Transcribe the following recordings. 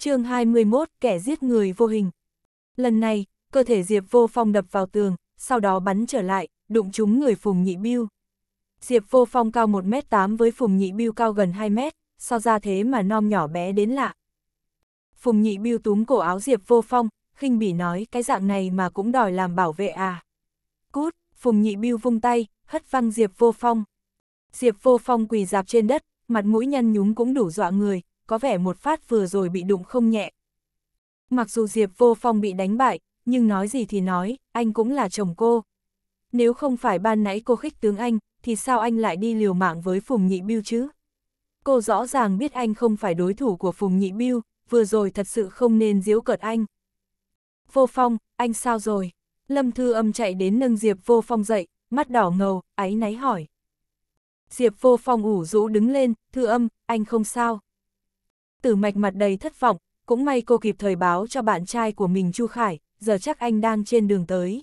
chương 21, kẻ giết người vô hình. Lần này, cơ thể Diệp Vô Phong đập vào tường, sau đó bắn trở lại, đụng trúng người Phùng Nhị Biêu. Diệp Vô Phong cao 1m8 với Phùng Nhị Biêu cao gần 2m, so ra thế mà non nhỏ bé đến lạ. Phùng Nhị Biêu túm cổ áo Diệp Vô Phong, khinh bỉ nói cái dạng này mà cũng đòi làm bảo vệ à. Cút, Phùng Nhị Biêu vung tay, hất văng Diệp Vô Phong. Diệp Vô Phong quỳ dạp trên đất, mặt mũi nhăn nhúng cũng đủ dọa người, có vẻ một phát vừa rồi bị đụng không nhẹ. Mặc dù Diệp Vô Phong bị đánh bại, nhưng nói gì thì nói, anh cũng là chồng cô. Nếu không phải ban nãy cô khích tướng anh, thì sao anh lại đi liều mạng với Phùng Nhị Biêu chứ? Cô rõ ràng biết anh không phải đối thủ của Phùng Nhị Biêu, vừa rồi thật sự không nên giễu cợt anh. Vô Phong, anh sao rồi? Lâm Thư Âm chạy đến nâng Diệp Vô Phong dậy, mắt đỏ ngầu, áy náy hỏi. Diệp Vô Phong ủ rũ đứng lên, Thư Âm, anh không sao tử mạch mặt đầy thất vọng, cũng may cô kịp thời báo cho bạn trai của mình Chu Khải, giờ chắc anh đang trên đường tới.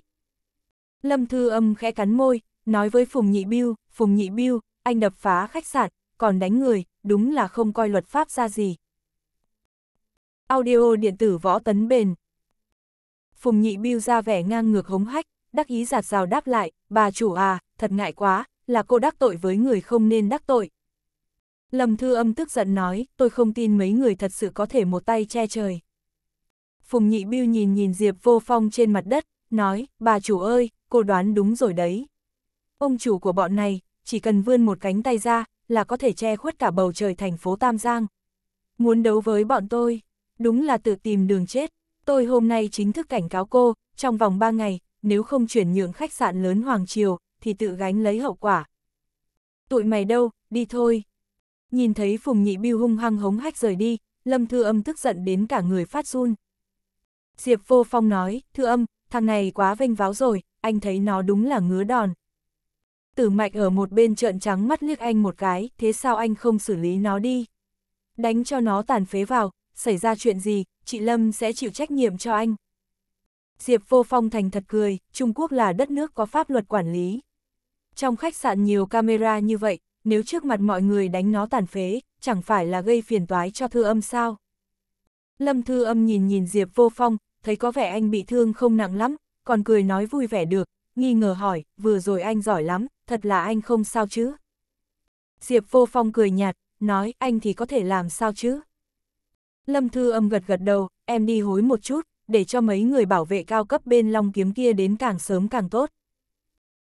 Lâm Thư Âm khẽ cắn môi, nói với Phùng Nhị Biêu, Phùng Nhị Biêu, anh đập phá khách sạn, còn đánh người, đúng là không coi luật pháp ra gì. Audio điện tử võ tấn bền Phùng Nhị Biêu ra vẻ ngang ngược hống hách, đắc ý giạt rào đáp lại, bà chủ à, thật ngại quá, là cô đắc tội với người không nên đắc tội. Lâm Thư Âm tức giận nói, tôi không tin mấy người thật sự có thể một tay che trời. Phùng Nhị Biêu nhìn nhìn Diệp Vô Phong trên mặt đất, nói, bà chủ ơi, cô đoán đúng rồi đấy. Ông chủ của bọn này, chỉ cần vươn một cánh tay ra, là có thể che khuất cả bầu trời thành phố Tam Giang. Muốn đấu với bọn tôi, đúng là tự tìm đường chết. Tôi hôm nay chính thức cảnh cáo cô, trong vòng 3 ngày, nếu không chuyển nhượng khách sạn lớn Hoàng Triều, thì tự gánh lấy hậu quả. Tụi mày đâu, đi thôi, Nhìn thấy Phùng Nhị Biêu hung hăng hống hách rời đi, Lâm Thư Âm tức giận đến cả người phát run. Diệp Vô Phong nói, Thư Âm, thằng này quá vênh váo rồi, anh thấy nó đúng là ngứa đòn. Tử Mạch ở một bên trợn trắng mắt liếc anh một cái, thế sao anh không xử lý nó đi? Đánh cho nó tàn phế vào, xảy ra chuyện gì, chị Lâm sẽ chịu trách nhiệm cho anh. Diệp Vô Phong thành thật cười, Trung Quốc là đất nước có pháp luật quản lý. Trong khách sạn nhiều camera như vậy, nếu trước mặt mọi người đánh nó tàn phế, chẳng phải là gây phiền toái cho thư âm sao. Lâm thư âm nhìn nhìn Diệp vô phong, thấy có vẻ anh bị thương không nặng lắm, còn cười nói vui vẻ được, nghi ngờ hỏi, vừa rồi anh giỏi lắm, thật là anh không sao chứ. Diệp vô phong cười nhạt, nói anh thì có thể làm sao chứ. Lâm thư âm gật gật đầu, em đi hối một chút, để cho mấy người bảo vệ cao cấp bên long kiếm kia đến càng sớm càng tốt.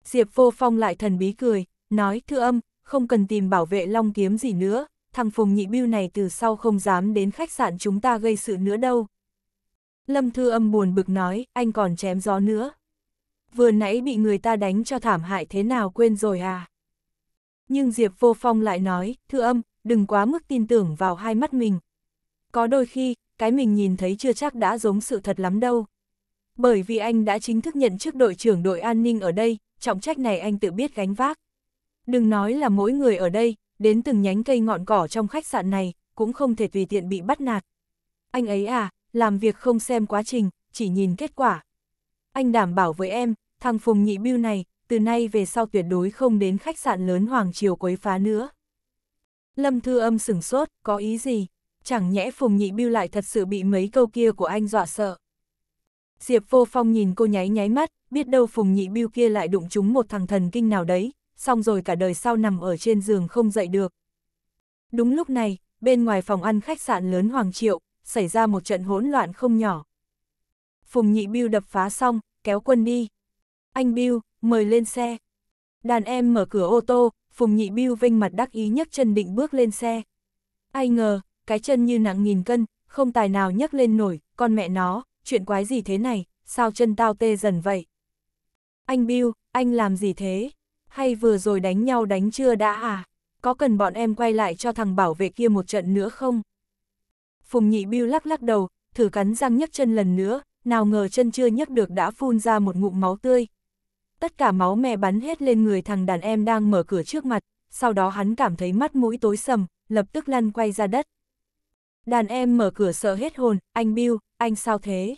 Diệp vô phong lại thần bí cười, nói thư âm, không cần tìm bảo vệ long kiếm gì nữa, thằng Phùng Nhị Biêu này từ sau không dám đến khách sạn chúng ta gây sự nữa đâu. Lâm Thư Âm buồn bực nói, anh còn chém gió nữa. Vừa nãy bị người ta đánh cho thảm hại thế nào quên rồi à? Nhưng Diệp Vô Phong lại nói, Thư Âm, đừng quá mức tin tưởng vào hai mắt mình. Có đôi khi, cái mình nhìn thấy chưa chắc đã giống sự thật lắm đâu. Bởi vì anh đã chính thức nhận chức đội trưởng đội an ninh ở đây, trọng trách này anh tự biết gánh vác. Đừng nói là mỗi người ở đây, đến từng nhánh cây ngọn cỏ trong khách sạn này, cũng không thể tùy tiện bị bắt nạt. Anh ấy à, làm việc không xem quá trình, chỉ nhìn kết quả. Anh đảm bảo với em, thằng Phùng Nhị biêu này, từ nay về sau tuyệt đối không đến khách sạn lớn Hoàng Triều quấy phá nữa. Lâm Thư Âm sửng sốt, có ý gì? Chẳng nhẽ Phùng Nhị biêu lại thật sự bị mấy câu kia của anh dọa sợ. Diệp Vô Phong nhìn cô nháy nháy mắt, biết đâu Phùng Nhị biêu kia lại đụng trúng một thằng thần kinh nào đấy, xong rồi cả đời sau nằm ở trên giường không dậy được. Đúng lúc này, bên ngoài phòng ăn khách sạn lớn Hoàng Triệu, xảy ra một trận hỗn loạn không nhỏ. Phùng nhị Biêu đập phá xong, kéo quân đi. Anh Biêu, mời lên xe. Đàn em mở cửa ô tô, Phùng nhị Biêu vinh mặt đắc ý nhấc chân định bước lên xe. Ai ngờ, cái chân như nặng nghìn cân, không tài nào nhấc lên nổi, con mẹ nó, chuyện quái gì thế này, sao chân tao tê dần vậy? Anh Bill, anh làm gì thế? hay vừa rồi đánh nhau đánh chưa đã à? Có cần bọn em quay lại cho thằng bảo vệ kia một trận nữa không? Phùng nhị biêu lắc lắc đầu, thử cắn răng nhấc chân lần nữa, nào ngờ chân chưa nhấc được đã phun ra một ngụm máu tươi. Tất cả máu mẹ bắn hết lên người thằng đàn em đang mở cửa trước mặt, sau đó hắn cảm thấy mắt mũi tối sầm, lập tức lăn quay ra đất. Đàn em mở cửa sợ hết hồn, anh Bill, anh sao thế?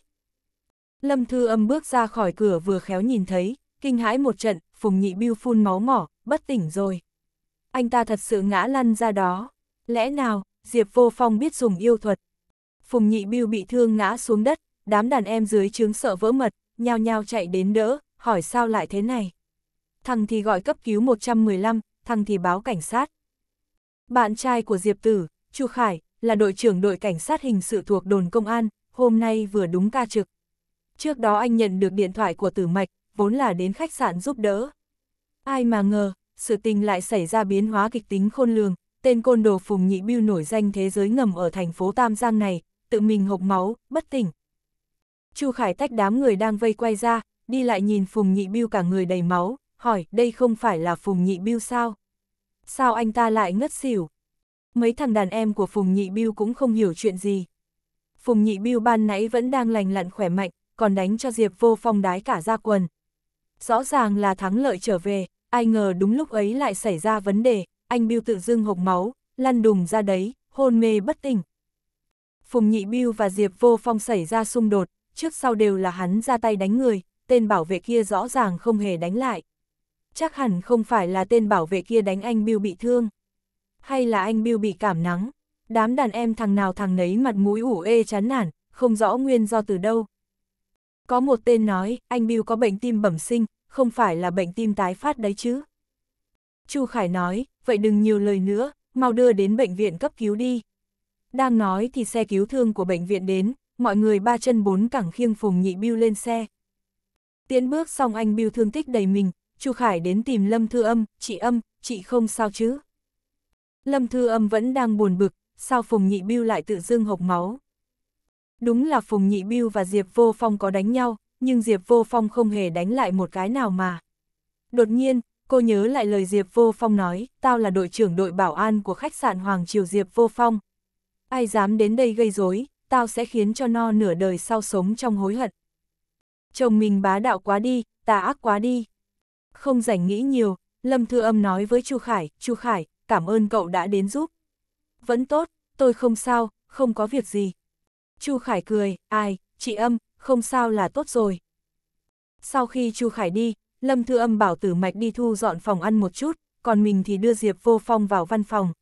Lâm Thư Âm bước ra khỏi cửa vừa khéo nhìn thấy, kinh hãi một trận, Phùng Nhị Biêu phun máu mỏ, bất tỉnh rồi. Anh ta thật sự ngã lăn ra đó. Lẽ nào, Diệp Vô Phong biết dùng yêu thuật. Phùng Nhị Biêu bị thương ngã xuống đất, đám đàn em dưới trướng sợ vỡ mật, nhao nhao chạy đến đỡ, hỏi sao lại thế này. Thằng thì gọi cấp cứu 115, thằng thì báo cảnh sát. Bạn trai của Diệp Tử, Chu Khải, là đội trưởng đội cảnh sát hình sự thuộc đồn công an, hôm nay vừa đúng ca trực. Trước đó anh nhận được điện thoại của Tử Mạch, vốn là đến khách sạn giúp đỡ. Ai mà ngờ, sự tình lại xảy ra biến hóa kịch tính khôn lường, tên côn đồ Phùng Nhị Biêu nổi danh thế giới ngầm ở thành phố Tam Giang này, tự mình hộc máu, bất tỉnh. Chu Khải tách đám người đang vây quay ra, đi lại nhìn Phùng Nhị Biêu cả người đầy máu, hỏi, đây không phải là Phùng Nhị Biêu sao? Sao anh ta lại ngất xỉu? Mấy thằng đàn em của Phùng Nhị Biêu cũng không hiểu chuyện gì. Phùng Nhị Biêu ban nãy vẫn đang lành lặn khỏe mạnh, còn đánh cho Diệp Vô Phong đái cả ra quần, rõ ràng là thắng lợi trở về, ai ngờ đúng lúc ấy lại xảy ra vấn đề, anh Biêu tự dưng hộc máu, lăn đùng ra đấy, hôn mê bất tỉnh. Phùng Nhị Biêu và Diệp Vô Phong xảy ra xung đột, trước sau đều là hắn ra tay đánh người, tên bảo vệ kia rõ ràng không hề đánh lại. Chắc hẳn không phải là tên bảo vệ kia đánh anh Biêu bị thương, hay là anh Biêu bị cảm nắng. Đám đàn em thằng nào thằng nấy mặt mũi ủ ê chán nản, không rõ nguyên do từ đâu, có một tên nói, anh Bill có bệnh tim bẩm sinh, không phải là bệnh tim tái phát đấy chứ. Chu Khải nói, vậy đừng nhiều lời nữa, mau đưa đến bệnh viện cấp cứu đi. Đang nói thì xe cứu thương của bệnh viện đến, mọi người ba chân bốn cẳng khiêng Phùng Nhị Bill lên xe. Tiến bước xong anh Bill thương tích đầy mình, Chu Khải đến tìm Lâm Thư Âm, chị Âm, chị không sao chứ. Lâm Thư Âm vẫn đang buồn bực, sao Phùng Nhị Bill lại tự dưng hộc máu. Đúng là Phùng Nhị Biêu và Diệp Vô Phong có đánh nhau, nhưng Diệp Vô Phong không hề đánh lại một cái nào mà. Đột nhiên, cô nhớ lại lời Diệp Vô Phong nói, tao là đội trưởng đội bảo an của khách sạn Hoàng Triều Diệp Vô Phong. Ai dám đến đây gây rối, tao sẽ khiến cho no nửa đời sau sống trong hối hận. Chồng mình bá đạo quá đi, tà ác quá đi. Không rảnh nghĩ nhiều, Lâm Thư Âm nói với Chu Khải, Chu Khải, cảm ơn cậu đã đến giúp. Vẫn tốt, tôi không sao, không có việc gì, Chu Khải cười, ai, chị âm, không sao là tốt rồi. Sau khi Chu Khải đi, Lâm Thư Âm bảo Tử Mạch đi thu dọn phòng ăn một chút, còn mình thì đưa Diệp Vô Phong vào văn phòng.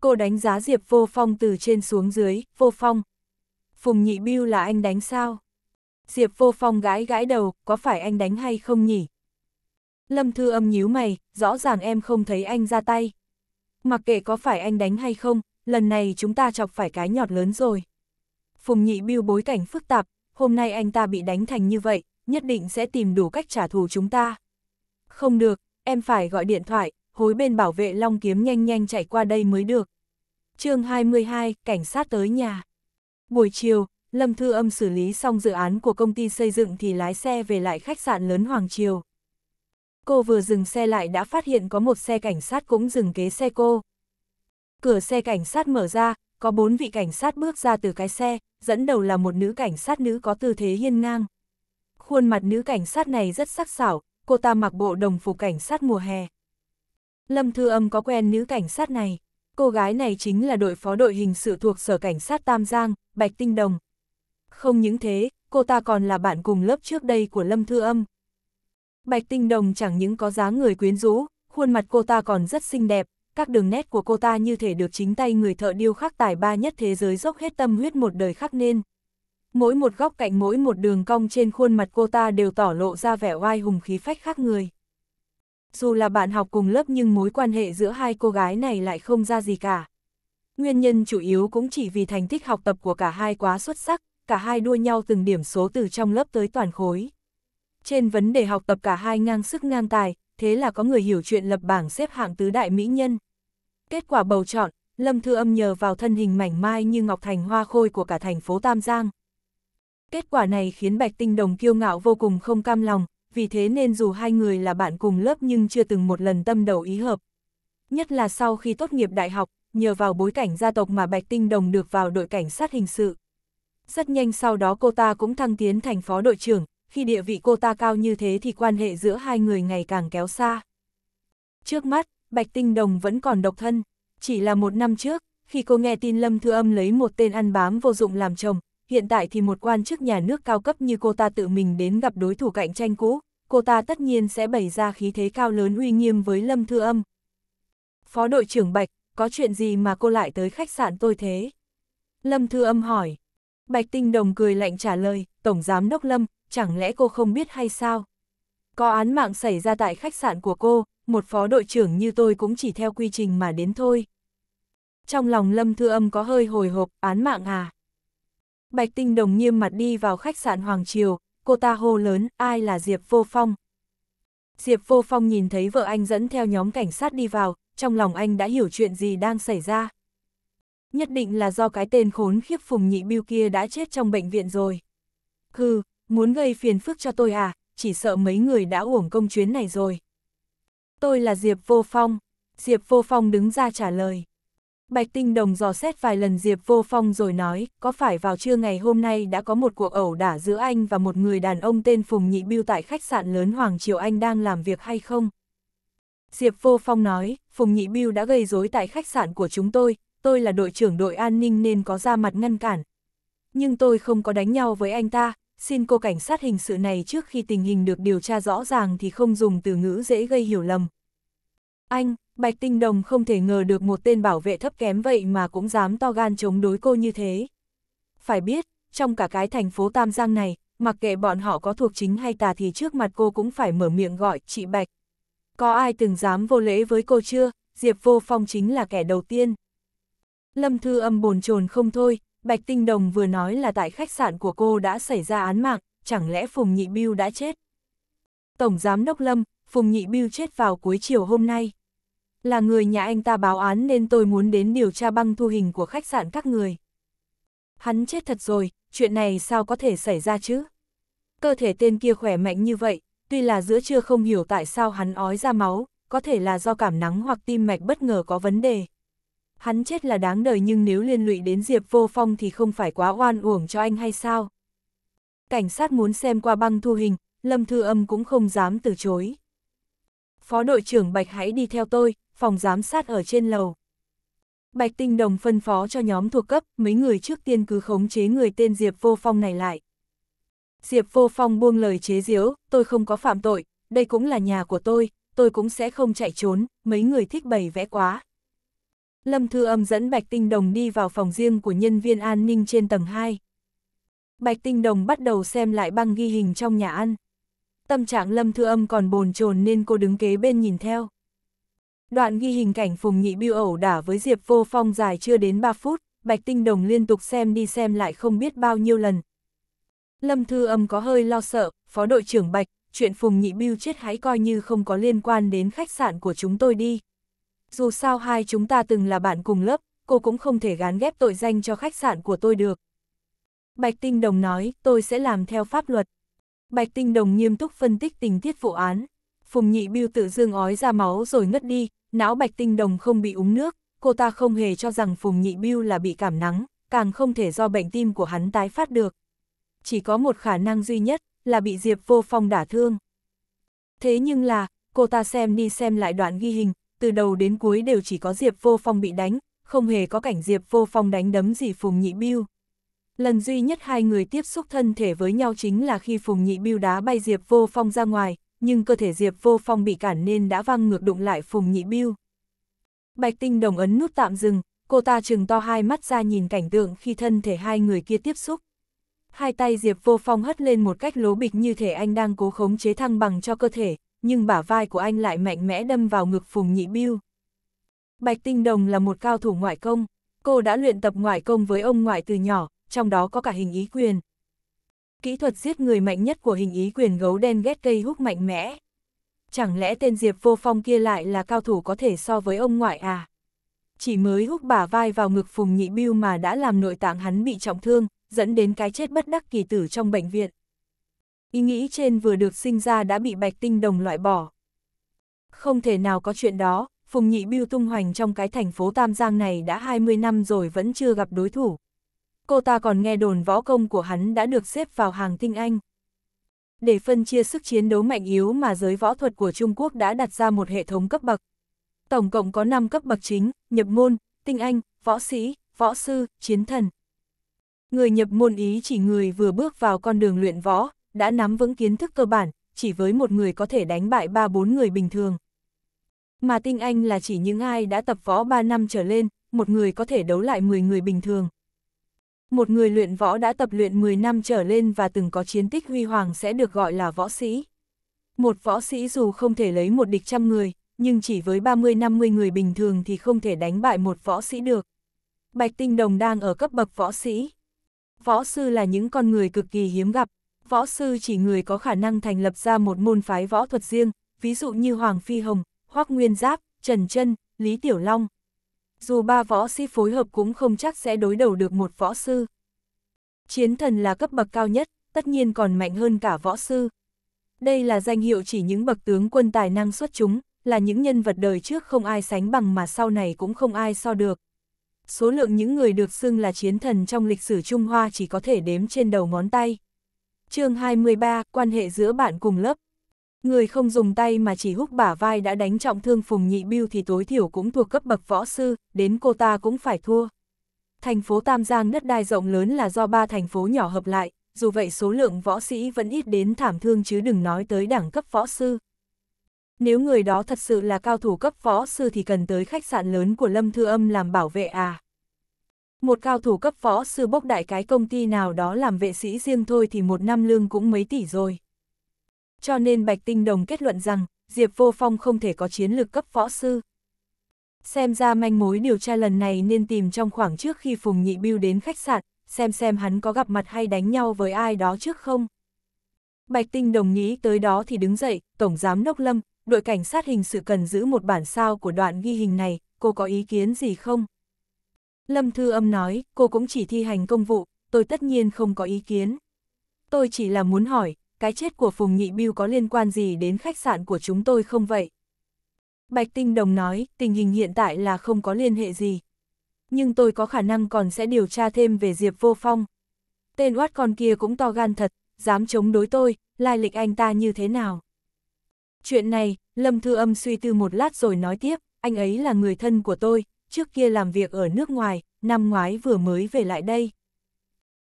Cô đánh giá Diệp Vô Phong từ trên xuống dưới, Vô Phong. Phùng Nhị Biêu là anh đánh sao? Diệp Vô Phong gãi gãi đầu, có phải anh đánh hay không nhỉ? Lâm Thư Âm nhíu mày, rõ ràng em không thấy anh ra tay. Mặc kệ có phải anh đánh hay không, lần này chúng ta chọc phải cái nhọt lớn rồi. Phùng Nhị Biêu bối cảnh phức tạp, hôm nay anh ta bị đánh thành như vậy, nhất định sẽ tìm đủ cách trả thù chúng ta. Không được, em phải gọi điện thoại, hối bên bảo vệ Long Kiếm nhanh nhanh chạy qua đây mới được. chương 22, cảnh sát tới nhà. Buổi chiều, Lâm Thư Âm xử lý xong dự án của công ty xây dựng thì lái xe về lại khách sạn lớn Hoàng Triều. Cô vừa dừng xe lại đã phát hiện có một xe cảnh sát cũng dừng kế xe cô. Cửa xe cảnh sát mở ra, có bốn vị cảnh sát bước ra từ cái xe, dẫn đầu là một nữ cảnh sát nữ có tư thế hiên ngang. Khuôn mặt nữ cảnh sát này rất sắc sảo, cô ta mặc bộ đồng phục cảnh sát mùa hè. Lâm Thư Âm có quen nữ cảnh sát này, cô gái này chính là đội phó đội hình sự thuộc Sở Cảnh sát Tam Giang, Bạch Tinh Đồng. Không những thế, cô ta còn là bạn cùng lớp trước đây của Lâm Thư Âm. Bạch Tinh Đồng chẳng những có dáng người quyến rũ, khuôn mặt cô ta còn rất xinh đẹp, các đường nét của cô ta như thể được chính tay người thợ điêu khắc tài ba nhất thế giới dốc hết tâm huyết một đời khắc nên. Mỗi một góc cạnh mỗi một đường cong trên khuôn mặt cô ta đều tỏ lộ ra vẻ oai hùng khí phách khác người. Dù là bạn học cùng lớp nhưng mối quan hệ giữa hai cô gái này lại không ra gì cả. Nguyên nhân chủ yếu cũng chỉ vì thành tích học tập của cả hai quá xuất sắc, cả hai đua nhau từng điểm số từ trong lớp tới toàn khối. Trên vấn đề học tập cả hai ngang sức ngang tài, thế là có người hiểu chuyện lập bảng xếp hạng tứ đại mỹ nhân. Kết quả bầu chọn, Lâm Thư Âm nhờ vào thân hình mảnh mai như ngọc thành hoa khôi của cả thành phố Tam Giang. Kết quả này khiến Bạch Tinh Đồng kiêu ngạo vô cùng không cam lòng, vì thế nên dù hai người là bạn cùng lớp nhưng chưa từng một lần tâm đầu ý hợp. Nhất là sau khi tốt nghiệp đại học, nhờ vào bối cảnh gia tộc mà Bạch Tinh Đồng được vào đội cảnh sát hình sự. Rất nhanh sau đó cô ta cũng thăng tiến thành phó đội trưởng, khi địa vị cô ta cao như thế thì quan hệ giữa hai người ngày càng kéo xa. Trước mắt, Bạch Tinh Đồng vẫn còn độc thân, chỉ là một năm trước, khi cô nghe tin Lâm Thư Âm lấy một tên ăn bám vô dụng làm chồng, hiện tại thì một quan chức nhà nước cao cấp như cô ta tự mình đến gặp đối thủ cạnh tranh cũ, cô ta tất nhiên sẽ bày ra khí thế cao lớn uy nghiêm với Lâm Thư Âm. Phó đội trưởng Bạch, có chuyện gì mà cô lại tới khách sạn tôi thế? Lâm Thư Âm hỏi. Bạch Tinh Đồng cười lạnh trả lời, Tổng Giám Đốc Lâm, chẳng lẽ cô không biết hay sao? Có án mạng xảy ra tại khách sạn của cô, một phó đội trưởng như tôi cũng chỉ theo quy trình mà đến thôi. Trong lòng Lâm Thư Âm có hơi hồi hộp, án mạng à? Bạch Tinh Đồng nghiêm mặt đi vào khách sạn Hoàng Triều, cô ta hô lớn, ai là Diệp Vô Phong? Diệp Vô Phong nhìn thấy vợ anh dẫn theo nhóm cảnh sát đi vào, trong lòng anh đã hiểu chuyện gì đang xảy ra. Nhất định là do cái tên khốn khiếp Phùng Nhị Biêu kia đã chết trong bệnh viện rồi. Hừ, muốn gây phiền phức cho tôi à, chỉ sợ mấy người đã uổng công chuyến này rồi. Tôi là Diệp Vô Phong, Diệp Vô Phong đứng ra trả lời. Bạch Tinh Đồng dò xét vài lần Diệp Vô Phong rồi nói, có phải vào trưa ngày hôm nay đã có một cuộc ẩu đả giữa anh và một người đàn ông tên Phùng Nhị Biêu tại khách sạn lớn Hoàng Triều Anh đang làm việc hay không? Diệp Vô Phong nói, Phùng Nhị Biêu đã gây rối tại khách sạn của chúng tôi, tôi là đội trưởng đội an ninh nên có ra mặt ngăn cản. Nhưng tôi không có đánh nhau với anh ta, xin cô cảnh sát hình sự này trước khi tình hình được điều tra rõ ràng thì không dùng từ ngữ dễ gây hiểu lầm. Anh, Bạch Tinh Đồng không thể ngờ được một tên bảo vệ thấp kém vậy mà cũng dám to gan chống đối cô như thế. Phải biết, trong cả cái thành phố Tam Giang này, mặc kệ bọn họ có thuộc chính hay tà thì trước mặt cô cũng phải mở miệng gọi chị Bạch. Có ai từng dám vô lễ với cô chưa, Diệp Vô Phong chính là kẻ đầu tiên. Lâm Thư âm bồn chồn không thôi, Bạch Tinh Đồng vừa nói là tại khách sạn của cô đã xảy ra án mạng, chẳng lẽ Phùng Nhị Biêu đã chết? Tổng Giám Đốc Lâm, Phùng Nhị Biêu chết vào cuối chiều hôm nay. Là người nhà anh ta báo án nên tôi muốn đến điều tra băng thu hình của khách sạn các người. Hắn chết thật rồi, chuyện này sao có thể xảy ra chứ? Cơ thể tên kia khỏe mạnh như vậy, tuy là giữa trưa không hiểu tại sao hắn ói ra máu, có thể là do cảm nắng hoặc tim mạch bất ngờ có vấn đề hắn chết là đáng đời nhưng nếu liên lụy đến Diệp Vô Phong thì không phải quá oan uổng cho anh hay sao? Cảnh sát muốn xem qua băng thu hình, Lâm Thư Âm cũng không dám từ chối. Phó đội trưởng Bạch hãy đi theo tôi, phòng giám sát ở trên lầu. Bạch Tinh Đồng phân phó cho nhóm thuộc cấp, mấy người trước tiên cứ khống chế người tên Diệp Vô Phong này lại. Diệp Vô Phong buông lời chế giễu, tôi không có phạm tội, đây cũng là nhà của tôi, tôi cũng sẽ không chạy trốn, mấy người thích bày vẽ quá. Lâm Thư Âm dẫn Bạch Tinh Đồng đi vào phòng riêng của nhân viên an ninh trên tầng 2. Bạch Tinh Đồng bắt đầu xem lại băng ghi hình trong nhà ăn. Tâm trạng Lâm Thư Âm còn bồn chồn nên cô đứng kế bên nhìn theo. Đoạn ghi hình cảnh Phùng Nhị Biêu ẩu đả với Diệp Vô Phong dài chưa đến 3 phút, Bạch Tinh Đồng liên tục xem đi xem lại không biết bao nhiêu lần. Lâm Thư Âm có hơi lo sợ, Phó đội trưởng Bạch, chuyện Phùng Nhị Biêu chết hãy coi như không có liên quan đến khách sạn của chúng tôi đi dù sao hai chúng ta từng là bạn cùng lớp, cô cũng không thể gán ghép tội danh cho khách sạn của tôi được. Bạch Tinh Đồng nói, tôi sẽ làm theo pháp luật. Bạch Tinh Đồng nghiêm túc phân tích tình tiết vụ án. Phùng Nhị Biêu tự dương ói ra máu rồi ngất đi, não Bạch Tinh Đồng không bị úng nước, cô ta không hề cho rằng Phùng Nhị Biêu là bị cảm nắng, càng không thể do bệnh tim của hắn tái phát được. Chỉ có một khả năng duy nhất, là bị Diệp Vô Phong đả thương. Thế nhưng là, cô ta xem đi xem lại đoạn ghi hình, từ đầu đến cuối đều chỉ có Diệp Vô Phong bị đánh, không hề có cảnh Diệp Vô Phong đánh đấm gì Phùng Nhị Biêu. Lần duy nhất hai người tiếp xúc thân thể với nhau chính là khi Phùng Nhị Biêu đá bay Diệp Vô Phong ra ngoài, nhưng cơ thể Diệp Vô Phong bị cản nên đã văng ngược đụng lại Phùng Nhị Biêu. Bạch Tinh Đồng ấn nút tạm dừng, cô ta chừng to hai mắt ra nhìn cảnh tượng khi thân thể hai người kia tiếp xúc. Hai tay Diệp Vô Phong hất lên một cách lố bịch như thể anh đang cố khống chế thăng bằng cho cơ thể, nhưng bả vai của anh lại mạnh mẽ đâm vào ngực Phùng Nhị Biêu. Bạch Tinh Đồng là một cao thủ ngoại công, cô đã luyện tập ngoại công với ông ngoại từ nhỏ, trong đó có cả hình ý quyền. Kỹ thuật giết người mạnh nhất của hình ý quyền gấu đen ghét cây hút mạnh mẽ. Chẳng lẽ tên Diệp Vô Phong kia lại là cao thủ có thể so với ông ngoại à? Chỉ mới hút bả vai vào ngực Phùng Nhị Biêu mà đã làm nội tạng hắn bị trọng thương, dẫn đến cái chết bất đắc kỳ tử trong bệnh viện. Ý nghĩ trên vừa được sinh ra đã bị bạch tinh đồng loại bỏ. Không thể nào có chuyện đó, Phùng Nhị Biêu tung hoành trong cái thành phố Tam Giang này đã 20 năm rồi vẫn chưa gặp đối thủ. Cô ta còn nghe đồn võ công của hắn đã được xếp vào hàng tinh anh. Để phân chia sức chiến đấu mạnh yếu mà giới võ thuật của Trung Quốc đã đặt ra một hệ thống cấp bậc. Tổng cộng có 5 cấp bậc chính, nhập môn, tinh anh, võ sĩ, võ sư, chiến thần. Người nhập môn ý chỉ người vừa bước vào con đường luyện võ, đã nắm vững kiến thức cơ bản, chỉ với một người có thể đánh bại 3-4 người bình thường. Mà tinh anh là chỉ những ai đã tập võ 3 năm trở lên, một người có thể đấu lại 10 người bình thường. Một người luyện võ đã tập luyện 10 năm trở lên và từng có chiến tích huy hoàng sẽ được gọi là võ sĩ. Một võ sĩ dù không thể lấy một địch trăm người, nhưng chỉ với 30-50 người bình thường thì không thể đánh bại một võ sĩ được. Bạch Tinh Đồng đang ở cấp bậc võ sĩ. Võ sư là những con người cực kỳ hiếm gặp, võ sư chỉ người có khả năng thành lập ra một môn phái võ thuật riêng, ví dụ như Hoàng Phi Hồng, Hoác Nguyên Giáp, Trần Trân, Lý Tiểu Long. Dù ba võ sĩ phối hợp cũng không chắc sẽ đối đầu được một võ sư. Chiến thần là cấp bậc cao nhất, tất nhiên còn mạnh hơn cả võ sư. Đây là danh hiệu chỉ những bậc tướng quân tài năng xuất chúng, là những nhân vật đời trước không ai sánh bằng mà sau này cũng không ai so được. Số lượng những người được xưng là chiến thần trong lịch sử Trung Hoa chỉ có thể đếm trên đầu ngón tay chương 23, quan hệ giữa bạn cùng lớp. Người không dùng tay mà chỉ húc bả vai đã đánh trọng thương Phùng Nhị Biêu thì tối thiểu cũng thuộc cấp bậc võ sư, đến cô ta cũng phải thua. Thành phố Tam Giang đất đai rộng lớn là do ba thành phố nhỏ hợp lại, dù vậy số lượng võ sĩ vẫn ít đến thảm thương chứ đừng nói tới đẳng cấp võ sư. Nếu người đó thật sự là cao thủ cấp võ sư thì cần tới khách sạn lớn của Lâm Thư Âm làm bảo vệ à. Một cao thủ cấp phó sư bốc đại cái công ty nào đó làm vệ sĩ riêng thôi thì một năm lương cũng mấy tỷ rồi. Cho nên Bạch Tinh Đồng kết luận rằng, Diệp Vô Phong không thể có chiến lược cấp phó sư. Xem ra manh mối điều tra lần này nên tìm trong khoảng trước khi Phùng Nhị Biêu đến khách sạn, xem xem hắn có gặp mặt hay đánh nhau với ai đó trước không. Bạch Tinh Đồng nghĩ tới đó thì đứng dậy, Tổng Giám Đốc Lâm, đội cảnh sát hình sự cần giữ một bản sao của đoạn ghi hình này, cô có ý kiến gì không? Lâm Thư Âm nói, cô cũng chỉ thi hành công vụ, tôi tất nhiên không có ý kiến. Tôi chỉ là muốn hỏi, cái chết của Phùng Nhị Biêu có liên quan gì đến khách sạn của chúng tôi không vậy? Bạch Tinh Đồng nói, tình hình hiện tại là không có liên hệ gì. Nhưng tôi có khả năng còn sẽ điều tra thêm về Diệp Vô Phong. Tên oát con kia cũng to gan thật, dám chống đối tôi, lai lịch anh ta như thế nào? Chuyện này, Lâm Thư Âm suy tư một lát rồi nói tiếp, anh ấy là người thân của tôi, trước kia làm việc ở nước ngoài, năm ngoái vừa mới về lại đây.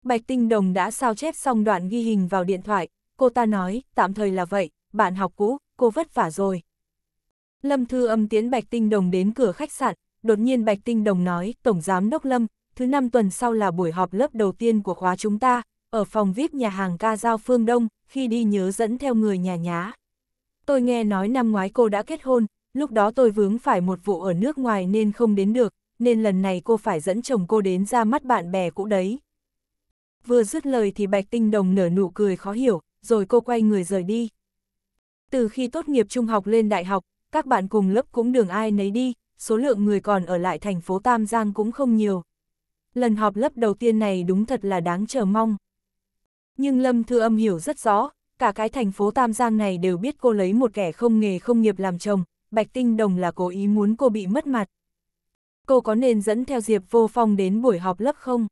Bạch Tinh Đồng đã sao chép xong đoạn ghi hình vào điện thoại, cô ta nói, tạm thời là vậy, bạn học cũ, cô vất vả rồi. Lâm Thư Âm tiến Bạch Tinh Đồng đến cửa khách sạn, đột nhiên Bạch Tinh Đồng nói, Tổng Giám Đốc Lâm, thứ năm tuần sau là buổi họp lớp đầu tiên của khóa chúng ta, ở phòng VIP nhà hàng ca giao phương Đông, khi đi nhớ dẫn theo người nhà nhá. Tôi nghe nói năm ngoái cô đã kết hôn, lúc đó tôi vướng phải một vụ ở nước ngoài nên không đến được, nên lần này cô phải dẫn chồng cô đến ra mắt bạn bè cũ đấy. Vừa dứt lời thì Bạch Tinh Đồng nở nụ cười khó hiểu, rồi cô quay người rời đi. Từ khi tốt nghiệp trung học lên đại học, các bạn cùng lớp cũng đường ai nấy đi, số lượng người còn ở lại thành phố Tam Giang cũng không nhiều. Lần họp lớp đầu tiên này đúng thật là đáng chờ mong. Nhưng Lâm Thư Âm hiểu rất rõ, cả cái thành phố Tam Giang này đều biết cô lấy một kẻ không nghề không nghiệp làm chồng, Bạch Tinh Đồng là cố ý muốn cô bị mất mặt. Cô có nên dẫn theo Diệp Vô Phong đến buổi họp lớp không?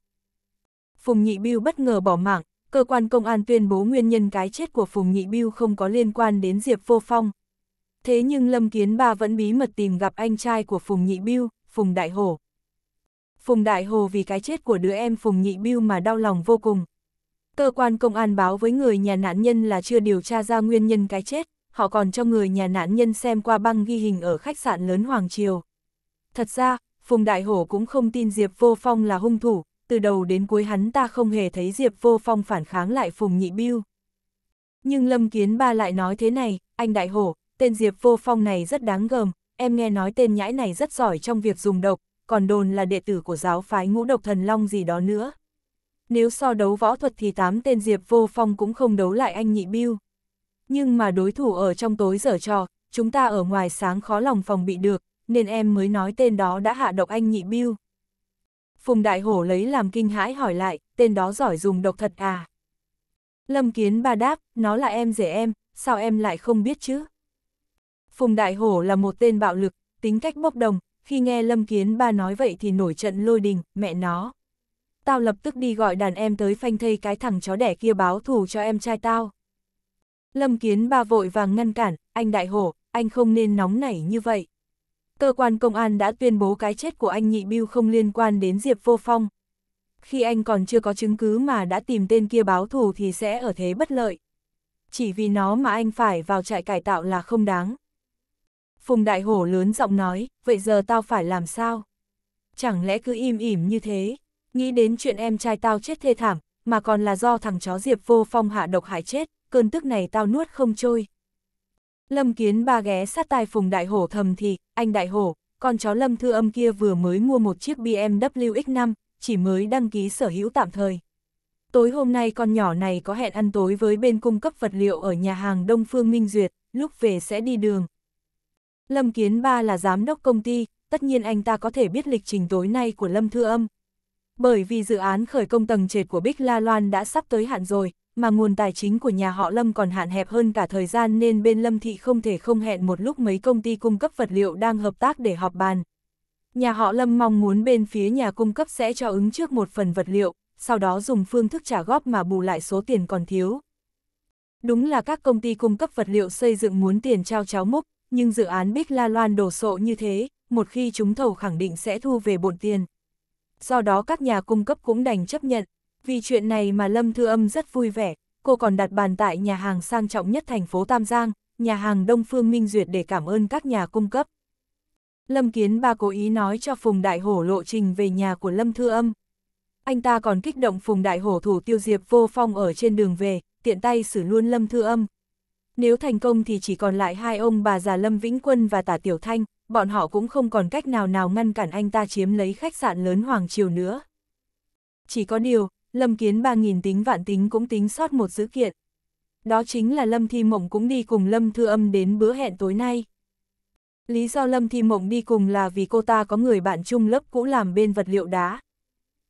Phùng Nhị Biêu bất ngờ bỏ mạng, cơ quan công an tuyên bố nguyên nhân cái chết của Phùng Nhị Biêu không có liên quan đến Diệp Vô Phong. Thế nhưng Lâm Kiến Ba vẫn bí mật tìm gặp anh trai của Phùng Nhị Biêu, Phùng Đại Hồ. Phùng Đại Hồ vì cái chết của đứa em Phùng Nhị Biêu mà đau lòng vô cùng. Cơ quan công an báo với người nhà nạn nhân là chưa điều tra ra nguyên nhân cái chết, họ còn cho người nhà nạn nhân xem qua băng ghi hình ở khách sạn lớn Hoàng Triều. Thật ra, Phùng Đại Hổ cũng không tin Diệp Vô Phong là hung thủ, từ đầu đến cuối hắn ta không hề thấy Diệp Vô Phong phản kháng lại Phùng Nhị Biêu. Nhưng Lâm Kiến Ba lại nói thế này, anh Đại Hổ, tên Diệp Vô Phong này rất đáng gờm, em nghe nói tên nhãi này rất giỏi trong việc dùng độc, còn đồn là đệ tử của giáo phái ngũ độc thần long gì đó nữa. Nếu so đấu võ thuật thì tám tên Diệp Vô Phong cũng không đấu lại anh Nhị Biêu nhưng mà đối thủ ở trong tối dở trò, chúng ta ở ngoài sáng khó lòng phòng bị được, nên em mới nói tên đó đã hạ độc anh nhị biêu. Phùng Đại Hổ lấy làm kinh hãi hỏi lại, tên đó giỏi dùng độc thật à? Lâm Kiến ba đáp, nó là em rể em, sao em lại không biết chứ? Phùng Đại Hổ là một tên bạo lực, tính cách bốc đồng, khi nghe Lâm Kiến ba nói vậy thì nổi trận lôi đình, mẹ nó. Tao lập tức đi gọi đàn em tới phanh thây cái thằng chó đẻ kia báo thù cho em trai tao. Lâm Kiến Ba vội vàng ngăn cản, anh đại hổ, anh không nên nóng nảy như vậy. Cơ quan công an đã tuyên bố cái chết của anh Nhị Biêu không liên quan đến Diệp Vô Phong. Khi anh còn chưa có chứng cứ mà đã tìm tên kia báo thù thì sẽ ở thế bất lợi. Chỉ vì nó mà anh phải vào trại cải tạo là không đáng. Phùng Đại Hổ lớn giọng nói, vậy giờ tao phải làm sao? Chẳng lẽ cứ im ỉm như thế? Nghĩ đến chuyện em trai tao chết thê thảm, mà còn là do thằng chó Diệp Vô Phong hạ độc hại chết, cơn tức này tao nuốt không trôi. Lâm Kiến ba ghé sát tai Phùng Đại Hổ thầm thì, anh Đại Hổ, con chó Lâm Thư Âm kia vừa mới mua một chiếc BMW X5, chỉ mới đăng ký sở hữu tạm thời. Tối hôm nay con nhỏ này có hẹn ăn tối với bên cung cấp vật liệu ở nhà hàng Đông Phương Minh Duyệt, lúc về sẽ đi đường. Lâm Kiến Ba là giám đốc công ty, tất nhiên anh ta có thể biết lịch trình tối nay của Lâm Thư Âm. Bởi vì dự án khởi công tầng trệt của Bích La Loan đã sắp tới hạn rồi, mà nguồn tài chính của nhà họ Lâm còn hạn hẹp hơn cả thời gian nên bên Lâm Thị không thể không hẹn một lúc mấy công ty cung cấp vật liệu đang hợp tác để họp bàn. Nhà họ Lâm mong muốn bên phía nhà cung cấp sẽ cho ứng trước một phần vật liệu, sau đó dùng phương thức trả góp mà bù lại số tiền còn thiếu. Đúng là các công ty cung cấp vật liệu xây dựng muốn tiền trao cháo múc, nhưng dự án Bích La Loan đổ sộ như thế, một khi chúng thầu khẳng định sẽ thu về bộn tiền. Do đó các nhà cung cấp cũng đành chấp nhận, vì chuyện này mà Lâm Thư Âm rất vui vẻ, cô còn đặt bàn tại nhà hàng sang trọng nhất thành phố Tam Giang, nhà hàng Đông Phương Minh Duyệt để cảm ơn các nhà cung cấp. Lâm Kiến Ba cố ý nói cho Phùng Đại Hổ lộ trình về nhà của Lâm Thư Âm. Anh ta còn kích động Phùng Đại Hổ thủ tiêu diệp vô phong ở trên đường về, tiện tay xử luôn Lâm Thư Âm. Nếu thành công thì chỉ còn lại hai ông bà già Lâm Vĩnh Quân và Tả Tiểu Thanh, bọn họ cũng không còn cách nào nào ngăn cản anh ta chiếm lấy khách sạn lớn Hoàng Triều nữa. Chỉ có điều, Lâm Kiến ba nghìn tính vạn tính cũng tính sót một dữ kiện. Đó chính là Lâm Thi Mộng cũng đi cùng Lâm Thư Âm đến bữa hẹn tối nay. Lý do Lâm Thi Mộng đi cùng là vì cô ta có người bạn chung lớp cũ làm bên vật liệu đá.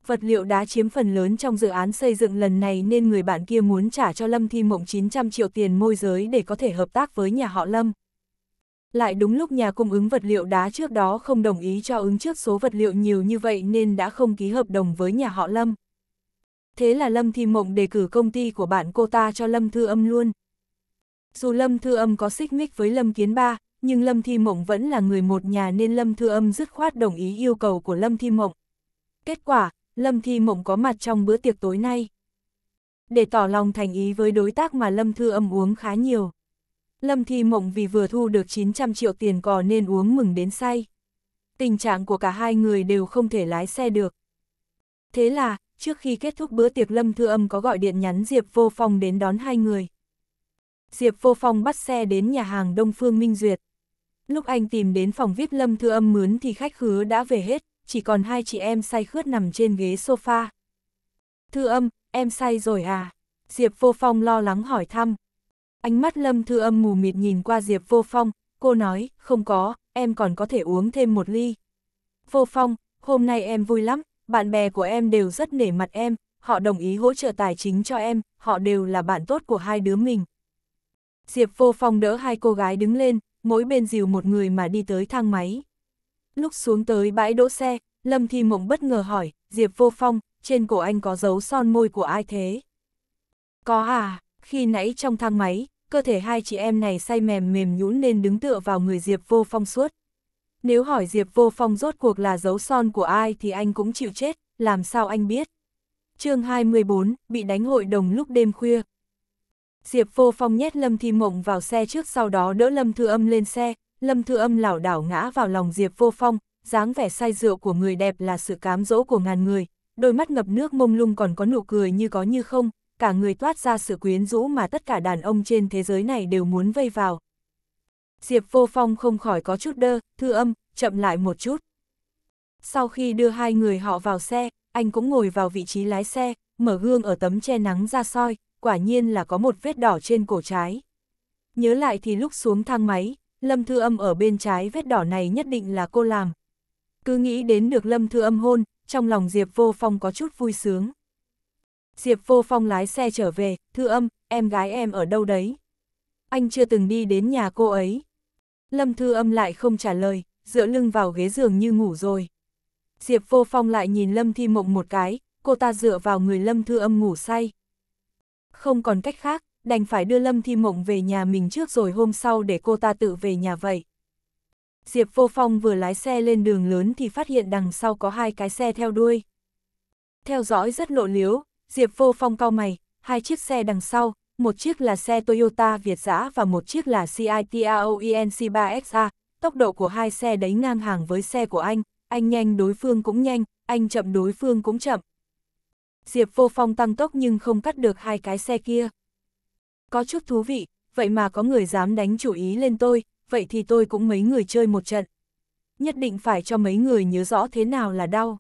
Vật liệu đá chiếm phần lớn trong dự án xây dựng lần này nên người bạn kia muốn trả cho Lâm Thi Mộng 900 triệu tiền môi giới để có thể hợp tác với nhà họ Lâm. Lại đúng lúc nhà cung ứng vật liệu đá trước đó không đồng ý cho ứng trước số vật liệu nhiều như vậy nên đã không ký hợp đồng với nhà họ Lâm thế là Lâm Thi Mộng đề cử công ty của bạn cô ta cho Lâm Thư Âm luôn. Dù Lâm Thư Âm có xích mích với Lâm Kiến Ba, nhưng Lâm Thi Mộng vẫn là người một nhà nên Lâm Thư Âm dứt khoát đồng ý yêu cầu của Lâm Thi Mộng. Kết quả, Lâm Thi Mộng có mặt trong bữa tiệc tối nay. Để tỏ lòng thành ý với đối tác mà Lâm Thư Âm uống khá nhiều. Lâm Thi Mộng vì vừa thu được 900 triệu tiền cò nên uống mừng đến say. Tình trạng của cả hai người đều không thể lái xe được. Thế là, trước khi kết thúc bữa tiệc Lâm Thư Âm có gọi điện nhắn Diệp Vô Phong đến đón hai người. Diệp Vô Phong bắt xe đến nhà hàng Đông Phương Minh Duyệt. Lúc anh tìm đến phòng VIP Lâm Thư Âm mướn thì khách khứa đã về hết, chỉ còn hai chị em say khướt nằm trên ghế sofa. Thư Âm, em say rồi à? Diệp Vô Phong lo lắng hỏi thăm. Ánh mắt Lâm Thư Âm mù mịt nhìn qua Diệp Vô Phong, cô nói, không có, em còn có thể uống thêm một ly. Vô Phong, hôm nay em vui lắm, bạn bè của em đều rất nể mặt em, họ đồng ý hỗ trợ tài chính cho em, họ đều là bạn tốt của hai đứa mình. Diệp vô phong đỡ hai cô gái đứng lên, mỗi bên dìu một người mà đi tới thang máy. Lúc xuống tới bãi đỗ xe, Lâm Thi Mộng bất ngờ hỏi, Diệp vô phong, trên cổ anh có dấu son môi của ai thế? Có à, khi nãy trong thang máy, cơ thể hai chị em này say mềm mềm nhũn nên đứng tựa vào người Diệp vô phong suốt. Nếu hỏi Diệp Vô Phong rốt cuộc là dấu son của ai thì anh cũng chịu chết, làm sao anh biết. chương 24, bị đánh hội đồng lúc đêm khuya. Diệp Vô Phong nhét Lâm Thi Mộng vào xe trước sau đó đỡ Lâm Thư Âm lên xe, Lâm Thư Âm lảo đảo ngã vào lòng Diệp Vô Phong, dáng vẻ say rượu của người đẹp là sự cám dỗ của ngàn người, đôi mắt ngập nước mông lung còn có nụ cười như có như không, cả người toát ra sự quyến rũ mà tất cả đàn ông trên thế giới này đều muốn vây vào, Diệp Vô Phong không khỏi có chút đơ, thư âm, chậm lại một chút. Sau khi đưa hai người họ vào xe, anh cũng ngồi vào vị trí lái xe, mở gương ở tấm che nắng ra soi, quả nhiên là có một vết đỏ trên cổ trái. Nhớ lại thì lúc xuống thang máy, Lâm Thư Âm ở bên trái vết đỏ này nhất định là cô làm. Cứ nghĩ đến được Lâm Thư Âm hôn, trong lòng Diệp Vô Phong có chút vui sướng. Diệp Vô Phong lái xe trở về, Thư Âm, em gái em ở đâu đấy? Anh chưa từng đi đến nhà cô ấy, Lâm Thư Âm lại không trả lời, dựa lưng vào ghế giường như ngủ rồi. Diệp Vô Phong lại nhìn Lâm Thi Mộng một cái, cô ta dựa vào người Lâm Thư Âm ngủ say. Không còn cách khác, đành phải đưa Lâm Thi Mộng về nhà mình trước rồi hôm sau để cô ta tự về nhà vậy. Diệp Vô Phong vừa lái xe lên đường lớn thì phát hiện đằng sau có hai cái xe theo đuôi. Theo dõi rất lộ liếu, Diệp Vô Phong cau mày, hai chiếc xe đằng sau, một chiếc là xe Toyota Việt giã và một chiếc là CITAOENC 3XA, tốc độ của hai xe đấy ngang hàng với xe của anh, anh nhanh đối phương cũng nhanh, anh chậm đối phương cũng chậm. Diệp Vô Phong tăng tốc nhưng không cắt được hai cái xe kia. Có chút thú vị, vậy mà có người dám đánh chủ ý lên tôi, vậy thì tôi cũng mấy người chơi một trận. Nhất định phải cho mấy người nhớ rõ thế nào là đau.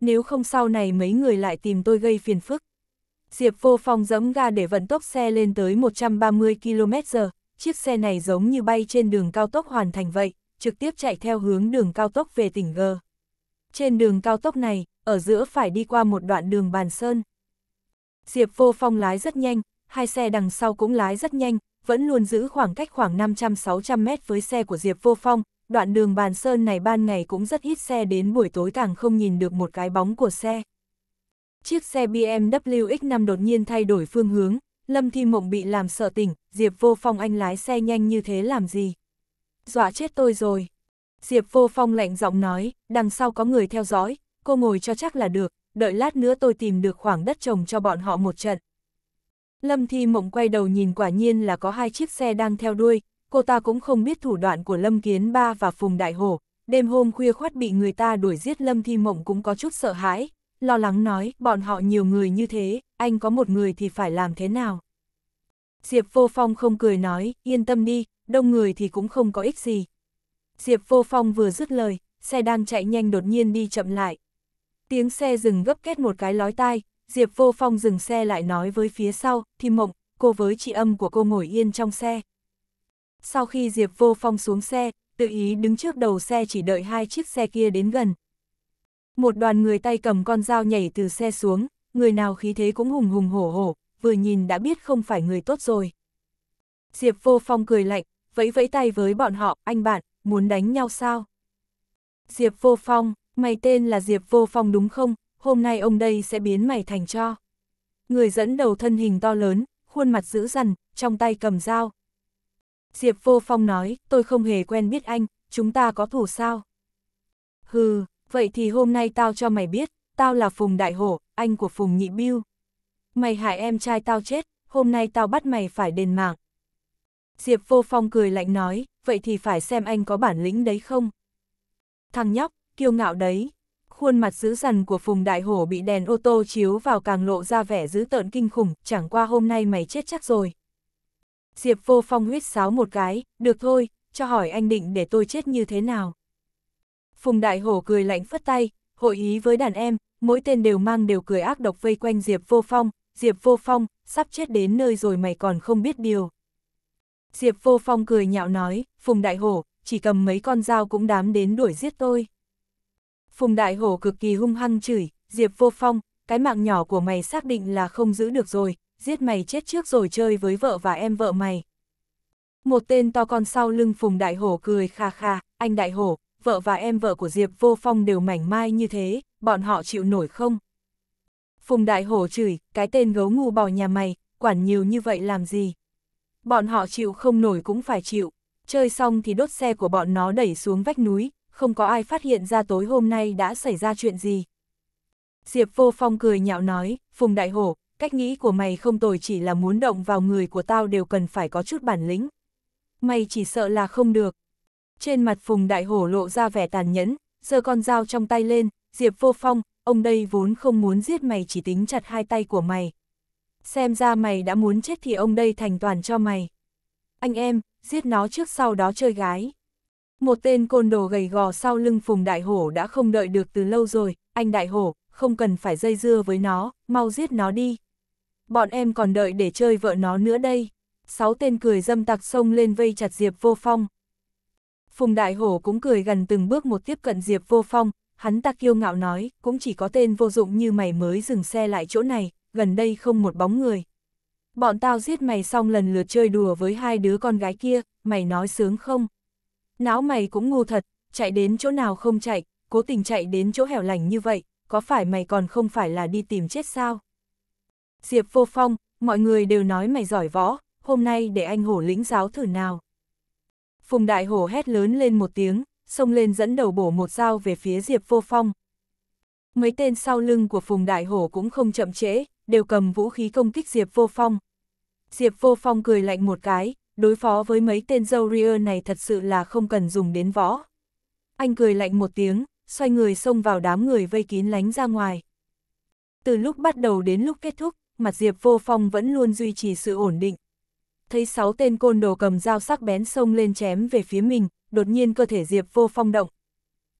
Nếu không sau này mấy người lại tìm tôi gây phiền phức. Diệp Vô Phong giẫm ga để vận tốc xe lên tới 130 km/h, chiếc xe này giống như bay trên đường cao tốc hoàn thành vậy, trực tiếp chạy theo hướng đường cao tốc về tỉnh G. Trên đường cao tốc này, ở giữa phải đi qua một đoạn đường bàn sơn. Diệp Vô Phong lái rất nhanh, hai xe đằng sau cũng lái rất nhanh, vẫn luôn giữ khoảng cách khoảng 500-600 mét với xe của Diệp Vô Phong, đoạn đường bàn sơn này ban ngày cũng rất ít xe đến buổi tối càng không nhìn được một cái bóng của xe. Chiếc xe BMW X5 đột nhiên thay đổi phương hướng, Lâm Thi Mộng bị làm sợ tỉnh, Diệp Vô Phong anh lái xe nhanh như thế làm gì? Dọa chết tôi rồi. Diệp Vô Phong lạnh giọng nói, đằng sau có người theo dõi, cô ngồi cho chắc là được, đợi lát nữa tôi tìm được khoảng đất trồng cho bọn họ một trận. Lâm Thi Mộng quay đầu nhìn quả nhiên là có hai chiếc xe đang theo đuôi, cô ta cũng không biết thủ đoạn của Lâm Kiến Ba và Phùng Đại Hổ, đêm hôm khuya khoát bị người ta đuổi giết Lâm Thi Mộng cũng có chút sợ hãi, lo lắng nói, bọn họ nhiều người như thế, anh có một người thì phải làm thế nào? Diệp Vô Phong không cười nói, yên tâm đi, đông người thì cũng không có ích gì. Diệp Vô Phong vừa dứt lời, xe đang chạy nhanh đột nhiên đi chậm lại. Tiếng xe dừng gấp kết một cái lói tai, Diệp Vô Phong dừng xe lại nói với phía sau, thì mộng, cô với chị âm của cô ngồi yên trong xe. Sau khi Diệp Vô Phong xuống xe, tự ý đứng trước đầu xe chỉ đợi hai chiếc xe kia đến gần, một đoàn người tay cầm con dao nhảy từ xe xuống, người nào khí thế cũng hùng hùng hổ hổ, vừa nhìn đã biết không phải người tốt rồi. Diệp vô phong cười lạnh, vẫy vẫy tay với bọn họ, anh bạn, muốn đánh nhau sao? Diệp vô phong, mày tên là Diệp vô phong đúng không? Hôm nay ông đây sẽ biến mày thành cho. Người dẫn đầu thân hình to lớn, khuôn mặt dữ dằn, trong tay cầm dao. Diệp vô phong nói, tôi không hề quen biết anh, chúng ta có thủ sao? Hừ, vậy thì hôm nay tao cho mày biết, tao là Phùng Đại Hổ, anh của Phùng Nhị Biêu. Mày hại em trai tao chết, hôm nay tao bắt mày phải đền mạng. Diệp Vô Phong cười lạnh nói, vậy thì phải xem anh có bản lĩnh đấy không? Thằng nhóc, kiêu ngạo đấy. Khuôn mặt dữ dằn của Phùng Đại Hổ bị đèn ô tô chiếu vào càng lộ ra vẻ dữ tợn kinh khủng, chẳng qua hôm nay mày chết chắc rồi. Diệp Vô Phong huyết sáo một cái, được thôi, cho hỏi anh định để tôi chết như thế nào? Phùng Đại Hổ cười lạnh phất tay, hội ý với đàn em, mỗi tên đều mang đều cười ác độc vây quanh Diệp Vô Phong, Diệp Vô Phong, sắp chết đến nơi rồi mày còn không biết điều. Diệp Vô Phong cười nhạo nói, Phùng Đại Hổ, chỉ cầm mấy con dao cũng đám đến đuổi giết tôi. Phùng Đại Hổ cực kỳ hung hăng chửi, Diệp Vô Phong, cái mạng nhỏ của mày xác định là không giữ được rồi, giết mày chết trước rồi chơi với vợ và em vợ mày. Một tên to con sau lưng Phùng Đại Hổ cười kha kha, anh Đại Hổ, vợ và em vợ của Diệp Vô Phong đều mảnh mai như thế, bọn họ chịu nổi không? Phùng Đại Hổ chửi, cái tên gấu ngu bò nhà mày, quản nhiều như vậy làm gì? Bọn họ chịu không nổi cũng phải chịu, chơi xong thì đốt xe của bọn nó đẩy xuống vách núi, không có ai phát hiện ra tối hôm nay đã xảy ra chuyện gì. Diệp Vô Phong cười nhạo nói, Phùng Đại Hổ, cách nghĩ của mày không tồi chỉ là muốn động vào người của tao đều cần phải có chút bản lĩnh. Mày chỉ sợ là không được, trên mặt Phùng Đại Hổ lộ ra vẻ tàn nhẫn, giơ con dao trong tay lên, Diệp Vô Phong, ông đây vốn không muốn giết mày chỉ tính chặt hai tay của mày. Xem ra mày đã muốn chết thì ông đây thành toàn cho mày. Anh em, giết nó trước sau đó chơi gái. Một tên côn đồ gầy gò sau lưng Phùng Đại Hổ đã không đợi được từ lâu rồi, anh Đại Hổ, không cần phải dây dưa với nó, mau giết nó đi. Bọn em còn đợi để chơi vợ nó nữa đây. Sáu tên cười dâm tặc xông lên vây chặt Diệp Vô Phong. Phùng Đại Hổ cũng cười gần từng bước một tiếp cận Diệp Vô Phong, hắn ta kiêu ngạo nói, cũng chỉ có tên vô dụng như mày mới dừng xe lại chỗ này, gần đây không một bóng người. Bọn tao giết mày xong lần lượt chơi đùa với hai đứa con gái kia, mày nói sướng không? Náo mày cũng ngu thật, chạy đến chỗ nào không chạy, cố tình chạy đến chỗ hẻo lánh như vậy, có phải mày còn không phải là đi tìm chết sao? Diệp vô phong, mọi người đều nói mày giỏi võ, hôm nay để anh hổ lĩnh giáo thử nào. Phùng Đại Hổ hét lớn lên một tiếng, xông lên dẫn đầu bổ một dao về phía Diệp Vô Phong. Mấy tên sau lưng của Phùng Đại Hổ cũng không chậm trễ, đều cầm vũ khí công kích Diệp Vô Phong. Diệp Vô Phong cười lạnh một cái, đối phó với mấy tên dâu rear này thật sự là không cần dùng đến võ. Anh cười lạnh một tiếng, xoay người xông vào đám người vây kín lánh ra ngoài. Từ lúc bắt đầu đến lúc kết thúc, mặt Diệp Vô Phong vẫn luôn duy trì sự ổn định, thấy sáu tên côn đồ cầm dao sắc bén sông lên chém về phía mình, đột nhiên cơ thể Diệp vô phong động.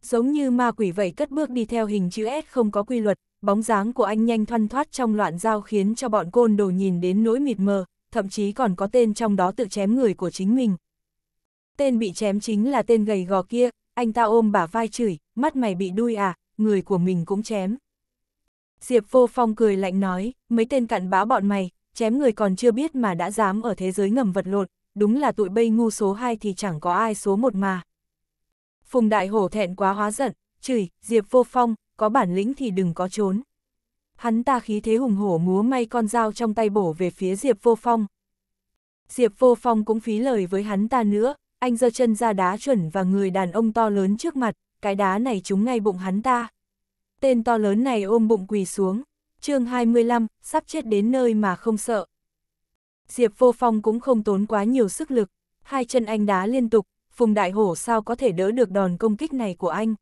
Giống như ma quỷ vậy cất bước đi theo hình chữ S không có quy luật, bóng dáng của anh nhanh thoăn thoát trong loạn dao khiến cho bọn côn đồ nhìn đến nỗi mịt mờ, thậm chí còn có tên trong đó tự chém người của chính mình. Tên bị chém chính là tên gầy gò kia, anh ta ôm bả vai chửi, mắt mày bị đuôi à, người của mình cũng chém. Diệp vô phong cười lạnh nói, mấy tên cặn bã bọn mày, chém người còn chưa biết mà đã dám ở thế giới ngầm vật lộn, đúng là tụi bây ngu số 2 thì chẳng có ai số 1 mà. Phùng Đại Hổ thẹn quá hóa giận, chửi, Diệp Vô Phong, có bản lĩnh thì đừng có trốn. Hắn ta khí thế hùng hổ múa may con dao trong tay bổ về phía Diệp Vô Phong. Diệp Vô Phong cũng phí lời với hắn ta nữa, anh giơ chân ra đá chuẩn và người đàn ông to lớn trước mặt, cái đá này trúng ngay bụng hắn ta. Tên to lớn này ôm bụng quỳ xuống, chương 25, sắp chết đến nơi mà không sợ. Diệp Vô Phong cũng không tốn quá nhiều sức lực, hai chân anh đá liên tục, Phùng Đại Hổ sao có thể đỡ được đòn công kích này của anh.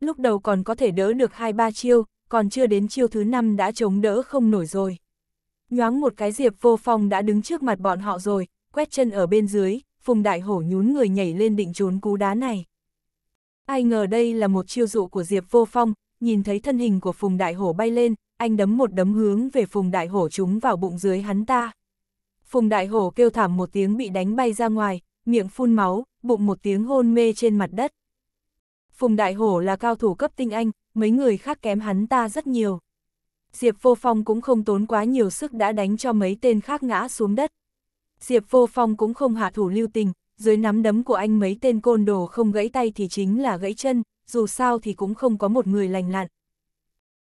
Lúc đầu còn có thể đỡ được hai ba chiêu, còn chưa đến chiêu thứ năm đã chống đỡ không nổi rồi. Nhoáng một cái Diệp Vô Phong đã đứng trước mặt bọn họ rồi, quét chân ở bên dưới, Phùng Đại Hổ nhún người nhảy lên định trốn cú đá này. Ai ngờ đây là một chiêu dụ của Diệp Vô Phong, nhìn thấy thân hình của Phùng Đại Hổ bay lên, anh đấm một đấm hướng về Phùng Đại Hổ chúng vào bụng dưới hắn ta. Phùng Đại Hổ kêu thảm một tiếng bị đánh bay ra ngoài, miệng phun máu, bụng một tiếng hôn mê trên mặt đất. Phùng Đại Hổ là cao thủ cấp tinh anh, mấy người khác kém hắn ta rất nhiều. Diệp Vô Phong cũng không tốn quá nhiều sức đã đánh cho mấy tên khác ngã xuống đất. Diệp Vô Phong cũng không hạ thủ lưu tình, dưới nắm đấm của anh mấy tên côn đồ không gãy tay thì chính là gãy chân, dù sao thì cũng không có một người lành lặn.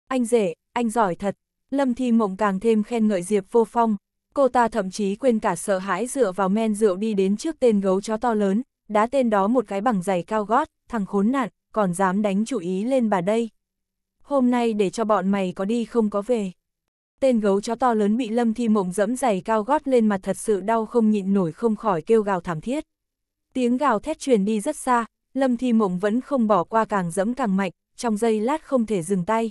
Anh rể, anh giỏi thật. Lâm Thi Mộng càng thêm khen ngợi Diệp Vô Phong. Cô ta thậm chí quên cả sợ hãi dựa vào men rượu đi đến trước tên gấu chó to lớn, đá tên đó một cái bằng giày cao gót, thằng khốn nạn, còn dám đánh chủ ý lên bà đây. Hôm nay để cho bọn mày có đi không có về. Tên gấu chó to lớn bị Lâm Thi Mộng dẫm giày cao gót lên mặt thật sự đau không nhịn nổi không khỏi kêu gào thảm thiết. Tiếng gào thét truyền đi rất xa, Lâm Thi Mộng vẫn không bỏ qua càng dẫm càng mạnh, trong giây lát không thể dừng tay.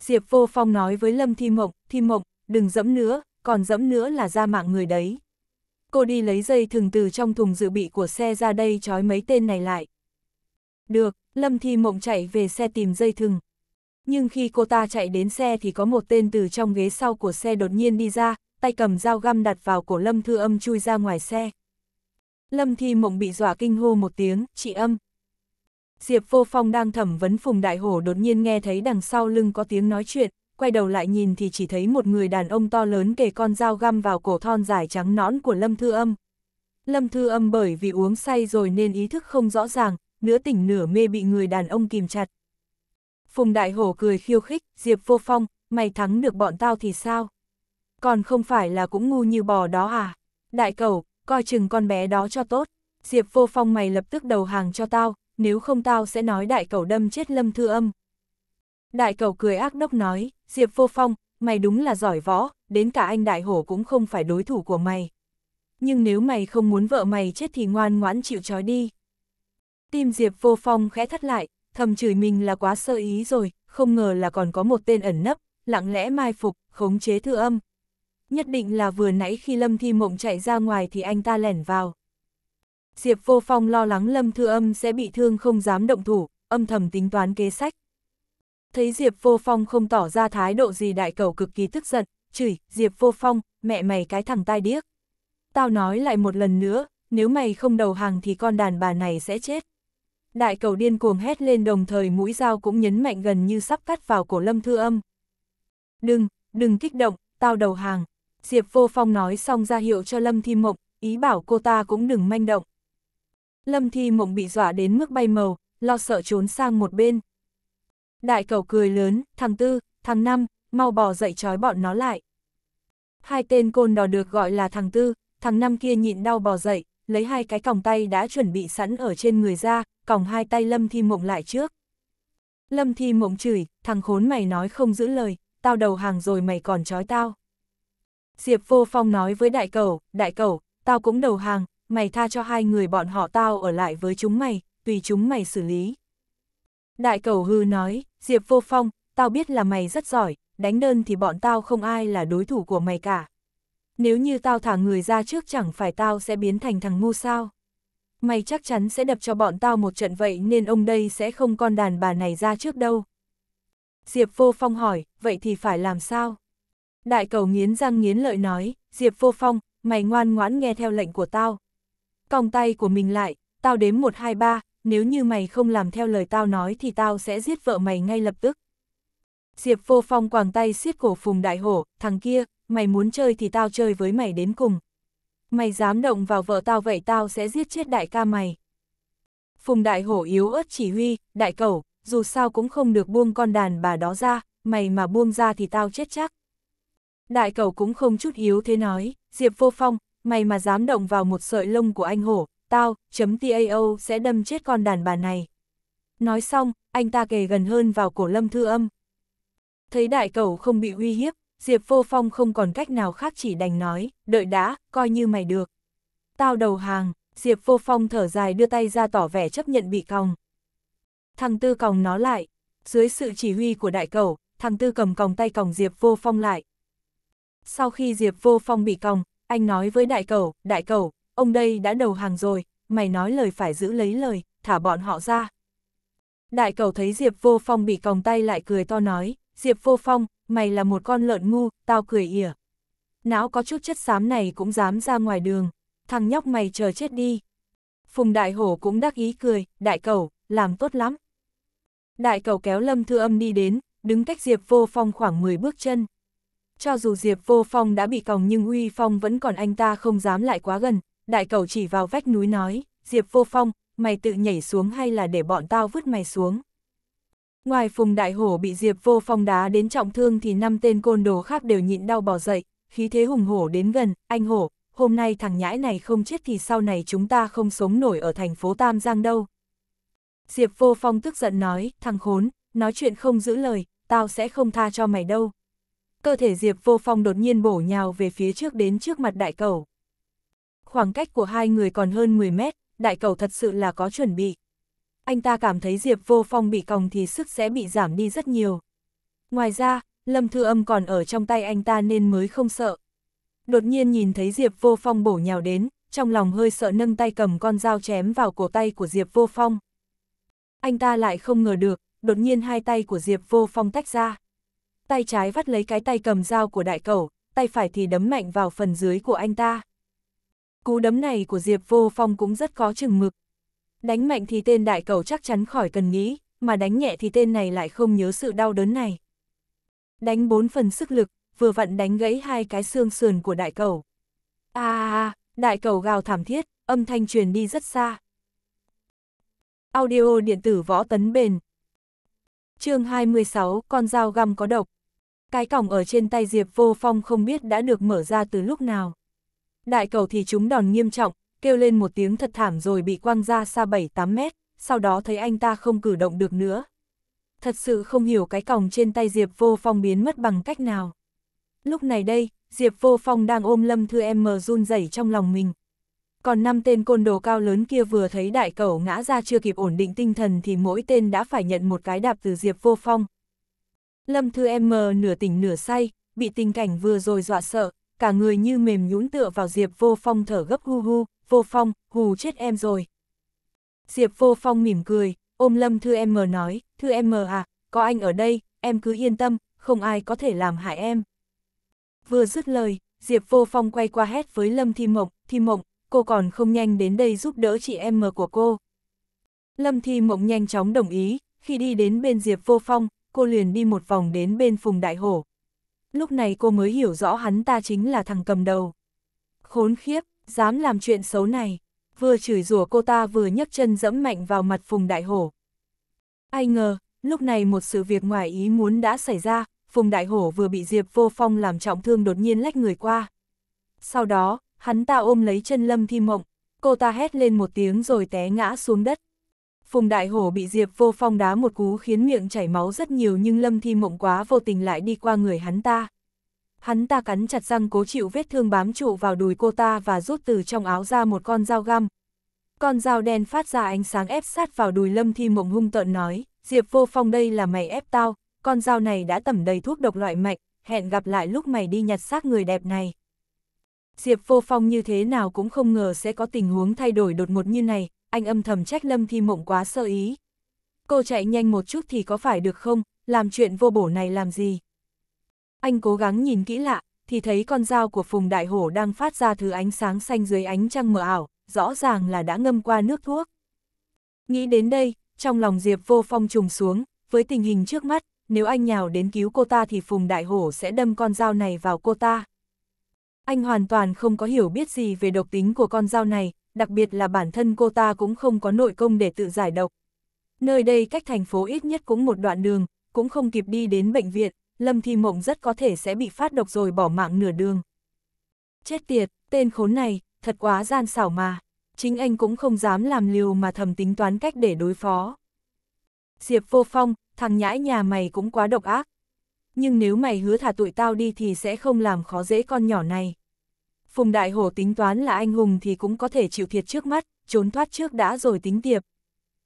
Diệp Vô Phong nói với Lâm Thi Mộng, Thi Mộng, đừng dẫm nữa, còn dẫm nữa là ra mạng người đấy. Cô đi lấy dây thừng từ trong thùng dự bị của xe ra đây trói mấy tên này lại. Được, Lâm Thi Mộng chạy về xe tìm dây thừng. Nhưng khi cô ta chạy đến xe thì có một tên từ trong ghế sau của xe đột nhiên đi ra, tay cầm dao găm đặt vào cổ Lâm Thư Âm chui ra ngoài xe. Lâm Thi Mộng bị dọa kinh hô một tiếng, chị Âm, Diệp Vô Phong đang thẩm vấn Phùng Đại Hổ đột nhiên nghe thấy đằng sau lưng có tiếng nói chuyện, quay đầu lại nhìn thì chỉ thấy một người đàn ông to lớn kề con dao găm vào cổ thon dài trắng nõn của Lâm Thư Âm. Lâm Thư Âm bởi vì uống say rồi nên ý thức không rõ ràng, nửa tỉnh nửa mê bị người đàn ông kìm chặt. Phùng Đại Hổ cười khiêu khích, Diệp Vô Phong, mày thắng được bọn tao thì sao? Còn không phải là cũng ngu như bò đó à? Đại cầu, coi chừng con bé đó cho tốt. Diệp Vô Phong mày lập tức đầu hàng cho tao, nếu không tao sẽ nói đại cầu đâm chết lâm thư âm. Đại cầu cười ác độc nói, Diệp vô phong, mày đúng là giỏi võ, đến cả anh đại hổ cũng không phải đối thủ của mày. Nhưng nếu mày không muốn vợ mày chết thì ngoan ngoãn chịu trói đi. Tim Diệp vô phong khẽ thắt lại, thầm chửi mình là quá sơ ý rồi, không ngờ là còn có một tên ẩn nấp, lặng lẽ mai phục, khống chế thư âm. Nhất định là vừa nãy khi Lâm Thi Mộng chạy ra ngoài thì anh ta lẻn vào. Diệp Vô Phong lo lắng Lâm Thư Âm sẽ bị thương không dám động thủ, âm thầm tính toán kế sách. Thấy Diệp Vô Phong không tỏ ra thái độ gì đại cầu cực kỳ tức giận, chửi, Diệp Vô Phong, mẹ mày cái thằng tai điếc. Tao nói lại một lần nữa, nếu mày không đầu hàng thì con đàn bà này sẽ chết. Đại cầu điên cuồng hét lên đồng thời mũi dao cũng nhấn mạnh gần như sắp cắt vào cổ Lâm Thư Âm. Đừng, đừng kích động, tao đầu hàng. Diệp Vô Phong nói xong ra hiệu cho Lâm Thi Mộng, ý bảo cô ta cũng đừng manh động. Lâm Thi Mộng bị dọa đến mức bay màu, lo sợ trốn sang một bên. Đại cầu cười lớn, thằng tư, thằng năm, mau bò dậy trói bọn nó lại. Hai tên côn đỏ được gọi là thằng tư, thằng năm kia nhịn đau bò dậy, lấy hai cái còng tay đã chuẩn bị sẵn ở trên người ra, còng hai tay Lâm Thi Mộng lại trước. Lâm Thi Mộng chửi, thằng khốn mày nói không giữ lời, tao đầu hàng rồi mày còn trói tao. Diệp Vô Phong nói với đại cầu, đại cầu, tao cũng đầu hàng, mày tha cho hai người bọn họ tao ở lại với chúng mày, tùy chúng mày xử lý. Đại cầu hư nói, Diệp vô phong, tao biết là mày rất giỏi, đánh đơn thì bọn tao không ai là đối thủ của mày cả. Nếu như tao thả người ra trước chẳng phải tao sẽ biến thành thằng ngu sao. Mày chắc chắn sẽ đập cho bọn tao một trận vậy nên ông đây sẽ không con đàn bà này ra trước đâu. Diệp vô phong hỏi, vậy thì phải làm sao? Đại cầu nghiến răng nghiến lợi nói, Diệp vô phong, mày ngoan ngoãn nghe theo lệnh của tao, còng tay của mình lại, tao đếm 1 2 3, nếu như mày không làm theo lời tao nói thì tao sẽ giết vợ mày ngay lập tức. Diệp vô phong quàng tay siết cổ phùng đại hổ, thằng kia, mày muốn chơi thì tao chơi với mày đến cùng. Mày dám động vào vợ tao vậy tao sẽ giết chết đại ca mày. Phùng đại hổ yếu ớt chỉ huy, đại cầu, dù sao cũng không được buông con đàn bà đó ra, mày mà buông ra thì tao chết chắc. Đại cầu cũng không chút yếu thế nói, Diệp vô phong, mày mà dám động vào một sợi lông của anh hổ, tao, chấm TAO sẽ đâm chết con đàn bà này. Nói xong, anh ta kề gần hơn vào cổ lâm thư âm. Thấy đại cầu không bị uy hiếp, Diệp vô phong không còn cách nào khác chỉ đành nói, đợi đã, coi như mày được. Tao đầu hàng, Diệp vô phong thở dài đưa tay ra tỏ vẻ chấp nhận bị còng. Thằng tư còng nó lại, dưới sự chỉ huy của đại cầu, thằng tư cầm còng tay còng Diệp vô phong lại. Sau khi Diệp vô phong bị còng, anh nói với đại cầu, đại cầu, ông đây đã đầu hàng rồi, mày nói lời phải giữ lấy lời, thả bọn họ ra. Đại cầu thấy Diệp Vô Phong bị còng tay lại cười to nói, Diệp Vô Phong, mày là một con lợn ngu, tao cười ỉa. Não có chút chất xám này cũng dám ra ngoài đường, thằng nhóc mày chờ chết đi. Phùng Đại Hổ cũng đắc ý cười, đại cầu, làm tốt lắm. Đại cầu kéo Lâm Thư Âm đi đến, đứng cách Diệp Vô Phong khoảng 10 bước chân. Cho dù Diệp Vô Phong đã bị còng nhưng uy phong vẫn còn anh ta không dám lại quá gần, đại cầu chỉ vào vách núi nói, Diệp Vô Phong, mày tự nhảy xuống hay là để bọn tao vứt mày xuống. Ngoài phùng đại hổ bị Diệp Vô Phong đá đến trọng thương thì năm tên côn đồ khác đều nhịn đau bỏ dậy, khí thế hùng hổ đến gần, anh hổ, hôm nay thằng nhãi này không chết thì sau này chúng ta không sống nổi ở thành phố Tam Giang đâu. Diệp Vô Phong tức giận nói, thằng khốn, nói chuyện không giữ lời, tao sẽ không tha cho mày đâu cơ thể Diệp Vô Phong đột nhiên bổ nhào về phía trước đến trước mặt đại cầu. Khoảng cách của hai người còn hơn 10 mét, đại cầu thật sự là có chuẩn bị. Anh ta cảm thấy Diệp Vô Phong bị còng thì sức sẽ bị giảm đi rất nhiều. Ngoài ra, Lâm Thư Âm còn ở trong tay anh ta nên mới không sợ. Đột nhiên nhìn thấy Diệp Vô Phong bổ nhào đến, trong lòng hơi sợ nâng tay cầm con dao chém vào cổ tay của Diệp Vô Phong. Anh ta lại không ngờ được, đột nhiên hai tay của Diệp Vô Phong tách ra tay trái vắt lấy cái tay cầm dao của đại cẩu, tay phải thì đấm mạnh vào phần dưới của anh ta. Cú đấm này của Diệp Vô Phong cũng rất có chừng mực. Đánh mạnh thì tên đại cẩu chắc chắn khỏi cần nghĩ, mà đánh nhẹ thì tên này lại không nhớ sự đau đớn này. Đánh bốn phần sức lực, vừa vặn đánh gãy hai cái xương sườn của đại cẩu. A à, đại cẩu gào thảm thiết, âm thanh truyền đi rất xa. Audio điện tử võ tấn bền. Chương 26, con dao găm có độc. Cái còng ở trên tay Diệp Vô Phong không biết đã được mở ra từ lúc nào. Đại cầu thì chúng đòn nghiêm trọng, kêu lên một tiếng thật thảm rồi bị quăng ra xa 7-8 mét, sau đó thấy anh ta không cử động được nữa. Thật sự không hiểu cái còng trên tay Diệp Vô Phong biến mất bằng cách nào. Lúc này đây, Diệp Vô Phong đang ôm Lâm Thư Em mờ run rẩy trong lòng mình. Còn năm tên côn đồ cao lớn kia vừa thấy đại cầu ngã ra chưa kịp ổn định tinh thần thì mỗi tên đã phải nhận một cái đạp từ Diệp Vô Phong, Lâm Thư em mờ nửa tỉnh nửa say, bị tình cảnh vừa rồi dọa sợ, cả người như mềm nhũn tựa vào Diệp Vô Phong thở gấp hu hu, Vô Phong, hù chết em rồi. Diệp Vô Phong mỉm cười, ôm Lâm Thư em mờ nói, Thư em mờ à, có anh ở đây, em cứ yên tâm, không ai có thể làm hại em. Vừa dứt lời, Diệp Vô Phong quay qua hét với Lâm Thi Mộng, Thi Mộng, cô còn không nhanh đến đây giúp đỡ chị em mờ của cô. Lâm Thi Mộng nhanh chóng đồng ý, khi đi đến bên Diệp Vô Phong, cô liền đi một vòng đến bên Phùng Đại Hổ. Lúc này cô mới hiểu rõ hắn ta chính là thằng cầm đầu. Khốn khiếp, dám làm chuyện xấu này. Vừa chửi rủa cô ta vừa nhấc chân dẫm mạnh vào mặt Phùng Đại Hổ. Ai ngờ, lúc này một sự việc ngoài ý muốn đã xảy ra, Phùng Đại Hổ vừa bị Diệp Vô Phong làm trọng thương đột nhiên lách người qua. Sau đó, hắn ta ôm lấy chân Lâm Thi Mộng, cô ta hét lên một tiếng rồi té ngã xuống đất. Phùng Đại Hổ bị Diệp Vô Phong đá một cú khiến miệng chảy máu rất nhiều nhưng Lâm Thi Mộng quá vô tình lại đi qua người hắn ta. Hắn ta cắn chặt răng cố chịu vết thương bám trụ vào đùi cô ta và rút từ trong áo ra một con dao găm. Con dao đen phát ra ánh sáng ép sát vào đùi Lâm Thi Mộng hung tợn nói, Diệp Vô Phong đây là mày ép tao, con dao này đã tẩm đầy thuốc độc loại mạnh, hẹn gặp lại lúc mày đi nhặt xác người đẹp này. Diệp Vô Phong như thế nào cũng không ngờ sẽ có tình huống thay đổi đột ngột như này, anh âm thầm trách Lâm Thi Mộng quá sơ ý. Cô chạy nhanh một chút thì có phải được không, làm chuyện vô bổ này làm gì? Anh cố gắng nhìn kỹ lạ, thì thấy con dao của Phùng Đại Hổ đang phát ra thứ ánh sáng xanh dưới ánh trăng mờ ảo, rõ ràng là đã ngâm qua nước thuốc. Nghĩ đến đây, trong lòng Diệp vô phong trùng xuống, với tình hình trước mắt, nếu anh nhào đến cứu cô ta thì Phùng Đại Hổ sẽ đâm con dao này vào cô ta. Anh hoàn toàn không có hiểu biết gì về độc tính của con dao này, đặc biệt là bản thân cô ta cũng không có nội công để tự giải độc. Nơi đây cách thành phố ít nhất cũng một đoạn đường, cũng không kịp đi đến bệnh viện, Lâm Thi Mộng rất có thể sẽ bị phát độc rồi bỏ mạng nửa đường. Chết tiệt, tên khốn này, thật quá gian xảo mà. Chính anh cũng không dám làm liều mà thầm tính toán cách để đối phó. Diệp vô phong, thằng nhãi nhà mày cũng quá độc ác. Nhưng nếu mày hứa thả tụi tao đi thì sẽ không làm khó dễ con nhỏ này. Phùng Đại Hổ tính toán là anh hùng thì cũng có thể chịu thiệt trước mắt, trốn thoát trước đã rồi tính tiệp.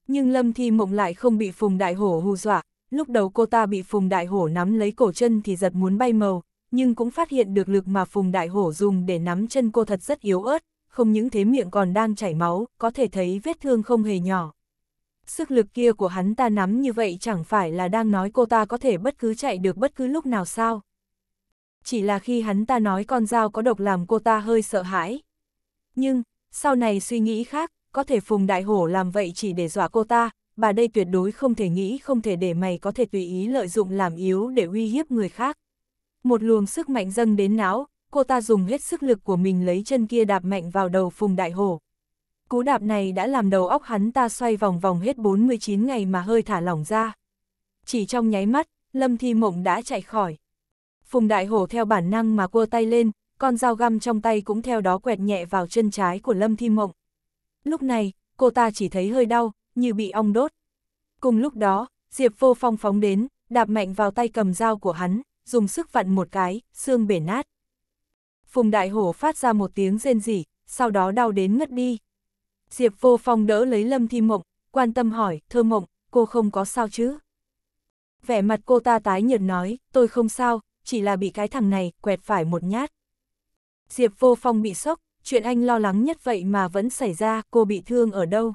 Nhưng Lâm Thi Mộng lại không bị Phùng Đại Hổ hù dọa, lúc đầu cô ta bị Phùng Đại Hổ nắm lấy cổ chân thì giật muốn bay màu, nhưng cũng phát hiện được lực mà Phùng Đại Hổ dùng để nắm chân cô thật rất yếu ớt, không những thế miệng còn đang chảy máu, có thể thấy vết thương không hề nhỏ. Sức lực kia của hắn ta nắm như vậy chẳng phải là đang nói cô ta có thể bất cứ chạy được bất cứ lúc nào sao chỉ là khi hắn ta nói con dao có độc làm cô ta hơi sợ hãi. Nhưng, sau này suy nghĩ khác, có thể Phùng Đại Hổ làm vậy chỉ để dọa cô ta, bà đây tuyệt đối không thể nghĩ không thể để mày có thể tùy ý lợi dụng làm yếu để uy hiếp người khác. Một luồng sức mạnh dâng đến não, cô ta dùng hết sức lực của mình lấy chân kia đạp mạnh vào đầu Phùng Đại Hổ. Cú đạp này đã làm đầu óc hắn ta xoay vòng vòng hết 49 ngày mà hơi thả lỏng ra. Chỉ trong nháy mắt, Lâm Thi Mộng đã chạy khỏi. Phùng Đại Hổ theo bản năng mà cua tay lên, con dao găm trong tay cũng theo đó quẹt nhẹ vào chân trái của Lâm Thi Mộng. Lúc này, cô ta chỉ thấy hơi đau, như bị ong đốt. Cùng lúc đó, Diệp Vô Phong phóng đến, đạp mạnh vào tay cầm dao của hắn, dùng sức vặn một cái, xương bể nát. Phùng Đại Hổ phát ra một tiếng rên rỉ, sau đó đau đến ngất đi. Diệp Vô Phong đỡ lấy Lâm Thi Mộng, quan tâm hỏi, thơ mộng, cô không có sao chứ? Vẻ mặt cô ta tái nhợt nói, tôi không sao, chỉ là bị cái thằng này quẹt phải một nhát. Diệp vô phong bị sốc, chuyện anh lo lắng nhất vậy mà vẫn xảy ra, cô bị thương ở đâu.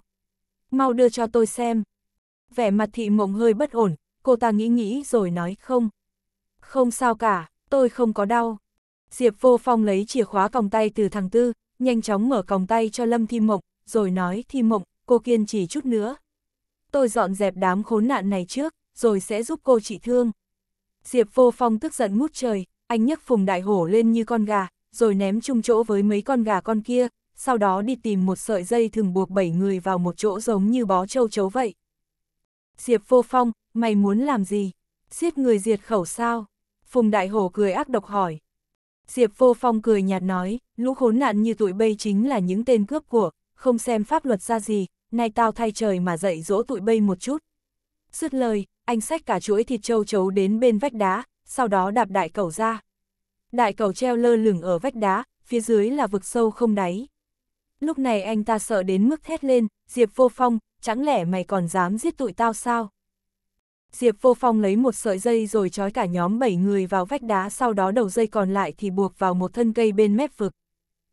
Mau đưa cho tôi xem. Vẻ mặt thị mộng hơi bất ổn, cô ta nghĩ nghĩ rồi nói không. Không sao cả, tôi không có đau. Diệp vô phong lấy chìa khóa còng tay từ thằng Tư, nhanh chóng mở còng tay cho Lâm Thi Mộng, rồi nói Thi Mộng, cô kiên trì chút nữa. Tôi dọn dẹp đám khốn nạn này trước, rồi sẽ giúp cô trị thương. Diệp Vô Phong tức giận ngút trời, anh nhấc Phùng Đại Hổ lên như con gà, rồi ném chung chỗ với mấy con gà con kia, sau đó đi tìm một sợi dây thường buộc bảy người vào một chỗ giống như bó châu chấu vậy. Diệp Vô Phong, mày muốn làm gì? Giết người diệt khẩu sao? Phùng Đại Hổ cười ác độc hỏi. Diệp Vô Phong cười nhạt nói, lũ khốn nạn như tụi bây chính là những tên cướp của, không xem pháp luật ra gì, nay tao thay trời mà dạy dỗ tụi bây một chút. Dứt lời, anh xách cả chuỗi thịt châu chấu đến bên vách đá, sau đó đạp đại cầu ra. Đại cầu treo lơ lửng ở vách đá, phía dưới là vực sâu không đáy. Lúc này anh ta sợ đến mức thét lên, Diệp Vô Phong, chẳng lẽ mày còn dám giết tụi tao sao? Diệp Vô Phong lấy một sợi dây rồi trói cả nhóm 7 người vào vách đá sau đó đầu dây còn lại thì buộc vào một thân cây bên mép vực.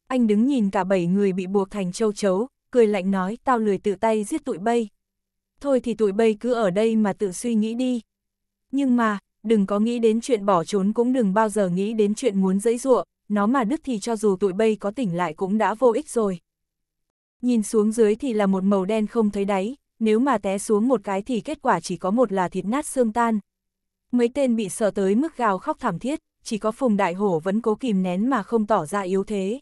Anh đứng nhìn cả 7 người bị buộc thành châu chấu, cười lạnh nói tao lười tự tay giết tụi bay thôi thì tụi bây cứ ở đây mà tự suy nghĩ đi. Nhưng mà, đừng có nghĩ đến chuyện bỏ trốn cũng đừng bao giờ nghĩ đến chuyện muốn dẫy dụa, nó mà đứt thì cho dù tụi bây có tỉnh lại cũng đã vô ích rồi. Nhìn xuống dưới thì là một màu đen không thấy đáy, nếu mà té xuống một cái thì kết quả chỉ có một là thịt nát xương tan. Mấy tên bị sợ tới mức gào khóc thảm thiết, chỉ có Phùng Đại Hổ vẫn cố kìm nén mà không tỏ ra yếu thế.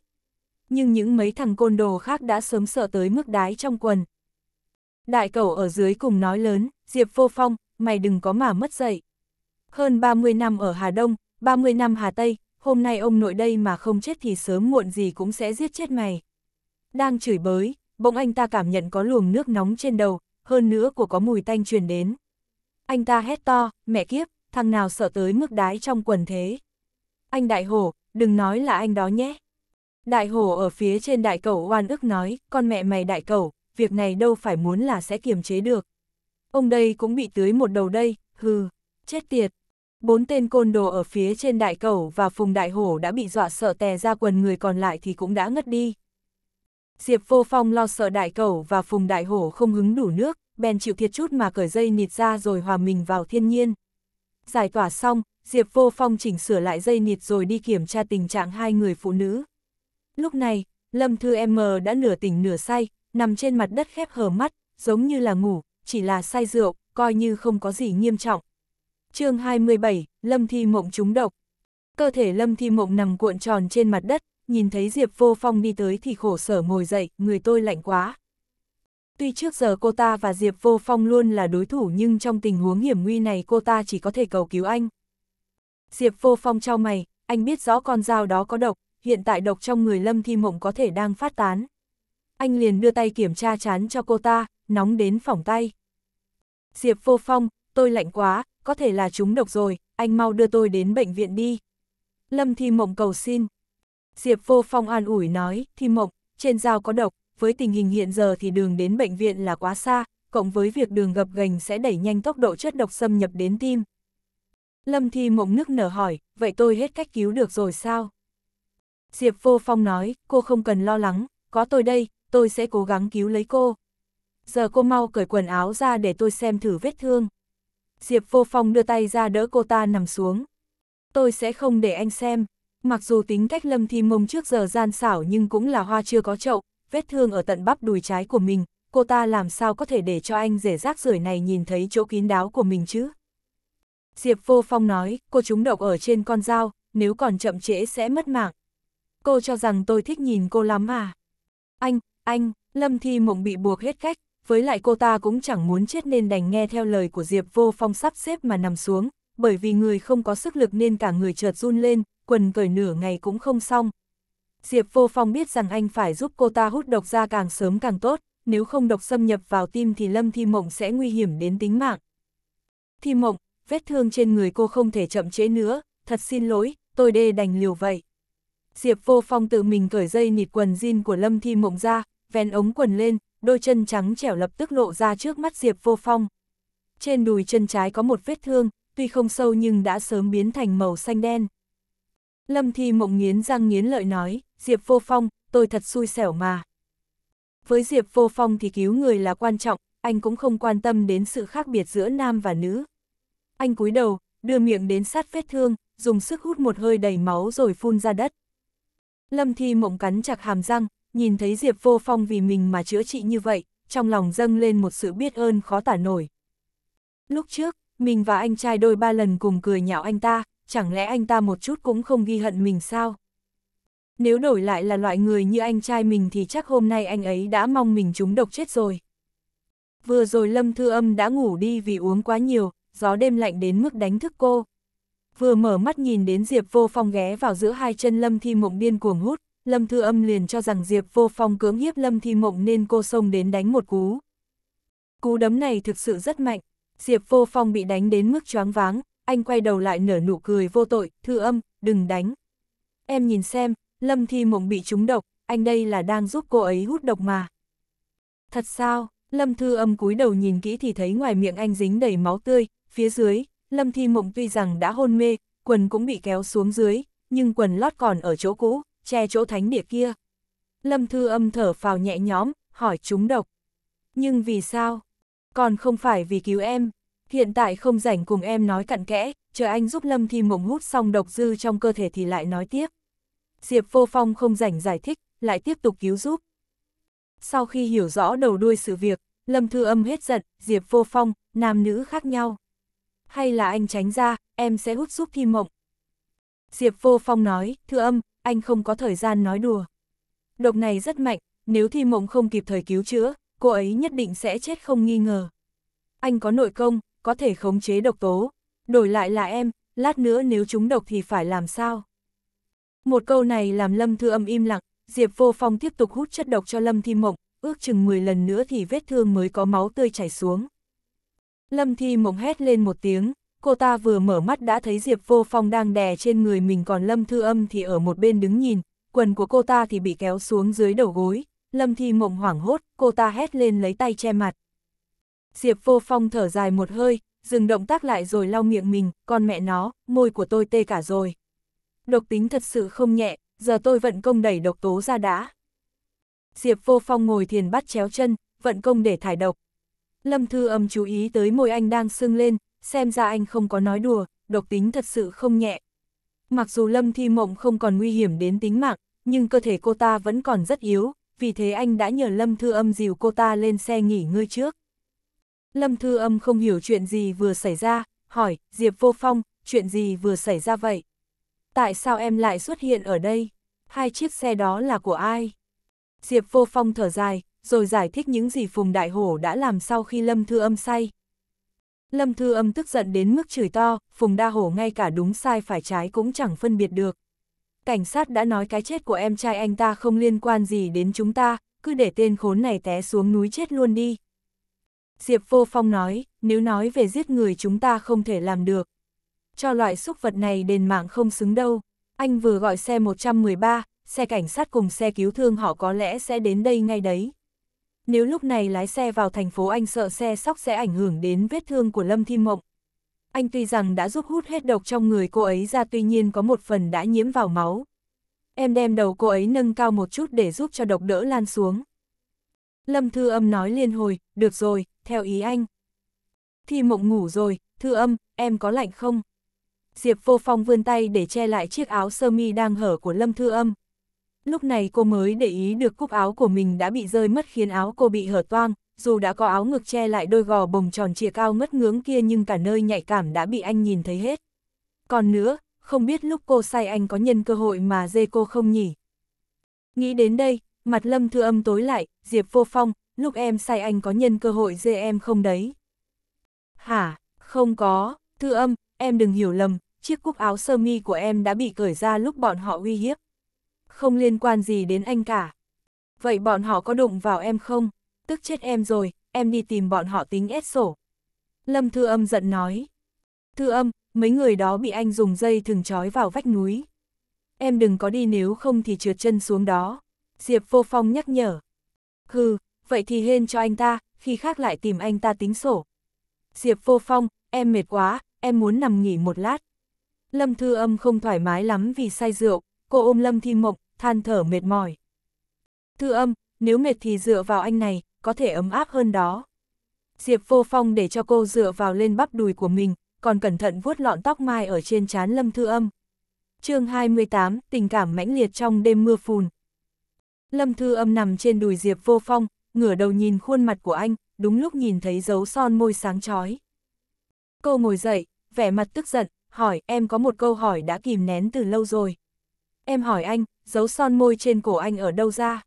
Nhưng những mấy thằng côn đồ khác đã sớm sợ tới mức đái trong quần, Đại cầu ở dưới cùng nói lớn, Diệp Vô Phong, mày đừng có mà mất dậy. Hơn 30 năm ở Hà Đông, 30 năm Hà Tây, hôm nay ông nội đây mà không chết thì sớm muộn gì cũng sẽ giết chết mày. Đang chửi bới, bỗng anh ta cảm nhận có luồng nước nóng trên đầu, hơn nữa của có mùi tanh truyền đến. Anh ta hét to, mẹ kiếp, thằng nào sợ tới mức đái trong quần thế. Anh đại hổ, đừng nói là anh đó nhé. Đại hổ ở phía trên đại cẩu oan ức nói, con mẹ mày đại cẩu, việc này đâu phải muốn là sẽ kiềm chế được. Ông đây cũng bị tưới một đầu đây, hừ, chết tiệt. Bốn tên côn đồ ở phía trên đại cầu và phùng đại hổ đã bị dọa sợ tè ra quần người còn lại thì cũng đã ngất đi. Diệp vô phong lo sợ đại cầu và phùng đại hổ không hứng đủ nước, bèn chịu thiệt chút mà cởi dây nịt ra rồi hòa mình vào thiên nhiên. Giải tỏa xong, Diệp vô phong chỉnh sửa lại dây nịt rồi đi kiểm tra tình trạng hai người phụ nữ. Lúc này, Lâm Thư M đã nửa tỉnh nửa say, nằm trên mặt đất khép hờ mắt, giống như là ngủ, chỉ là say rượu, coi như không có gì nghiêm trọng. chương 27, Lâm Thi Mộng trúng độc. Cơ thể Lâm Thi Mộng nằm cuộn tròn trên mặt đất, nhìn thấy Diệp Vô Phong đi tới thì khổ sở ngồi dậy, người tôi lạnh quá. Tuy trước giờ cô ta và Diệp Vô Phong luôn là đối thủ nhưng trong tình huống hiểm nguy này cô ta chỉ có thể cầu cứu anh. Diệp Vô Phong trao mày, anh biết rõ con dao đó có độc, hiện tại độc trong người Lâm Thi Mộng có thể đang phát tán anh liền đưa tay kiểm tra chán cho cô ta, nóng đến phỏng tay. Diệp vô phong, tôi lạnh quá, có thể là chúng độc rồi, anh mau đưa tôi đến bệnh viện đi. Lâm Thi Mộng cầu xin. Diệp vô phong an ủi nói, Thi Mộng, trên dao có độc, với tình hình hiện giờ thì đường đến bệnh viện là quá xa, cộng với việc đường gập gành sẽ đẩy nhanh tốc độ chất độc xâm nhập đến tim. Lâm Thi Mộng nức nở hỏi, vậy tôi hết cách cứu được rồi sao? Diệp vô phong nói, cô không cần lo lắng, có tôi đây, tôi sẽ cố gắng cứu lấy cô. Giờ cô mau cởi quần áo ra để tôi xem thử vết thương. Diệp vô phong đưa tay ra đỡ cô ta nằm xuống. Tôi sẽ không để anh xem. Mặc dù tính cách Lâm Thi Mông trước giờ gian xảo nhưng cũng là hoa chưa có chậu, vết thương ở tận bắp đùi trái của mình, cô ta làm sao có thể để cho anh rể rác rưởi này nhìn thấy chỗ kín đáo của mình chứ? Diệp Vô Phong nói, cô trúng độc ở trên con dao, nếu còn chậm trễ sẽ mất mạng. Cô cho rằng tôi thích nhìn cô lắm à? Anh, anh, Lâm Thi Mộng bị buộc hết cách, với lại cô ta cũng chẳng muốn chết nên đành nghe theo lời của Diệp Vô Phong sắp xếp mà nằm xuống, bởi vì người không có sức lực nên cả người chợt run lên, quần cởi nửa ngày cũng không xong. Diệp Vô Phong biết rằng anh phải giúp cô ta hút độc ra càng sớm càng tốt, nếu không độc xâm nhập vào tim thì Lâm Thi Mộng sẽ nguy hiểm đến tính mạng. Thi Mộng, vết thương trên người cô không thể chậm chế nữa, thật xin lỗi, tôi đê đành liều vậy. Diệp Vô Phong tự mình cởi dây nịt quần jean của Lâm Thi Mộng ra, vén ống quần lên, đôi chân trắng trẻo lập tức lộ ra trước mắt Diệp Vô Phong. Trên đùi chân trái có một vết thương, tuy không sâu nhưng đã sớm biến thành màu xanh đen. Lâm Thi mộng nghiến răng nghiến lợi nói, Diệp Vô Phong, tôi thật xui xẻo mà. Với Diệp Vô Phong thì cứu người là quan trọng, anh cũng không quan tâm đến sự khác biệt giữa nam và nữ. Anh cúi đầu, đưa miệng đến sát vết thương, dùng sức hút một hơi đầy máu rồi phun ra đất. Lâm Thi mộng cắn chặt hàm răng, nhìn thấy Diệp Vô Phong vì mình mà chữa trị như vậy, trong lòng dâng lên một sự biết ơn khó tả nổi. Lúc trước, mình và anh trai đôi ba lần cùng cười nhạo anh ta, chẳng lẽ anh ta một chút cũng không ghi hận mình sao? Nếu đổi lại là loại người như anh trai mình thì chắc hôm nay anh ấy đã mong mình trúng độc chết rồi. Vừa rồi Lâm Thư Âm đã ngủ đi vì uống quá nhiều, gió đêm lạnh đến mức đánh thức cô. Vừa mở mắt nhìn đến Diệp Vô Phong ghé vào giữa hai chân Lâm Thi Mộng điên cuồng hút, Lâm Thư Âm liền cho rằng Diệp Vô Phong cưỡng hiếp Lâm Thi Mộng nên cô xông đến đánh một cú. Cú đấm này thực sự rất mạnh, Diệp Vô Phong bị đánh đến mức choáng váng, anh quay đầu lại nở nụ cười vô tội, Thư Âm, đừng đánh. Em nhìn xem, Lâm Thi Mộng bị trúng độc, anh đây là đang giúp cô ấy hút độc mà. Thật sao, Lâm Thư Âm cúi đầu nhìn kỹ thì thấy ngoài miệng anh dính đầy máu tươi, phía dưới, Lâm Thi Mộng tuy rằng đã hôn mê, quần cũng bị kéo xuống dưới, nhưng quần lót còn ở chỗ cũ, che chỗ thánh địa kia. Lâm Thư âm thở phào nhẹ nhõm, hỏi chúng độc. Nhưng vì sao? Còn không phải vì cứu em. Hiện tại không rảnh cùng em nói cặn kẽ, chờ anh giúp Lâm Thi mộng hút xong độc dư trong cơ thể thì lại nói tiếp. Diệp Vô Phong không rảnh giải thích, lại tiếp tục cứu giúp. Sau khi hiểu rõ đầu đuôi sự việc, Lâm Thư âm hết giận, Diệp Vô Phong, nam nữ khác nhau. Hay là anh tránh ra, em sẽ hút giúp Thi mộng. Diệp Vô Phong nói, Thư âm, anh không có thời gian nói đùa. Độc này rất mạnh, nếu thi mộng không kịp thời cứu chữa, cô ấy nhất định sẽ chết không nghi ngờ. Anh có nội công, có thể khống chế độc tố. Đổi lại là em, lát nữa nếu chúng độc thì phải làm sao? Một câu này làm Lâm Thư Âm im lặng, Diệp Vô Phong tiếp tục hút chất độc cho Lâm Thi Mộng, ước chừng 10 lần nữa thì vết thương mới có máu tươi chảy xuống. Lâm Thi Mộng hét lên một tiếng, cô ta vừa mở mắt đã thấy Diệp Vô Phong đang đè trên người mình còn Lâm Thư Âm thì ở một bên đứng nhìn, quần của cô ta thì bị kéo xuống dưới đầu gối, Lâm Thi mộng hoảng hốt, cô ta hét lên lấy tay che mặt. Diệp Vô Phong thở dài một hơi, dừng động tác lại rồi lau miệng mình, con mẹ nó, môi của tôi tê cả rồi. Độc tính thật sự không nhẹ, giờ tôi vận công đẩy độc tố ra đã. Diệp Vô Phong ngồi thiền bắt chéo chân, vận công để thải độc. Lâm Thư Âm chú ý tới môi anh đang sưng lên, xem ra anh không có nói đùa, độc tính thật sự không nhẹ. Mặc dù Lâm Thi Mộng không còn nguy hiểm đến tính mạng, nhưng cơ thể cô ta vẫn còn rất yếu, vì thế anh đã nhờ Lâm Thư Âm dìu cô ta lên xe nghỉ ngơi trước. Lâm Thư Âm không hiểu chuyện gì vừa xảy ra, hỏi, Diệp Vô Phong, chuyện gì vừa xảy ra vậy? Tại sao em lại xuất hiện ở đây? Hai chiếc xe đó là của ai? Diệp Vô Phong thở dài, rồi giải thích những gì Phùng Đại Hổ đã làm sau khi Lâm Thư Âm say, Lâm Thư Âm tức giận đến mức chửi to, Phùng Đa Hổ ngay cả đúng sai phải trái cũng chẳng phân biệt được. Cảnh sát đã nói cái chết của em trai anh ta không liên quan gì đến chúng ta, cứ để tên khốn này té xuống núi chết luôn đi. Diệp Vô Phong nói, nếu nói về giết người chúng ta không thể làm được. Cho loại xúc vật này đền mạng không xứng đâu. Anh vừa gọi xe 113, xe cảnh sát cùng xe cứu thương họ có lẽ sẽ đến đây ngay đấy. Nếu lúc này lái xe vào thành phố anh sợ xe sóc sẽ ảnh hưởng đến vết thương của Lâm Thi Mộng. Anh tuy rằng đã giúp hút hết độc trong người cô ấy ra tuy nhiên có một phần đã nhiễm vào máu. Em đem đầu cô ấy nâng cao một chút để giúp cho độc đỡ lan xuống. Lâm Thư Âm nói liên hồi, được rồi, theo ý anh. Thi Mộng ngủ rồi, Thư Âm, em có lạnh không? Diệp Vô Phong vươn tay để che lại chiếc áo sơ mi đang hở của Lâm Thư Âm. Lúc này cô mới để ý được cúc áo của mình đã bị rơi mất khiến áo cô bị hở toang, dù đã có áo ngực che lại đôi gò bồng tròn trịa cao mất ngưỡng kia nhưng cả nơi nhạy cảm đã bị anh nhìn thấy hết. Còn nữa, không biết lúc cô say anh có nhân cơ hội mà dê cô không nhỉ? Nghĩ đến đây, mặt lâm thư âm tối lại, Diệp vô phong, lúc em say anh có nhân cơ hội dê em không đấy? Hả, không có, thư âm, em đừng hiểu lầm, chiếc cúc áo sơ mi của em đã bị cởi ra lúc bọn họ uy hiếp không liên quan gì đến anh cả. Vậy bọn họ có đụng vào em không? Tức chết em rồi, em đi tìm bọn họ tính ép sổ. Lâm Thư Âm giận nói. Thư Âm, mấy người đó bị anh dùng dây thừng trói vào vách núi. Em đừng có đi nếu không thì trượt chân xuống đó. Diệp Vô Phong nhắc nhở. Hừ, vậy thì hên cho anh ta, khi khác lại tìm anh ta tính sổ. Diệp Vô Phong, em mệt quá, em muốn nằm nghỉ một lát. Lâm Thư Âm không thoải mái lắm vì say rượu, cô ôm Lâm Thi Mộng, than thở mệt mỏi. Thư âm, nếu mệt thì dựa vào anh này, có thể ấm áp hơn đó. Diệp vô phong để cho cô dựa vào lên bắp đùi của mình, còn cẩn thận vuốt lọn tóc mai ở trên trán lâm thư âm. chương 28, tình cảm mãnh liệt trong đêm mưa phùn. Lâm thư âm nằm trên đùi Diệp vô phong, ngửa đầu nhìn khuôn mặt của anh, đúng lúc nhìn thấy dấu son môi sáng chói. Cô ngồi dậy, vẻ mặt tức giận, hỏi em có một câu hỏi đã kìm nén từ lâu rồi. Em hỏi anh, dấu son môi trên cổ anh ở đâu ra?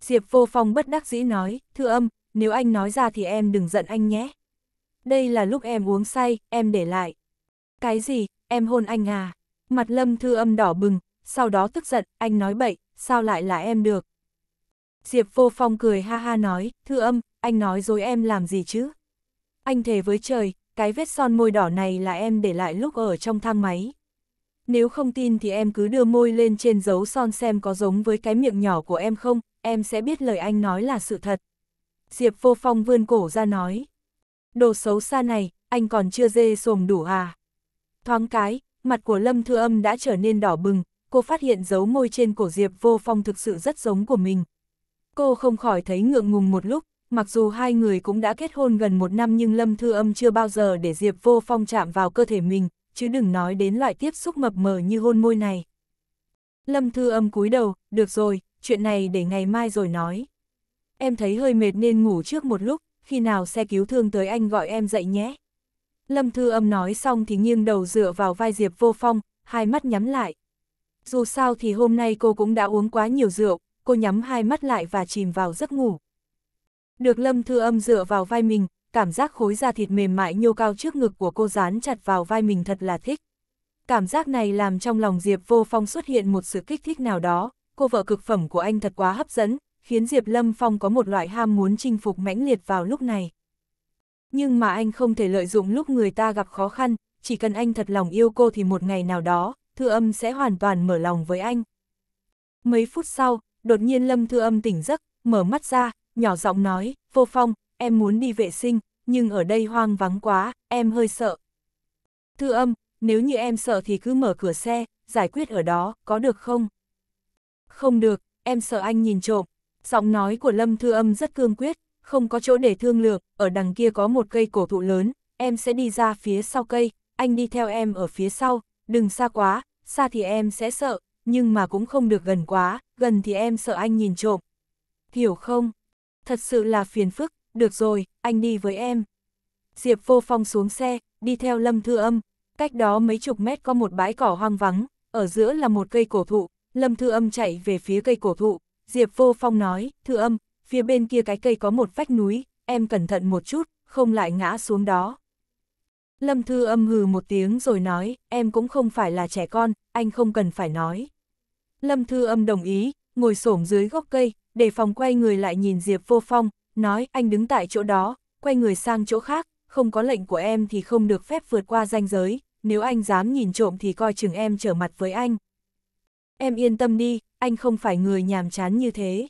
Diệp vô phong bất đắc dĩ nói, thưa âm, nếu anh nói ra thì em đừng giận anh nhé. Đây là lúc em uống say, em để lại. Cái gì, em hôn anh à? Mặt lâm thư âm đỏ bừng, sau đó tức giận, anh nói bậy, sao lại là em được? Diệp vô phong cười ha ha nói, thư âm, anh nói dối em làm gì chứ? Anh thề với trời, cái vết son môi đỏ này là em để lại lúc ở trong thang máy nếu không tin thì em cứ đưa môi lên trên dấu son xem có giống với cái miệng nhỏ của em không, em sẽ biết lời anh nói là sự thật. Diệp vô phong vươn cổ ra nói. Đồ xấu xa này, anh còn chưa dê xồm đủ à? Thoáng cái, mặt của Lâm Thư Âm đã trở nên đỏ bừng, cô phát hiện dấu môi trên cổ Diệp vô phong thực sự rất giống của mình. Cô không khỏi thấy ngượng ngùng một lúc, mặc dù hai người cũng đã kết hôn gần một năm nhưng Lâm Thư Âm chưa bao giờ để Diệp vô phong chạm vào cơ thể mình, chứ đừng nói đến loại tiếp xúc mập mờ như hôn môi này. Lâm Thư Âm cúi đầu, được rồi, chuyện này để ngày mai rồi nói. Em thấy hơi mệt nên ngủ trước một lúc, khi nào xe cứu thương tới anh gọi em dậy nhé. Lâm Thư Âm nói xong thì nghiêng đầu dựa vào vai Diệp Vô Phong, hai mắt nhắm lại. Dù sao thì hôm nay cô cũng đã uống quá nhiều rượu, cô nhắm hai mắt lại và chìm vào giấc ngủ. Được Lâm Thư Âm dựa vào vai mình, cảm giác khối da thịt mềm mại nhô cao trước ngực của cô dán chặt vào vai mình thật là thích. Cảm giác này làm trong lòng Diệp Vô Phong xuất hiện một sự kích thích nào đó, cô vợ cực phẩm của anh thật quá hấp dẫn, khiến Diệp Lâm Phong có một loại ham muốn chinh phục mãnh liệt vào lúc này. Nhưng mà anh không thể lợi dụng lúc người ta gặp khó khăn, chỉ cần anh thật lòng yêu cô thì một ngày nào đó, Thư Âm sẽ hoàn toàn mở lòng với anh. Mấy phút sau, đột nhiên Lâm Thư Âm tỉnh giấc, mở mắt ra, nhỏ giọng nói, Vô Phong, em muốn đi vệ sinh, nhưng ở đây hoang vắng quá, em hơi sợ. Thư âm, nếu như em sợ thì cứ mở cửa xe, giải quyết ở đó, có được không? Không được, em sợ anh nhìn trộm. Giọng nói của Lâm Thư âm rất cương quyết, không có chỗ để thương lượng, ở đằng kia có một cây cổ thụ lớn, em sẽ đi ra phía sau cây, anh đi theo em ở phía sau, đừng xa quá, xa thì em sẽ sợ, nhưng mà cũng không được gần quá, gần thì em sợ anh nhìn trộm. Hiểu không? Thật sự là phiền phức, được rồi, anh đi với em. Diệp vô phong xuống xe, đi theo lâm thư âm, cách đó mấy chục mét có một bãi cỏ hoang vắng, ở giữa là một cây cổ thụ, lâm thư âm chạy về phía cây cổ thụ, Diệp vô phong nói, thư âm, phía bên kia cái cây có một vách núi, em cẩn thận một chút, không lại ngã xuống đó. Lâm Thư âm hừ một tiếng rồi nói, em cũng không phải là trẻ con, anh không cần phải nói. Lâm Thư âm đồng ý, ngồi xổm dưới gốc cây, để phòng quay người lại nhìn Diệp Vô Phong, nói anh đứng tại chỗ đó, quay người sang chỗ khác, không có lệnh của em thì không được phép vượt qua ranh giới, nếu anh dám nhìn trộm thì coi chừng em trở mặt với anh. Em yên tâm đi, anh không phải người nhàm chán như thế.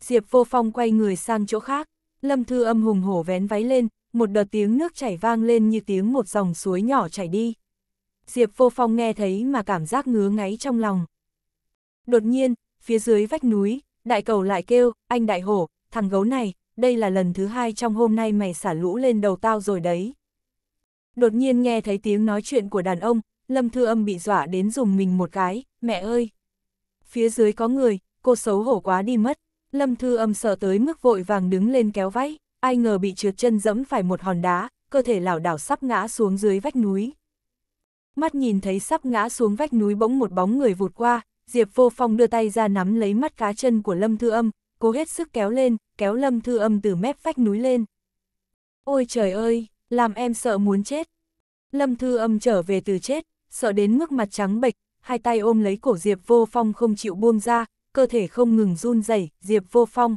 Diệp vô phong quay người sang chỗ khác, lâm thư âm hùng hổ vén váy lên, một đợt tiếng nước chảy vang lên như tiếng một dòng suối nhỏ chảy đi. Diệp vô phong nghe thấy mà cảm giác ngứa ngáy trong lòng. Đột nhiên, phía dưới vách núi, đại cầu lại kêu, anh đại hổ, thằng gấu này, đây là lần thứ hai trong hôm nay mày xả lũ lên đầu tao rồi đấy. Đột nhiên nghe thấy tiếng nói chuyện của đàn ông, Lâm Thư Âm bị dọa đến dùng mình một cái, mẹ ơi. Phía dưới có người, cô xấu hổ quá đi mất, Lâm Thư Âm sợ tới mức vội vàng đứng lên kéo váy, ai ngờ bị trượt chân dẫm phải một hòn đá, cơ thể lảo đảo sắp ngã xuống dưới vách núi. Mắt nhìn thấy sắp ngã xuống vách núi bỗng một bóng người vụt qua, Diệp Vô Phong đưa tay ra nắm lấy mắt cá chân của Lâm Thư Âm, cố hết sức kéo lên, kéo Lâm Thư Âm từ mép vách núi lên. Ôi trời ơi, làm em sợ muốn chết. Lâm Thư Âm trở về từ chết, sợ đến mức mặt trắng bệch, hai tay ôm lấy cổ Diệp Vô Phong không chịu buông ra, cơ thể không ngừng run rẩy, Diệp Vô Phong.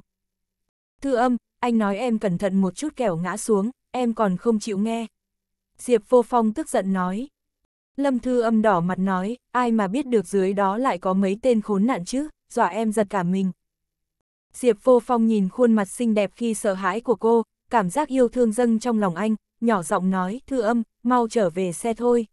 Thư Âm, anh nói em cẩn thận một chút kẻo ngã xuống, em còn không chịu nghe. Diệp Vô Phong tức giận nói. Lâm Thư Âm đỏ mặt nói, ai mà biết được dưới đó lại có mấy tên khốn nạn chứ, dọa em giật cả mình. Diệp Vô Phong nhìn khuôn mặt xinh đẹp khi sợ hãi của cô, cảm giác yêu thương dâng trong lòng anh, nhỏ giọng nói, Thư Âm, mau trở về xe thôi.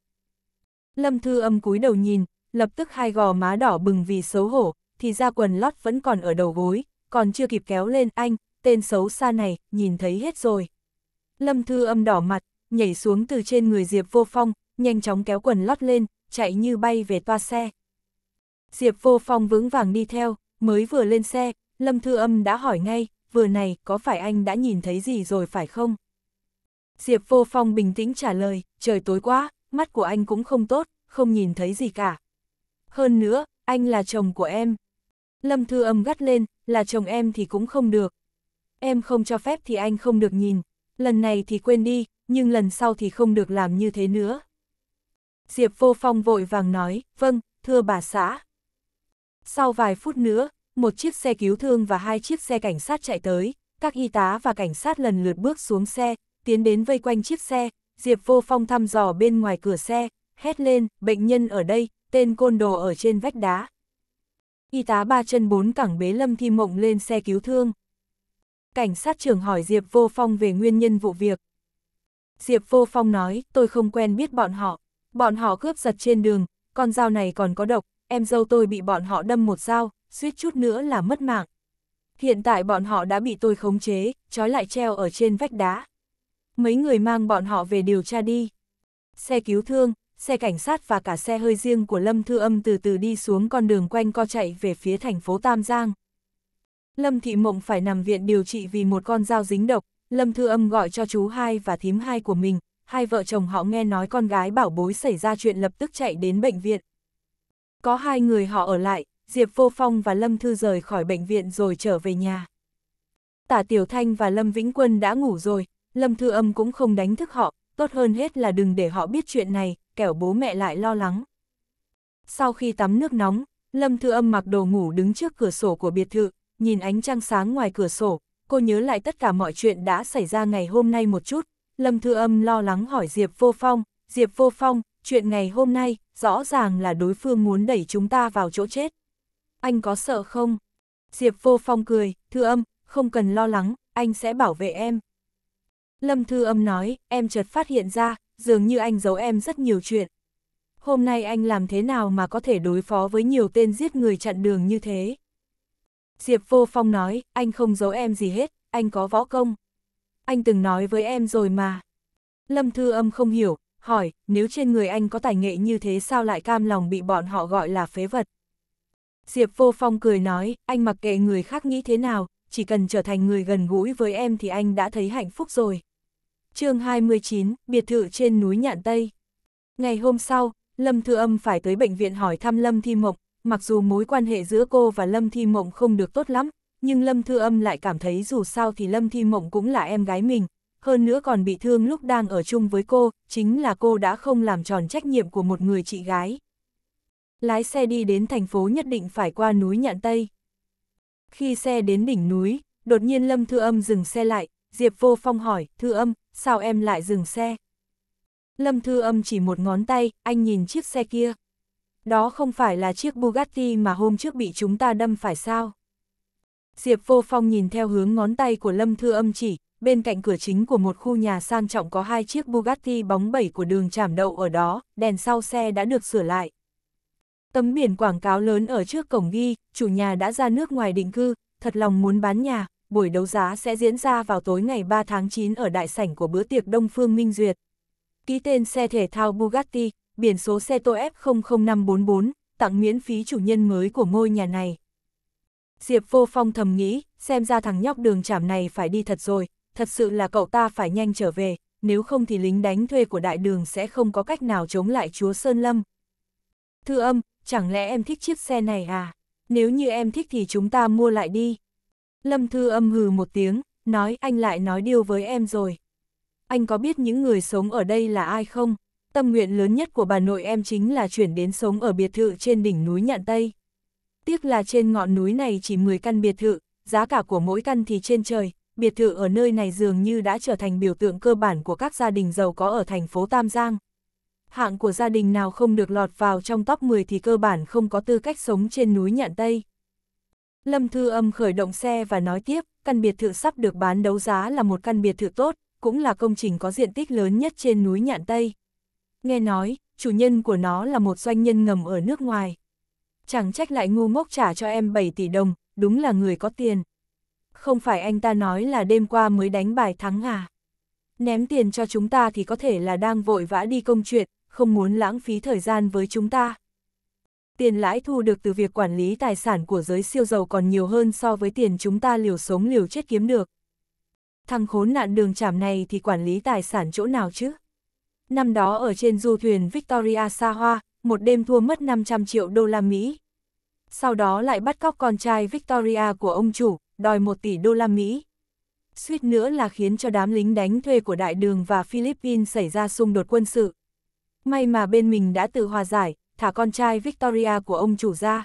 Lâm Thư Âm cúi đầu nhìn, lập tức hai gò má đỏ bừng vì xấu hổ, thì ra quần lót vẫn còn ở đầu gối, còn chưa kịp kéo lên anh, tên xấu xa này, nhìn thấy hết rồi. Lâm Thư Âm đỏ mặt, nhảy xuống từ trên người Diệp Vô Phong, nhanh chóng kéo quần lót lên, chạy như bay về toa xe. Diệp Vô Phong vững vàng đi theo, mới vừa lên xe, Lâm Thư Âm đã hỏi ngay, vừa này có phải anh đã nhìn thấy gì rồi phải không? Diệp Vô Phong bình tĩnh trả lời, trời tối quá, mắt của anh cũng không tốt, không nhìn thấy gì cả. Hơn nữa, anh là chồng của em. Lâm Thư Âm gắt lên, là chồng em thì cũng không được. Em không cho phép thì anh không được nhìn, lần này thì quên đi, nhưng lần sau thì không được làm như thế nữa. Diệp Vô Phong vội vàng nói, vâng, thưa bà xã. Sau vài phút nữa, một chiếc xe cứu thương và hai chiếc xe cảnh sát chạy tới, các y tá và cảnh sát lần lượt bước xuống xe, tiến đến vây quanh chiếc xe, Diệp Vô Phong thăm dò bên ngoài cửa xe, hét lên, bệnh nhân ở đây, tên côn đồ ở trên vách đá. Y tá ba chân bốn cẳng bế Lâm Thi Mộng lên xe cứu thương. Cảnh sát trưởng hỏi Diệp Vô Phong về nguyên nhân vụ việc. Diệp Vô Phong nói, tôi không quen biết bọn họ. Bọn họ cướp giật trên đường, con dao này còn có độc, em dâu tôi bị bọn họ đâm một dao, suýt chút nữa là mất mạng. Hiện tại bọn họ đã bị tôi khống chế, trói lại treo ở trên vách đá. Mấy người mang bọn họ về điều tra đi. Xe cứu thương, xe cảnh sát và cả xe hơi riêng của Lâm Thư Âm từ từ đi xuống con đường quanh co chạy về phía thành phố Tam Giang. Lâm Thị Mộng phải nằm viện điều trị vì một con dao dính độc, Lâm Thư Âm gọi cho chú hai và thím hai của mình, hai vợ chồng họ nghe nói con gái bảo bối xảy ra chuyện lập tức chạy đến bệnh viện. Có hai người họ ở lại, Diệp Vô Phong và Lâm Thư rời khỏi bệnh viện rồi trở về nhà. Tả Tiểu Thanh và Lâm Vĩnh Quân đã ngủ rồi, Lâm Thư Âm cũng không đánh thức họ, tốt hơn hết là đừng để họ biết chuyện này, kẻo bố mẹ lại lo lắng. Sau khi tắm nước nóng, Lâm Thư Âm mặc đồ ngủ đứng trước cửa sổ của biệt thự, nhìn ánh trăng sáng ngoài cửa sổ, cô nhớ lại tất cả mọi chuyện đã xảy ra ngày hôm nay một chút. Lâm Thư Âm lo lắng hỏi Diệp Vô Phong, Diệp Vô Phong, chuyện ngày hôm nay, rõ ràng là đối phương muốn đẩy chúng ta vào chỗ chết anh có sợ không? Diệp vô phong cười, thư âm, không cần lo lắng, anh sẽ bảo vệ em. Lâm thư âm nói, em chợt phát hiện ra, dường như anh giấu em rất nhiều chuyện. Hôm nay anh làm thế nào mà có thể đối phó với nhiều tên giết người chặn đường như thế? Diệp vô phong nói, anh không giấu em gì hết, anh có võ công. Anh từng nói với em rồi mà. Lâm thư âm không hiểu, hỏi, nếu trên người anh có tài nghệ như thế sao lại cam lòng bị bọn họ gọi là phế vật? Diệp Vô Phong cười nói, anh mặc kệ người khác nghĩ thế nào, chỉ cần trở thành người gần gũi với em thì anh đã thấy hạnh phúc rồi. chương 29, biệt thự trên núi Nhạn Tây. Ngày hôm sau, Lâm Thư Âm phải tới bệnh viện hỏi thăm Lâm Thi Mộng, mặc dù mối quan hệ giữa cô và Lâm Thi Mộng không được tốt lắm, nhưng Lâm Thư Âm lại cảm thấy dù sao thì Lâm Thi Mộng cũng là em gái mình, hơn nữa còn bị thương lúc đang ở chung với cô, chính là cô đã không làm tròn trách nhiệm của một người chị gái lái xe đi đến thành phố nhất định phải qua núi Nhạn Tây. Khi xe đến đỉnh núi, đột nhiên Lâm Thư Âm dừng xe lại, Diệp Vô Phong hỏi, Thư Âm, sao em lại dừng xe? Lâm Thư Âm chỉ một ngón tay, anh nhìn chiếc xe kia. Đó không phải là chiếc Bugatti mà hôm trước bị chúng ta đâm phải sao? Diệp Vô Phong nhìn theo hướng ngón tay của Lâm Thư Âm chỉ, bên cạnh cửa chính của một khu nhà sang trọng có hai chiếc Bugatti bóng bẩy của đường trảm đậu ở đó, đèn sau xe đã được sửa lại. Tấm biển quảng cáo lớn ở trước cổng ghi, chủ nhà đã ra nước ngoài định cư, thật lòng muốn bán nhà, buổi đấu giá sẽ diễn ra vào tối ngày 3 tháng 9 ở đại sảnh của bữa tiệc Đông Phương Minh Duyệt. Ký tên xe thể thao Bugatti, biển số xe tô F00544, tặng miễn phí chủ nhân mới của ngôi nhà này. Diệp vô phong thầm nghĩ, xem ra thằng nhóc đường chảm này phải đi thật rồi, thật sự là cậu ta phải nhanh trở về, nếu không thì lính đánh thuê của đại đường sẽ không có cách nào chống lại chúa Sơn Lâm. Thư âm, chẳng lẽ em thích chiếc xe này à? Nếu như em thích thì chúng ta mua lại đi. Lâm Thư âm hừ một tiếng, nói anh lại nói điều với em rồi. Anh có biết những người sống ở đây là ai không? Tâm nguyện lớn nhất của bà nội em chính là chuyển đến sống ở biệt thự trên đỉnh núi Nhạn Tây. Tiếc là trên ngọn núi này chỉ 10 căn biệt thự, giá cả của mỗi căn thì trên trời, biệt thự ở nơi này dường như đã trở thành biểu tượng cơ bản của các gia đình giàu có ở thành phố Tam Giang hạng của gia đình nào không được lọt vào trong top 10 thì cơ bản không có tư cách sống trên núi Nhạn Tây. Lâm Thư Âm khởi động xe và nói tiếp, căn biệt thự sắp được bán đấu giá là một căn biệt thự tốt, cũng là công trình có diện tích lớn nhất trên núi Nhạn Tây. Nghe nói, chủ nhân của nó là một doanh nhân ngầm ở nước ngoài. Chẳng trách lại ngu ngốc trả cho em 7 tỷ đồng, đúng là người có tiền. Không phải anh ta nói là đêm qua mới đánh bài thắng à? Ném tiền cho chúng ta thì có thể là đang vội vã đi công chuyện, không muốn lãng phí thời gian với chúng ta. Tiền lãi thu được từ việc quản lý tài sản của giới siêu giàu còn nhiều hơn so với tiền chúng ta liều sống liều chết kiếm được. Thằng khốn nạn đường chảm này thì quản lý tài sản chỗ nào chứ? Năm đó ở trên du thuyền Victoria Sa Hoa, một đêm thua mất 500 triệu đô la Mỹ. Sau đó lại bắt cóc con trai Victoria của ông chủ, đòi 1 tỷ đô la Mỹ. Suýt nữa là khiến cho đám lính đánh thuê của đại đường và Philippines xảy ra xung đột quân sự. May mà bên mình đã tự hòa giải, thả con trai Victoria của ông chủ ra.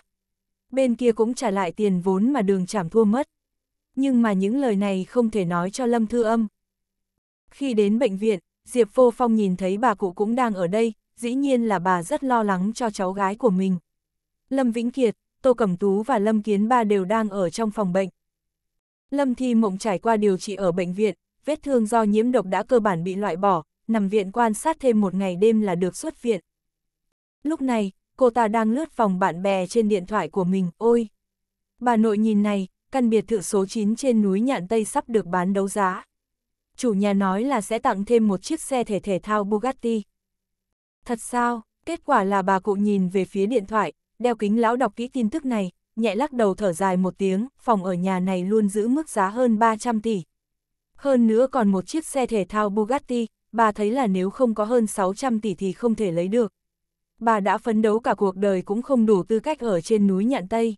Bên kia cũng trả lại tiền vốn mà đường chảm thua mất. Nhưng mà những lời này không thể nói cho Lâm Thư Âm. Khi đến bệnh viện, Diệp Vô Phong nhìn thấy bà cụ cũng đang ở đây, dĩ nhiên là bà rất lo lắng cho cháu gái của mình. Lâm Vĩnh Kiệt, Tô Cẩm Tú và Lâm Kiến Ba đều đang ở trong phòng bệnh. Lâm Thi Mộng trải qua điều trị ở bệnh viện, vết thương do nhiễm độc đã cơ bản bị loại bỏ, nằm viện quan sát thêm một ngày đêm là được xuất viện. Lúc này, cô ta đang lướt phòng bạn bè trên điện thoại của mình, ôi! Bà nội nhìn này, căn biệt thự số 9 trên núi Nhạn Tây sắp được bán đấu giá. Chủ nhà nói là sẽ tặng thêm một chiếc xe thể thể thao Bugatti. Thật sao, kết quả là bà cụ nhìn về phía điện thoại, đeo kính lão đọc kỹ tin tức này, nhẹ lắc đầu thở dài một tiếng, phòng ở nhà này luôn giữ mức giá hơn 300 tỷ. Hơn nữa còn một chiếc xe thể thao Bugatti, bà thấy là nếu không có hơn 600 tỷ thì không thể lấy được. Bà đã phấn đấu cả cuộc đời cũng không đủ tư cách ở trên núi Nhạn Tây.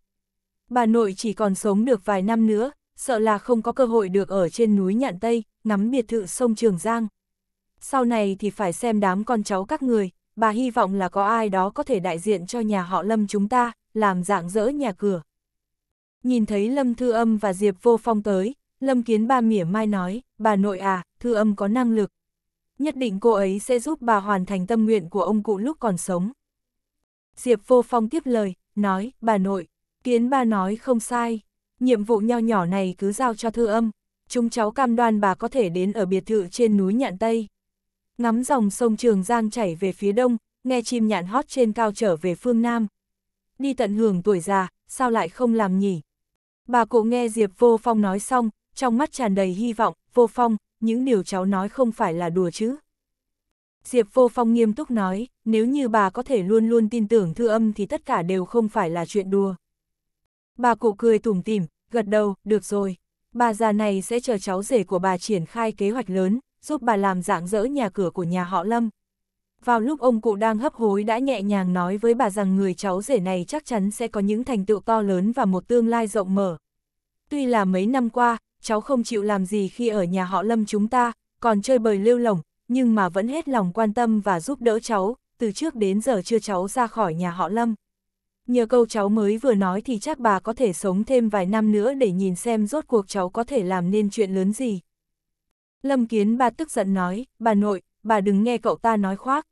Bà nội chỉ còn sống được vài năm nữa, sợ là không có cơ hội được ở trên núi Nhạn Tây, ngắm biệt thự sông Trường Giang. Sau này thì phải xem đám con cháu các người, bà hy vọng là có ai đó có thể đại diện cho nhà họ Lâm chúng ta, làm dạng dỡ nhà cửa. Nhìn thấy Lâm Thư Âm và Diệp Vô Phong tới, Lâm Kiến Ba mỉa mai nói, bà nội à, Thư Âm có năng lực, nhất định cô ấy sẽ giúp bà hoàn thành tâm nguyện của ông cụ lúc còn sống. Diệp Vô Phong tiếp lời, nói, bà nội, kiến ba nói không sai, nhiệm vụ nho nhỏ này cứ giao cho thư âm, chúng cháu cam đoan bà có thể đến ở biệt thự trên núi Nhạn Tây. Ngắm dòng sông Trường Giang chảy về phía đông, nghe chim nhạn hót trên cao trở về phương Nam. Đi tận hưởng tuổi già, sao lại không làm nhỉ? Bà cụ nghe Diệp Vô Phong nói xong, trong mắt tràn đầy hy vọng, Vô Phong, những điều cháu nói không phải là đùa chứ. Diệp Vô Phong nghiêm túc nói, nếu như bà có thể luôn luôn tin tưởng thư âm thì tất cả đều không phải là chuyện đùa. Bà cụ cười tủm tỉm, gật đầu, được rồi. Bà già này sẽ chờ cháu rể của bà triển khai kế hoạch lớn, giúp bà làm dạng dỡ nhà cửa của nhà họ Lâm. Vào lúc ông cụ đang hấp hối đã nhẹ nhàng nói với bà rằng người cháu rể này chắc chắn sẽ có những thành tựu to lớn và một tương lai rộng mở. Tuy là mấy năm qua, cháu không chịu làm gì khi ở nhà họ Lâm chúng ta, còn chơi bời lêu lỏng, nhưng mà vẫn hết lòng quan tâm và giúp đỡ cháu, từ trước đến giờ chưa cháu ra khỏi nhà họ Lâm. Nhờ câu cháu mới vừa nói thì chắc bà có thể sống thêm vài năm nữa để nhìn xem rốt cuộc cháu có thể làm nên chuyện lớn gì. Lâm Kiến bà tức giận nói, bà nội, bà đừng nghe cậu ta nói khoác.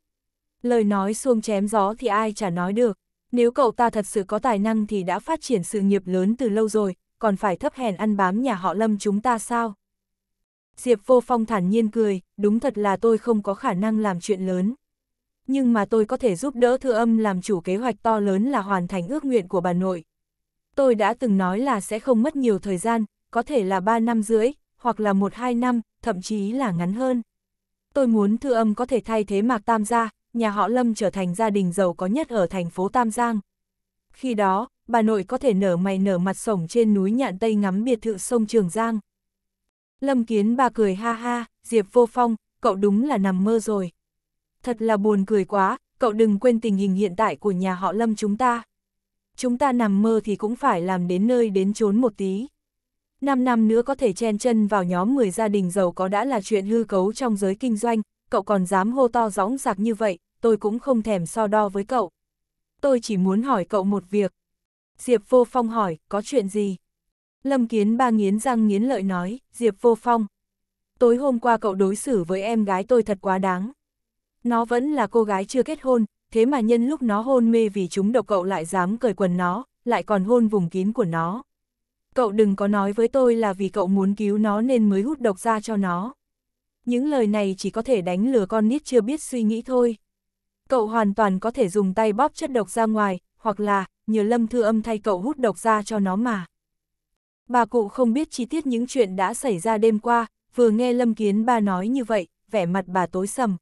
Lời nói xuông chém gió thì ai chả nói được. Nếu cậu ta thật sự có tài năng thì đã phát triển sự nghiệp lớn từ lâu rồi, còn phải thấp hèn ăn bám nhà họ Lâm chúng ta sao? Diệp Vô Phong thản nhiên cười, đúng thật là tôi không có khả năng làm chuyện lớn. Nhưng mà tôi có thể giúp đỡ thư âm làm chủ kế hoạch to lớn là hoàn thành ước nguyện của bà nội. Tôi đã từng nói là sẽ không mất nhiều thời gian, có thể là 3 năm rưỡi, hoặc là 1-2 năm, thậm chí là ngắn hơn. Tôi muốn thư âm có thể thay thế Mạc Tam Gia, nhà họ Lâm trở thành gia đình giàu có nhất ở thành phố Tam Giang. Khi đó, bà nội có thể nở mày nở mặt sổng trên núi nhạn tây ngắm biệt thự sông Trường Giang. Lâm Kiến bà cười ha ha, Diệp vô phong, cậu đúng là nằm mơ rồi. Thật là buồn cười quá, cậu đừng quên tình hình hiện tại của nhà họ Lâm chúng ta. Chúng ta nằm mơ thì cũng phải làm đến nơi đến chốn một tí. Năm năm nữa có thể chen chân vào nhóm người gia đình giàu có đã là chuyện hư cấu trong giới kinh doanh, cậu còn dám hô to gióng giặc như vậy, tôi cũng không thèm so đo với cậu. Tôi chỉ muốn hỏi cậu một việc, Diệp Vô Phong hỏi, có chuyện gì? Lâm Kiến ba nghiến răng nghiến lợi nói, Diệp Vô Phong. Tối hôm qua cậu đối xử với em gái tôi thật quá đáng. Nó vẫn là cô gái chưa kết hôn, thế mà nhân lúc nó hôn mê vì chúng độc cậu lại dám cởi quần nó, lại còn hôn vùng kín của nó. Cậu đừng có nói với tôi là vì cậu muốn cứu nó nên mới hút độc ra cho nó. Những lời này chỉ có thể đánh lừa con nít chưa biết suy nghĩ thôi. Cậu hoàn toàn có thể dùng tay bóp chất độc ra ngoài, hoặc là, nhờ lâm thư âm thay cậu hút độc ra cho nó mà. Bà cụ không biết chi tiết những chuyện đã xảy ra đêm qua, vừa nghe lâm kiến ba nói như vậy, vẻ mặt bà tối sầm.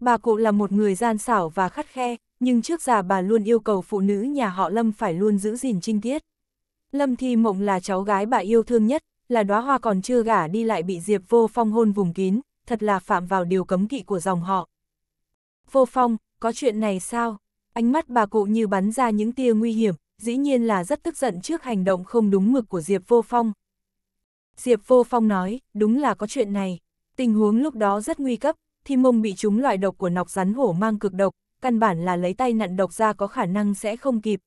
Bà cụ là một người gian xảo và khắt khe, nhưng trước già bà luôn yêu cầu phụ nữ nhà họ Lâm phải luôn giữ gìn trinh tiết. Lâm Thi Mộng là cháu gái bà yêu thương nhất, là đóa hoa còn chưa gả đi lại bị Diệp Vô Phong hôn vùng kín, thật là phạm vào điều cấm kỵ của dòng họ. Vô Phong, có chuyện này sao? Ánh mắt bà cụ như bắn ra những tia nguy hiểm, dĩ nhiên là rất tức giận trước hành động không đúng mực của Diệp Vô Phong. Diệp Vô Phong nói, đúng là có chuyện này. Tình huống lúc đó rất nguy cấp, thì mông bị trúng loại độc của nọc rắn hổ mang cực độc, căn bản là lấy tay nặn độc ra có khả năng sẽ không kịp.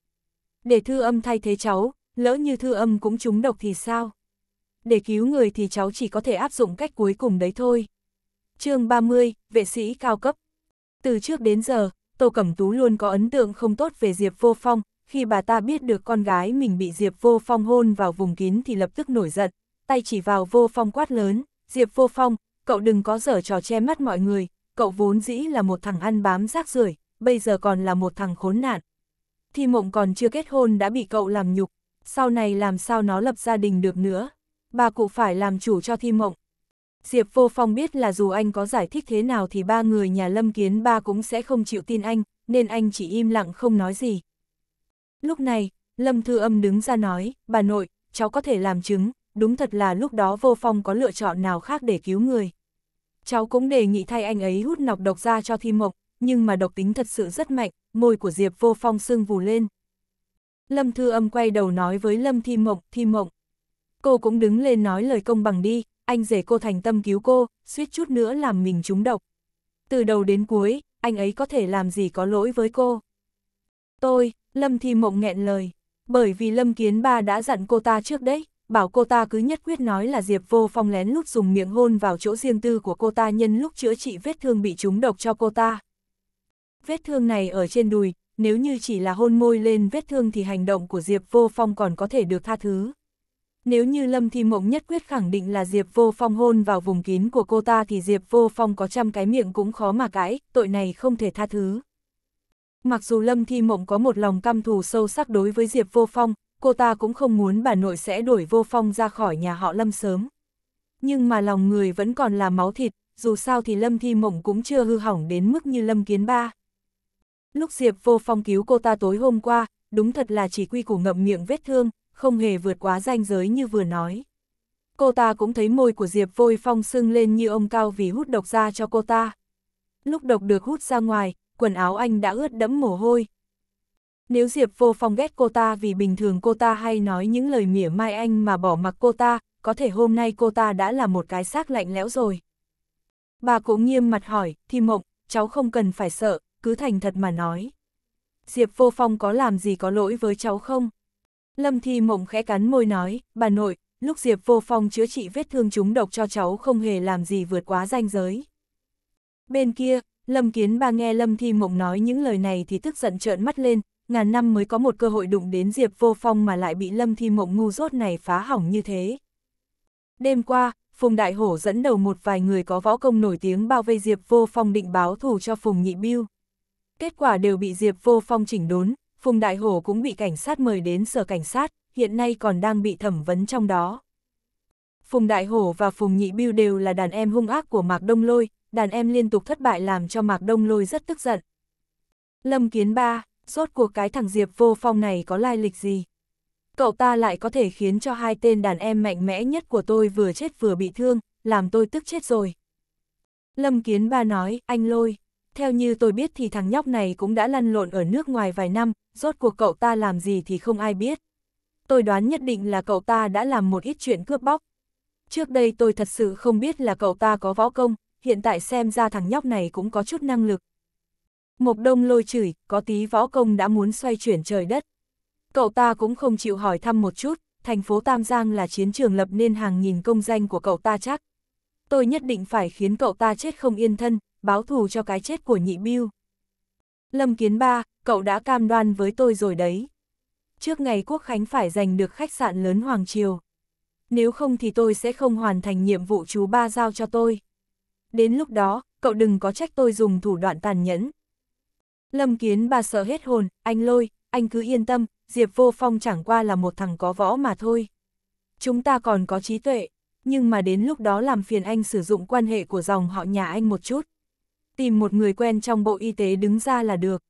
Để thư âm thay thế cháu, lỡ như thư âm cũng trúng độc thì sao? Để cứu người thì cháu chỉ có thể áp dụng cách cuối cùng đấy thôi. chương 30, vệ sĩ cao cấp. Từ trước đến giờ, Tô Cẩm Tú luôn có ấn tượng không tốt về Diệp Vô Phong, khi bà ta biết được con gái mình bị Diệp Vô Phong hôn vào vùng kín thì lập tức nổi giận, tay chỉ vào Vô Phong quát lớn, Diệp Vô Phong, cậu đừng có dở trò che mắt mọi người, cậu vốn dĩ là một thằng ăn bám rác rưởi, bây giờ còn là một thằng khốn nạn. Thi mộng còn chưa kết hôn đã bị cậu làm nhục, sau này làm sao nó lập gia đình được nữa. Bà cụ phải làm chủ cho thi mộng, Diệp Vô Phong biết là dù anh có giải thích thế nào thì ba người nhà Lâm Kiến ba cũng sẽ không chịu tin anh, nên anh chỉ im lặng không nói gì. Lúc này, Lâm Thư Âm đứng ra nói, bà nội, cháu có thể làm chứng, đúng thật là lúc đó Vô Phong có lựa chọn nào khác để cứu người. Cháu cũng đề nghị thay anh ấy hút nọc độc ra cho Thi Mộc, nhưng mà độc tính thật sự rất mạnh, môi của Diệp Vô Phong sưng vù lên. Lâm Thư Âm quay đầu nói với Lâm Thi Mộng: Thi Mộng, Cô cũng đứng lên nói lời công bằng đi, anh rể cô thành tâm cứu cô, suýt chút nữa làm mình trúng độc. Từ đầu đến cuối, anh ấy có thể làm gì có lỗi với cô. Tôi, Lâm Thi Mộng nghẹn lời, bởi vì Lâm Kiến Ba đã dặn cô ta trước đấy, bảo cô ta cứ nhất quyết nói là Diệp Vô Phong lén lút dùng miệng hôn vào chỗ riêng tư của cô ta nhân lúc chữa trị vết thương bị trúng độc cho cô ta. Vết thương này ở trên đùi, nếu như chỉ là hôn môi lên vết thương thì hành động của Diệp Vô Phong còn có thể được tha thứ. Nếu như Lâm Thi Mộng nhất quyết khẳng định là Diệp Vô Phong hôn vào vùng kín của cô ta thì Diệp Vô Phong có trăm cái miệng cũng khó mà cãi, tội này không thể tha thứ. Mặc dù Lâm Thi Mộng có một lòng căm thù sâu sắc đối với Diệp Vô Phong, cô ta cũng không muốn bà nội sẽ đuổi Vô Phong ra khỏi nhà họ Lâm sớm. Nhưng mà lòng người vẫn còn là máu thịt, dù sao thì Lâm Thi Mộng cũng chưa hư hỏng đến mức như Lâm Kiến Ba. Lúc Diệp Vô Phong cứu cô ta tối hôm qua, đúng thật là chỉ quy củ ngậm miệng vết thương, không hề vượt quá ranh giới như vừa nói. Cô ta cũng thấy môi của Diệp Vôi Phong sưng lên như ông cao vì hút độc ra cho cô ta. Lúc độc được hút ra ngoài, quần áo anh đã ướt đẫm mồ hôi. Nếu Diệp Vô Phong ghét cô ta vì bình thường cô ta hay nói những lời mỉa mai anh mà bỏ mặc cô ta, có thể hôm nay cô ta đã là một cái xác lạnh lẽo rồi. Bà cũng nghiêm mặt hỏi, thì mộng, cháu không cần phải sợ, cứ thành thật mà nói. Diệp Vô Phong có làm gì có lỗi với cháu không? Lâm Thi Mộng khẽ cắn môi nói, bà nội, lúc Diệp Vô Phong chữa trị vết thương chúng độc cho cháu không hề làm gì vượt quá danh giới. Bên kia, Lâm Kiến ba nghe Lâm Thi Mộng nói những lời này thì tức giận trợn mắt lên, ngàn năm mới có một cơ hội đụng đến Diệp Vô Phong mà lại bị Lâm Thi Mộng ngu dốt này phá hỏng như thế. Đêm qua, Phùng Đại Hổ dẫn đầu một vài người có võ công nổi tiếng bao vây Diệp Vô Phong định báo thù cho Phùng Nhị Biêu. Kết quả đều bị Diệp Vô Phong chỉnh đốn, Phùng Đại Hổ cũng bị cảnh sát mời đến sở cảnh sát, hiện nay còn đang bị thẩm vấn trong đó. Phùng Đại Hổ và Phùng Nhị Biêu đều là đàn em hung ác của Mạc Đông Lôi, đàn em liên tục thất bại làm cho Mạc Đông Lôi rất tức giận. Lâm Kiến Ba, rốt cuộc cái thằng Diệp vô phong này có lai lịch gì? Cậu ta lại có thể khiến cho hai tên đàn em mạnh mẽ nhất của tôi vừa chết vừa bị thương, làm tôi tức chết rồi. Lâm Kiến Ba nói, anh Lôi theo như tôi biết thì thằng nhóc này cũng đã lăn lộn ở nước ngoài vài năm, rốt cuộc cậu ta làm gì thì không ai biết. Tôi đoán nhất định là cậu ta đã làm một ít chuyện cướp bóc. Trước đây tôi thật sự không biết là cậu ta có võ công, hiện tại xem ra thằng nhóc này cũng có chút năng lực. Mộc đông lôi chửi, có tí võ công đã muốn xoay chuyển trời đất. Cậu ta cũng không chịu hỏi thăm một chút, thành phố Tam Giang là chiến trường lập nên hàng nghìn công danh của cậu ta chắc. Tôi nhất định phải khiến cậu ta chết không yên thân, báo thù cho cái chết của nhị Biêu. Lâm Kiến Ba, cậu đã cam đoan với tôi rồi đấy. Trước ngày Quốc Khánh phải giành được khách sạn lớn Hoàng Triều. Nếu không thì tôi sẽ không hoàn thành nhiệm vụ chú ba giao cho tôi. Đến lúc đó, cậu đừng có trách tôi dùng thủ đoạn tàn nhẫn. Lâm Kiến Ba sợ hết hồn, anh lôi, anh cứ yên tâm, Diệp Vô Phong chẳng qua là một thằng có võ mà thôi. Chúng ta còn có trí tuệ, nhưng mà đến lúc đó làm phiền anh sử dụng quan hệ của dòng họ nhà anh một chút tìm một người quen trong Bộ Y tế đứng ra là được.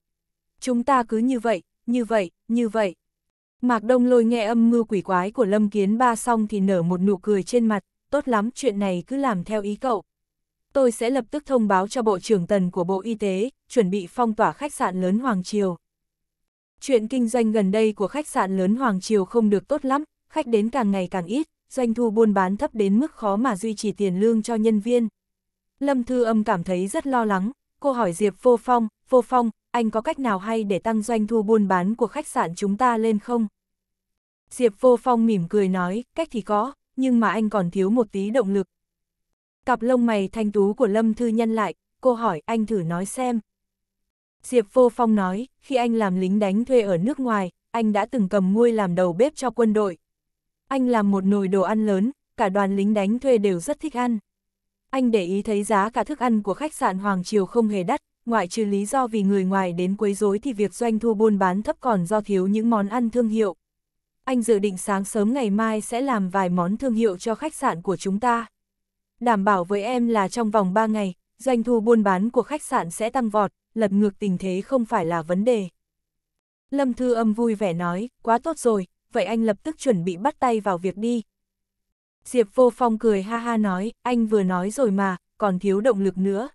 Chúng ta cứ như vậy, như vậy, như vậy. Mạc Đông lôi nghe âm mưu quỷ quái của Lâm Kiến Ba xong thì nở một nụ cười trên mặt, tốt lắm chuyện này cứ làm theo ý cậu. Tôi sẽ lập tức thông báo cho Bộ trưởng Tần của Bộ Y tế, chuẩn bị phong tỏa khách sạn lớn Hoàng Triều. Chuyện kinh doanh gần đây của khách sạn lớn Hoàng Triều không được tốt lắm, khách đến càng ngày càng ít, doanh thu buôn bán thấp đến mức khó mà duy trì tiền lương cho nhân viên, Lâm Thư Âm cảm thấy rất lo lắng, cô hỏi Diệp Vô Phong, Vô Phong, anh có cách nào hay để tăng doanh thu buôn bán của khách sạn chúng ta lên không? Diệp Vô Phong mỉm cười nói, cách thì có, nhưng mà anh còn thiếu một tí động lực. Cặp lông mày thanh tú của Lâm Thư nhân lại, cô hỏi anh thử nói xem. Diệp Vô Phong nói, khi anh làm lính đánh thuê ở nước ngoài, anh đã từng cầm muôi làm đầu bếp cho quân đội. Anh làm một nồi đồ ăn lớn, cả đoàn lính đánh thuê đều rất thích ăn. Anh để ý thấy giá cả thức ăn của khách sạn Hoàng Triều không hề đắt, ngoại trừ lý do vì người ngoài đến quấy rối thì việc doanh thu buôn bán thấp còn do thiếu những món ăn thương hiệu. Anh dự định sáng sớm ngày mai sẽ làm vài món thương hiệu cho khách sạn của chúng ta. Đảm bảo với em là trong vòng 3 ngày, doanh thu buôn bán của khách sạn sẽ tăng vọt, lật ngược tình thế không phải là vấn đề. Lâm Thư Âm vui vẻ nói, quá tốt rồi, vậy anh lập tức chuẩn bị bắt tay vào việc đi, Diệp Vô Phong cười ha ha nói, anh vừa nói rồi mà, còn thiếu động lực nữa.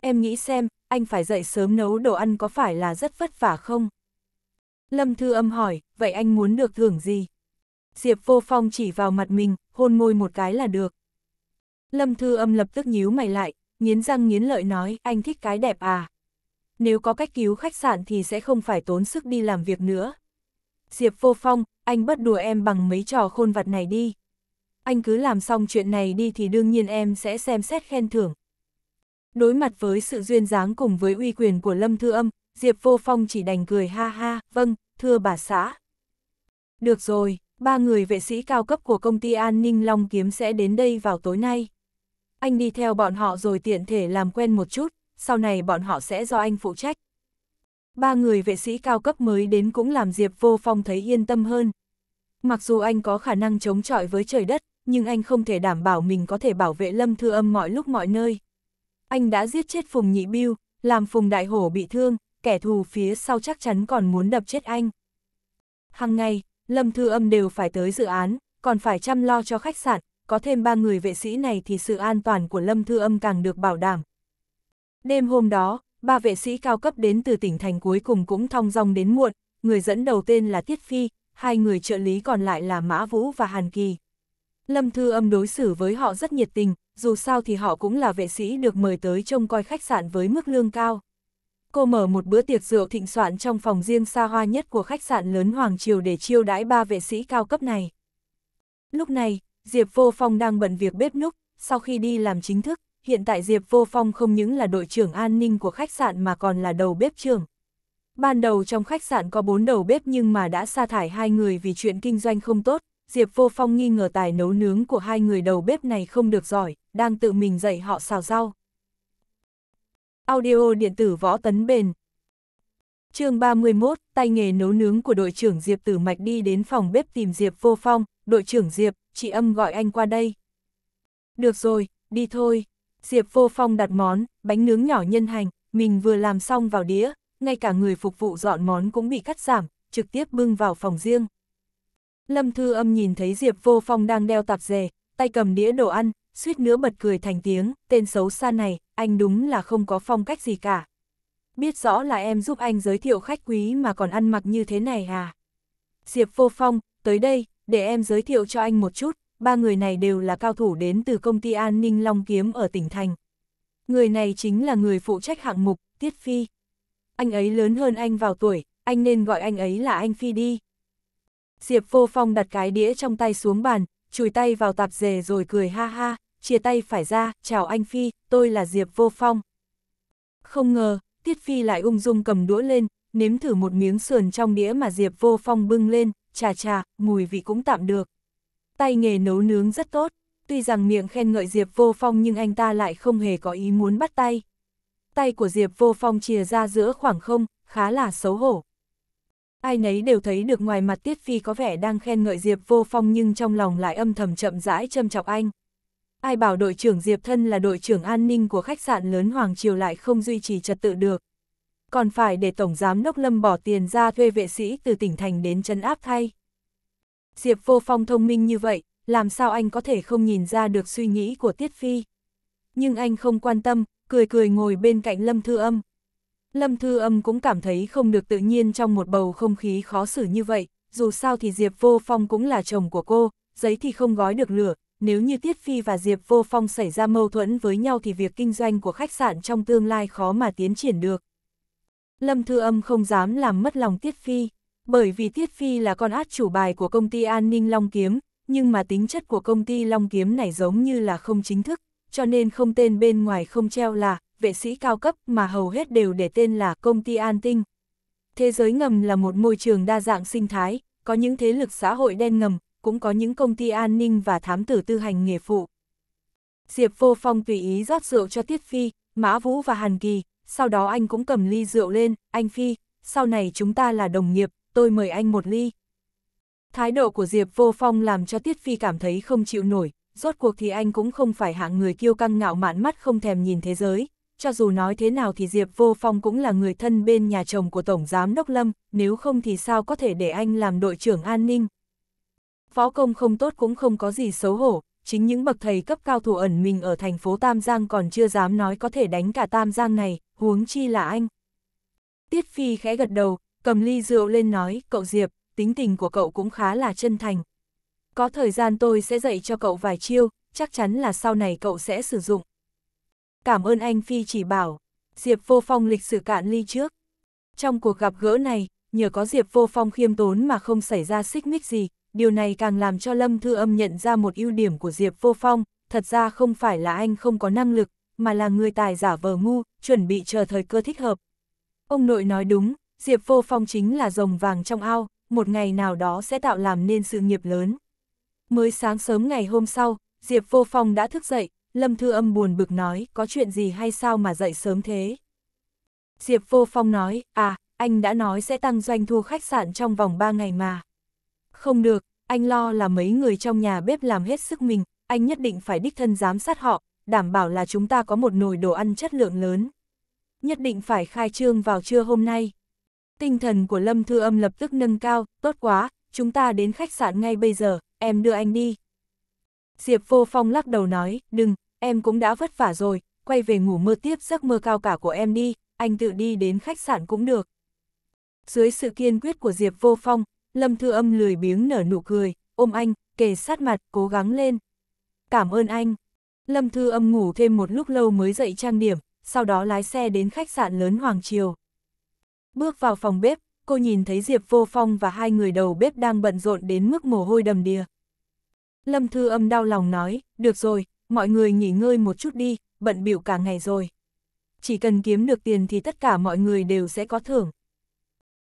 Em nghĩ xem, anh phải dậy sớm nấu đồ ăn có phải là rất vất vả không? Lâm Thư Âm hỏi, vậy anh muốn được thưởng gì? Diệp Vô Phong chỉ vào mặt mình, hôn môi một cái là được. Lâm Thư Âm lập tức nhíu mày lại, nghiến răng nghiến lợi nói, anh thích cái đẹp à? Nếu có cách cứu khách sạn thì sẽ không phải tốn sức đi làm việc nữa. Diệp Vô Phong, anh bất đùa em bằng mấy trò khôn vặt này đi anh cứ làm xong chuyện này đi thì đương nhiên em sẽ xem xét khen thưởng. Đối mặt với sự duyên dáng cùng với uy quyền của Lâm Thư Âm, Diệp Vô Phong chỉ đành cười ha ha, vâng, thưa bà xã. Được rồi, ba người vệ sĩ cao cấp của công ty an ninh Long Kiếm sẽ đến đây vào tối nay. Anh đi theo bọn họ rồi tiện thể làm quen một chút, sau này bọn họ sẽ do anh phụ trách. Ba người vệ sĩ cao cấp mới đến cũng làm Diệp Vô Phong thấy yên tâm hơn. Mặc dù anh có khả năng chống chọi với trời đất, nhưng anh không thể đảm bảo mình có thể bảo vệ Lâm Thư Âm mọi lúc mọi nơi. Anh đã giết chết Phùng Nhị Biêu, làm Phùng Đại Hổ bị thương, kẻ thù phía sau chắc chắn còn muốn đập chết anh. Hằng ngày, Lâm Thư Âm đều phải tới dự án, còn phải chăm lo cho khách sạn, có thêm ba người vệ sĩ này thì sự an toàn của Lâm Thư Âm càng được bảo đảm. Đêm hôm đó, ba vệ sĩ cao cấp đến từ tỉnh thành cuối cùng cũng thong dong đến muộn, người dẫn đầu tên là Tiết Phi, hai người trợ lý còn lại là Mã Vũ và Hàn Kỳ. Lâm Thư Âm đối xử với họ rất nhiệt tình, dù sao thì họ cũng là vệ sĩ được mời tới trông coi khách sạn với mức lương cao. Cô mở một bữa tiệc rượu thịnh soạn trong phòng riêng xa hoa nhất của khách sạn lớn Hoàng Triều để chiêu đãi ba vệ sĩ cao cấp này. Lúc này, Diệp Vô Phong đang bận việc bếp núc, sau khi đi làm chính thức, hiện tại Diệp Vô Phong không những là đội trưởng an ninh của khách sạn mà còn là đầu bếp trưởng. Ban đầu trong khách sạn có bốn đầu bếp nhưng mà đã sa thải hai người vì chuyện kinh doanh không tốt, Diệp Vô Phong nghi ngờ tài nấu nướng của hai người đầu bếp này không được giỏi, đang tự mình dạy họ xào rau. Audio điện tử võ tấn bền chương 31, tay nghề nấu nướng của đội trưởng Diệp Tử Mạch đi đến phòng bếp tìm Diệp Vô Phong, đội trưởng Diệp, chị âm gọi anh qua đây. Được rồi, đi thôi. Diệp Vô Phong đặt món, bánh nướng nhỏ nhân hành, mình vừa làm xong vào đĩa, ngay cả người phục vụ dọn món cũng bị cắt giảm, trực tiếp bưng vào phòng riêng. Lâm Thư Âm nhìn thấy Diệp Vô Phong đang đeo tạp dề, tay cầm đĩa đồ ăn, suýt nữa bật cười thành tiếng, tên xấu xa này, anh đúng là không có phong cách gì cả. Biết rõ là em giúp anh giới thiệu khách quý mà còn ăn mặc như thế này à? Diệp Vô Phong, tới đây, để em giới thiệu cho anh một chút, ba người này đều là cao thủ đến từ công ty an ninh Long Kiếm ở tỉnh Thành. Người này chính là người phụ trách hạng mục, Tiết Phi. Anh ấy lớn hơn anh vào tuổi, anh nên gọi anh ấy là anh Phi đi. Diệp Vô Phong đặt cái đĩa trong tay xuống bàn, chùi tay vào tạp dề rồi cười ha ha, chia tay phải ra, chào anh Phi, tôi là Diệp Vô Phong. Không ngờ, Tiết Phi lại ung dung cầm đũa lên, nếm thử một miếng sườn trong đĩa mà Diệp Vô Phong bưng lên, chà chà, mùi vị cũng tạm được. Tay nghề nấu nướng rất tốt, tuy rằng miệng khen ngợi Diệp Vô Phong nhưng anh ta lại không hề có ý muốn bắt tay. Tay của Diệp Vô Phong chìa ra giữa khoảng không, khá là xấu hổ. Ai nấy đều thấy được ngoài mặt Tiết Phi có vẻ đang khen ngợi Diệp Vô Phong nhưng trong lòng lại âm thầm chậm rãi châm chọc anh. Ai bảo đội trưởng Diệp Thân là đội trưởng an ninh của khách sạn lớn Hoàng Triều lại không duy trì trật tự được. Còn phải để Tổng Giám Đốc Lâm bỏ tiền ra thuê vệ sĩ từ tỉnh thành đến chân áp thay. Diệp Vô Phong thông minh như vậy, làm sao anh có thể không nhìn ra được suy nghĩ của Tiết Phi. Nhưng anh không quan tâm, cười cười ngồi bên cạnh Lâm Thư Âm. Lâm Thư Âm cũng cảm thấy không được tự nhiên trong một bầu không khí khó xử như vậy, dù sao thì Diệp Vô Phong cũng là chồng của cô, giấy thì không gói được lửa, nếu như Tiết Phi và Diệp Vô Phong xảy ra mâu thuẫn với nhau thì việc kinh doanh của khách sạn trong tương lai khó mà tiến triển được. Lâm Thư Âm không dám làm mất lòng Tiết Phi, bởi vì Tiết Phi là con át chủ bài của công ty An ninh Long Kiếm, nhưng mà tính chất của công ty Long Kiếm này giống như là không chính thức, cho nên không tên bên ngoài không treo là, vệ sĩ cao cấp mà hầu hết đều để tên là công ty an tinh. Thế giới ngầm là một môi trường đa dạng sinh thái, có những thế lực xã hội đen ngầm, cũng có những công ty an ninh và thám tử tư hành nghề phụ. Diệp Vô Phong tùy ý rót rượu cho Tiết Phi, Mã Vũ và Hàn Kỳ, sau đó anh cũng cầm ly rượu lên, anh Phi, sau này chúng ta là đồng nghiệp, tôi mời anh một ly. Thái độ của Diệp Vô Phong làm cho Tiết Phi cảm thấy không chịu nổi, rốt cuộc thì anh cũng không phải hạng người kiêu căng ngạo mạn mắt không thèm nhìn thế giới, cho dù nói thế nào thì Diệp Vô Phong cũng là người thân bên nhà chồng của Tổng Giám Đốc Lâm, nếu không thì sao có thể để anh làm đội trưởng an ninh. Phó công không tốt cũng không có gì xấu hổ, chính những bậc thầy cấp cao thủ ẩn mình ở thành phố Tam Giang còn chưa dám nói có thể đánh cả Tam Giang này, huống chi là anh. Tiết Phi khẽ gật đầu, cầm ly rượu lên nói, cậu Diệp, tính tình của cậu cũng khá là chân thành. Có thời gian tôi sẽ dạy cho cậu vài chiêu, chắc chắn là sau này cậu sẽ sử dụng cảm ơn anh Phi chỉ bảo. Diệp Vô Phong lịch sử cạn ly trước. Trong cuộc gặp gỡ này, nhờ có Diệp Vô Phong khiêm tốn mà không xảy ra xích mích gì, điều này càng làm cho Lâm Thư Âm nhận ra một ưu điểm của Diệp Vô Phong, thật ra không phải là anh không có năng lực, mà là người tài giả vờ ngu, chuẩn bị chờ thời cơ thích hợp. Ông nội nói đúng, Diệp Vô Phong chính là rồng vàng trong ao, một ngày nào đó sẽ tạo làm nên sự nghiệp lớn. Mới sáng sớm ngày hôm sau, Diệp Vô Phong đã thức dậy, Lâm Thư Âm buồn bực nói, có chuyện gì hay sao mà dậy sớm thế? Diệp Vô Phong nói, à, anh đã nói sẽ tăng doanh thu khách sạn trong vòng 3 ngày mà. Không được, anh lo là mấy người trong nhà bếp làm hết sức mình, anh nhất định phải đích thân giám sát họ, đảm bảo là chúng ta có một nồi đồ ăn chất lượng lớn. Nhất định phải khai trương vào trưa hôm nay. Tinh thần của Lâm Thư Âm lập tức nâng cao, tốt quá, chúng ta đến khách sạn ngay bây giờ, em đưa anh đi. Diệp Vô Phong lắc đầu nói, đừng, em cũng đã vất vả rồi, quay về ngủ mơ tiếp giấc mơ cao cả của em đi, anh tự đi đến khách sạn cũng được. Dưới sự kiên quyết của Diệp Vô Phong, Lâm Thư Âm lười biếng nở nụ cười, ôm anh, kề sát mặt, cố gắng lên. Cảm ơn anh. Lâm Thư Âm ngủ thêm một lúc lâu mới dậy trang điểm, sau đó lái xe đến khách sạn lớn Hoàng Triều. Bước vào phòng bếp, cô nhìn thấy Diệp Vô Phong và hai người đầu bếp đang bận rộn đến mức mồ hôi đầm đìa. Lâm Thư Âm đau lòng nói, được rồi, mọi người nghỉ ngơi một chút đi, bận biểu cả ngày rồi. Chỉ cần kiếm được tiền thì tất cả mọi người đều sẽ có thưởng.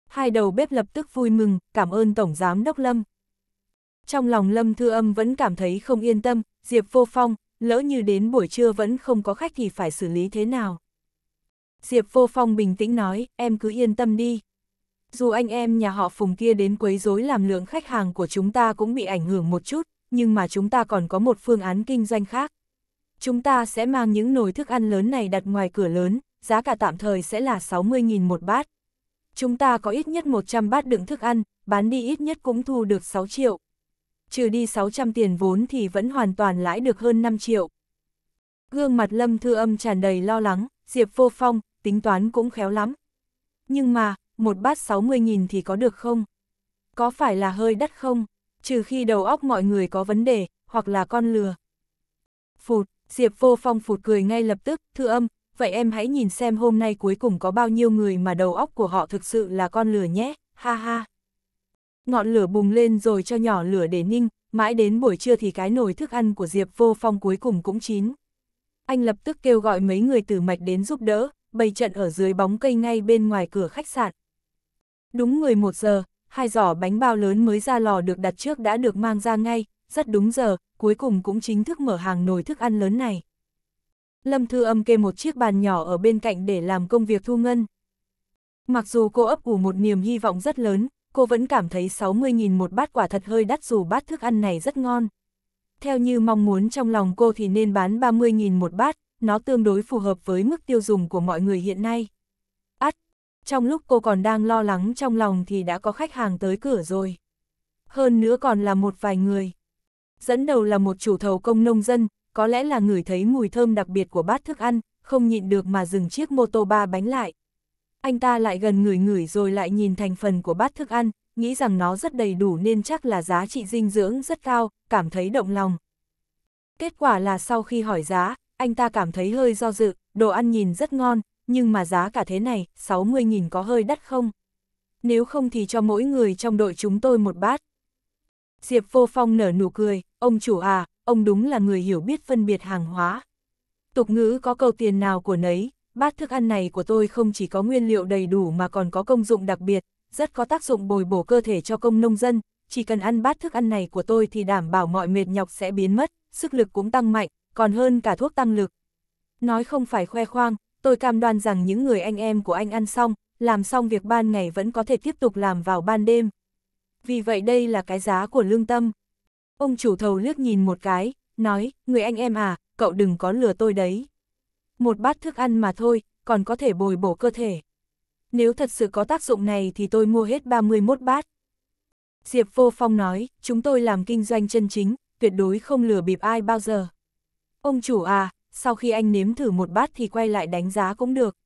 Hai đầu bếp lập tức vui mừng, cảm ơn Tổng Giám Đốc Lâm. Trong lòng Lâm Thư Âm vẫn cảm thấy không yên tâm, Diệp Vô Phong, lỡ như đến buổi trưa vẫn không có khách thì phải xử lý thế nào. Diệp Vô Phong bình tĩnh nói, em cứ yên tâm đi. Dù anh em nhà họ Phùng kia đến quấy rối làm lượng khách hàng của chúng ta cũng bị ảnh hưởng một chút, nhưng mà chúng ta còn có một phương án kinh doanh khác. Chúng ta sẽ mang những nồi thức ăn lớn này đặt ngoài cửa lớn, giá cả tạm thời sẽ là 60.000 một bát. Chúng ta có ít nhất 100 bát đựng thức ăn, bán đi ít nhất cũng thu được 6 triệu. Trừ đi 600 tiền vốn thì vẫn hoàn toàn lãi được hơn 5 triệu. Gương mặt Lâm Thư Âm tràn đầy lo lắng, Diệp Vô Phong, tính toán cũng khéo lắm. Nhưng mà, một bát 60.000 thì có được không? Có phải là hơi đắt không? trừ khi đầu óc mọi người có vấn đề, hoặc là con lừa. Phụt, Diệp Vô Phong phụt cười ngay lập tức, thư âm, vậy em hãy nhìn xem hôm nay cuối cùng có bao nhiêu người mà đầu óc của họ thực sự là con lừa nhé, ha ha. Ngọn lửa bùng lên rồi cho nhỏ lửa để ninh, mãi đến buổi trưa thì cái nồi thức ăn của Diệp Vô Phong cuối cùng cũng chín. Anh lập tức kêu gọi mấy người từ mạch đến giúp đỡ, bày trận ở dưới bóng cây ngay bên ngoài cửa khách sạn. Đúng 11 giờ, hai giỏ bánh bao lớn mới ra lò được đặt trước đã được mang ra ngay, rất đúng giờ, cuối cùng cũng chính thức mở hàng nồi thức ăn lớn này. Lâm Thư Âm kê một chiếc bàn nhỏ ở bên cạnh để làm công việc thu ngân. Mặc dù cô ấp ủ một niềm hy vọng rất lớn, cô vẫn cảm thấy 60.000 một bát quả thật hơi đắt dù bát thức ăn này rất ngon. Theo như mong muốn trong lòng cô thì nên bán 30.000 một bát, nó tương đối phù hợp với mức tiêu dùng của mọi người hiện nay trong lúc cô còn đang lo lắng trong lòng thì đã có khách hàng tới cửa rồi. Hơn nữa còn là một vài người. Dẫn đầu là một chủ thầu công nông dân, có lẽ là người thấy mùi thơm đặc biệt của bát thức ăn, không nhịn được mà dừng chiếc mô tô ba bánh lại. Anh ta lại gần ngửi ngửi rồi lại nhìn thành phần của bát thức ăn, nghĩ rằng nó rất đầy đủ nên chắc là giá trị dinh dưỡng rất cao, cảm thấy động lòng. Kết quả là sau khi hỏi giá, anh ta cảm thấy hơi do dự, đồ ăn nhìn rất ngon, nhưng mà giá cả thế này, 60.000 có hơi đắt không? Nếu không thì cho mỗi người trong đội chúng tôi một bát. Diệp Vô Phong nở nụ cười, ông chủ à, ông đúng là người hiểu biết phân biệt hàng hóa. Tục ngữ có câu tiền nào của nấy, bát thức ăn này của tôi không chỉ có nguyên liệu đầy đủ mà còn có công dụng đặc biệt, rất có tác dụng bồi bổ cơ thể cho công nông dân, chỉ cần ăn bát thức ăn này của tôi thì đảm bảo mọi mệt nhọc sẽ biến mất, sức lực cũng tăng mạnh, còn hơn cả thuốc tăng lực. Nói không phải khoe khoang, tôi cam đoan rằng những người anh em của anh ăn xong, làm xong việc ban ngày vẫn có thể tiếp tục làm vào ban đêm. Vì vậy đây là cái giá của lương tâm. Ông chủ thầu liếc nhìn một cái, nói, người anh em à, cậu đừng có lừa tôi đấy. Một bát thức ăn mà thôi, còn có thể bồi bổ cơ thể. Nếu thật sự có tác dụng này thì tôi mua hết 31 bát. Diệp Vô Phong nói, chúng tôi làm kinh doanh chân chính, tuyệt đối không lừa bịp ai bao giờ. Ông chủ à, sau khi anh nếm thử một bát thì quay lại đánh giá cũng được.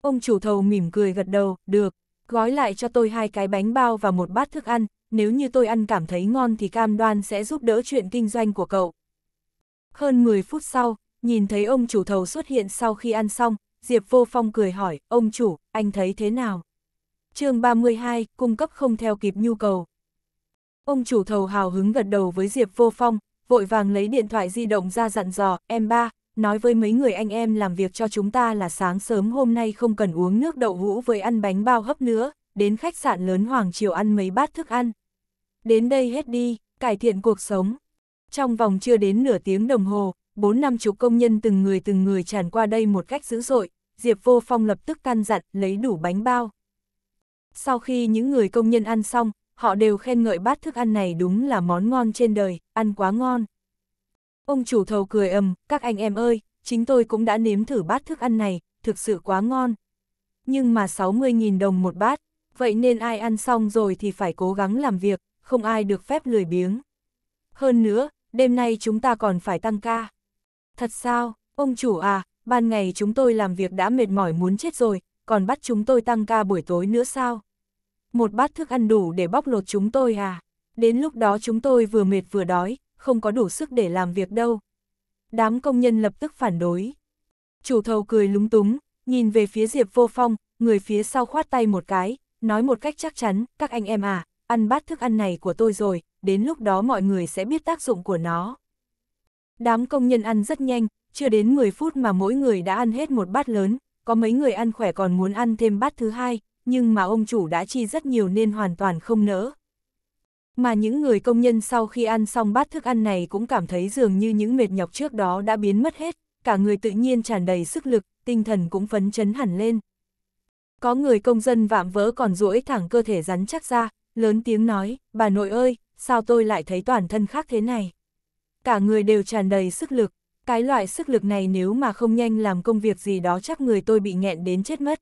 Ông chủ thầu mỉm cười gật đầu, được, gói lại cho tôi hai cái bánh bao và một bát thức ăn, nếu như tôi ăn cảm thấy ngon thì cam đoan sẽ giúp đỡ chuyện kinh doanh của cậu. Hơn 10 phút sau, nhìn thấy ông chủ thầu xuất hiện sau khi ăn xong, Diệp Vô Phong cười hỏi, ông chủ, anh thấy thế nào? chương 32, cung cấp không theo kịp nhu cầu. Ông chủ thầu hào hứng gật đầu với Diệp Vô Phong, vội vàng lấy điện thoại di động ra dặn dò, em ba, nói với mấy người anh em làm việc cho chúng ta là sáng sớm hôm nay không cần uống nước đậu hũ với ăn bánh bao hấp nữa, đến khách sạn lớn Hoàng Triều ăn mấy bát thức ăn. Đến đây hết đi, cải thiện cuộc sống. Trong vòng chưa đến nửa tiếng đồng hồ, bốn năm chục công nhân từng người từng người tràn qua đây một cách dữ dội, Diệp Vô Phong lập tức căn dặn lấy đủ bánh bao. Sau khi những người công nhân ăn xong, họ đều khen ngợi bát thức ăn này đúng là món ngon trên đời, ăn quá ngon. Ông chủ thầu cười ầm, các anh em ơi, chính tôi cũng đã nếm thử bát thức ăn này, thực sự quá ngon. Nhưng mà 60.000 đồng một bát, vậy nên ai ăn xong rồi thì phải cố gắng làm việc, không ai được phép lười biếng. Hơn nữa, đêm nay chúng ta còn phải tăng ca. Thật sao, ông chủ à, ban ngày chúng tôi làm việc đã mệt mỏi muốn chết rồi, còn bắt chúng tôi tăng ca buổi tối nữa sao? một bát thức ăn đủ để bóc lột chúng tôi à? Đến lúc đó chúng tôi vừa mệt vừa đói, không có đủ sức để làm việc đâu. Đám công nhân lập tức phản đối. Chủ thầu cười lúng túng, nhìn về phía Diệp Vô Phong, người phía sau khoát tay một cái, nói một cách chắc chắn, các anh em à, ăn bát thức ăn này của tôi rồi, đến lúc đó mọi người sẽ biết tác dụng của nó. Đám công nhân ăn rất nhanh, chưa đến 10 phút mà mỗi người đã ăn hết một bát lớn, có mấy người ăn khỏe còn muốn ăn thêm bát thứ hai, nhưng mà ông chủ đã chi rất nhiều nên hoàn toàn không nỡ. Mà những người công nhân sau khi ăn xong bát thức ăn này cũng cảm thấy dường như những mệt nhọc trước đó đã biến mất hết, cả người tự nhiên tràn đầy sức lực, tinh thần cũng phấn chấn hẳn lên. Có người công dân vạm vỡ còn duỗi thẳng cơ thể rắn chắc ra, lớn tiếng nói, bà nội ơi, sao tôi lại thấy toàn thân khác thế này? Cả người đều tràn đầy sức lực, cái loại sức lực này nếu mà không nhanh làm công việc gì đó chắc người tôi bị nghẹn đến chết mất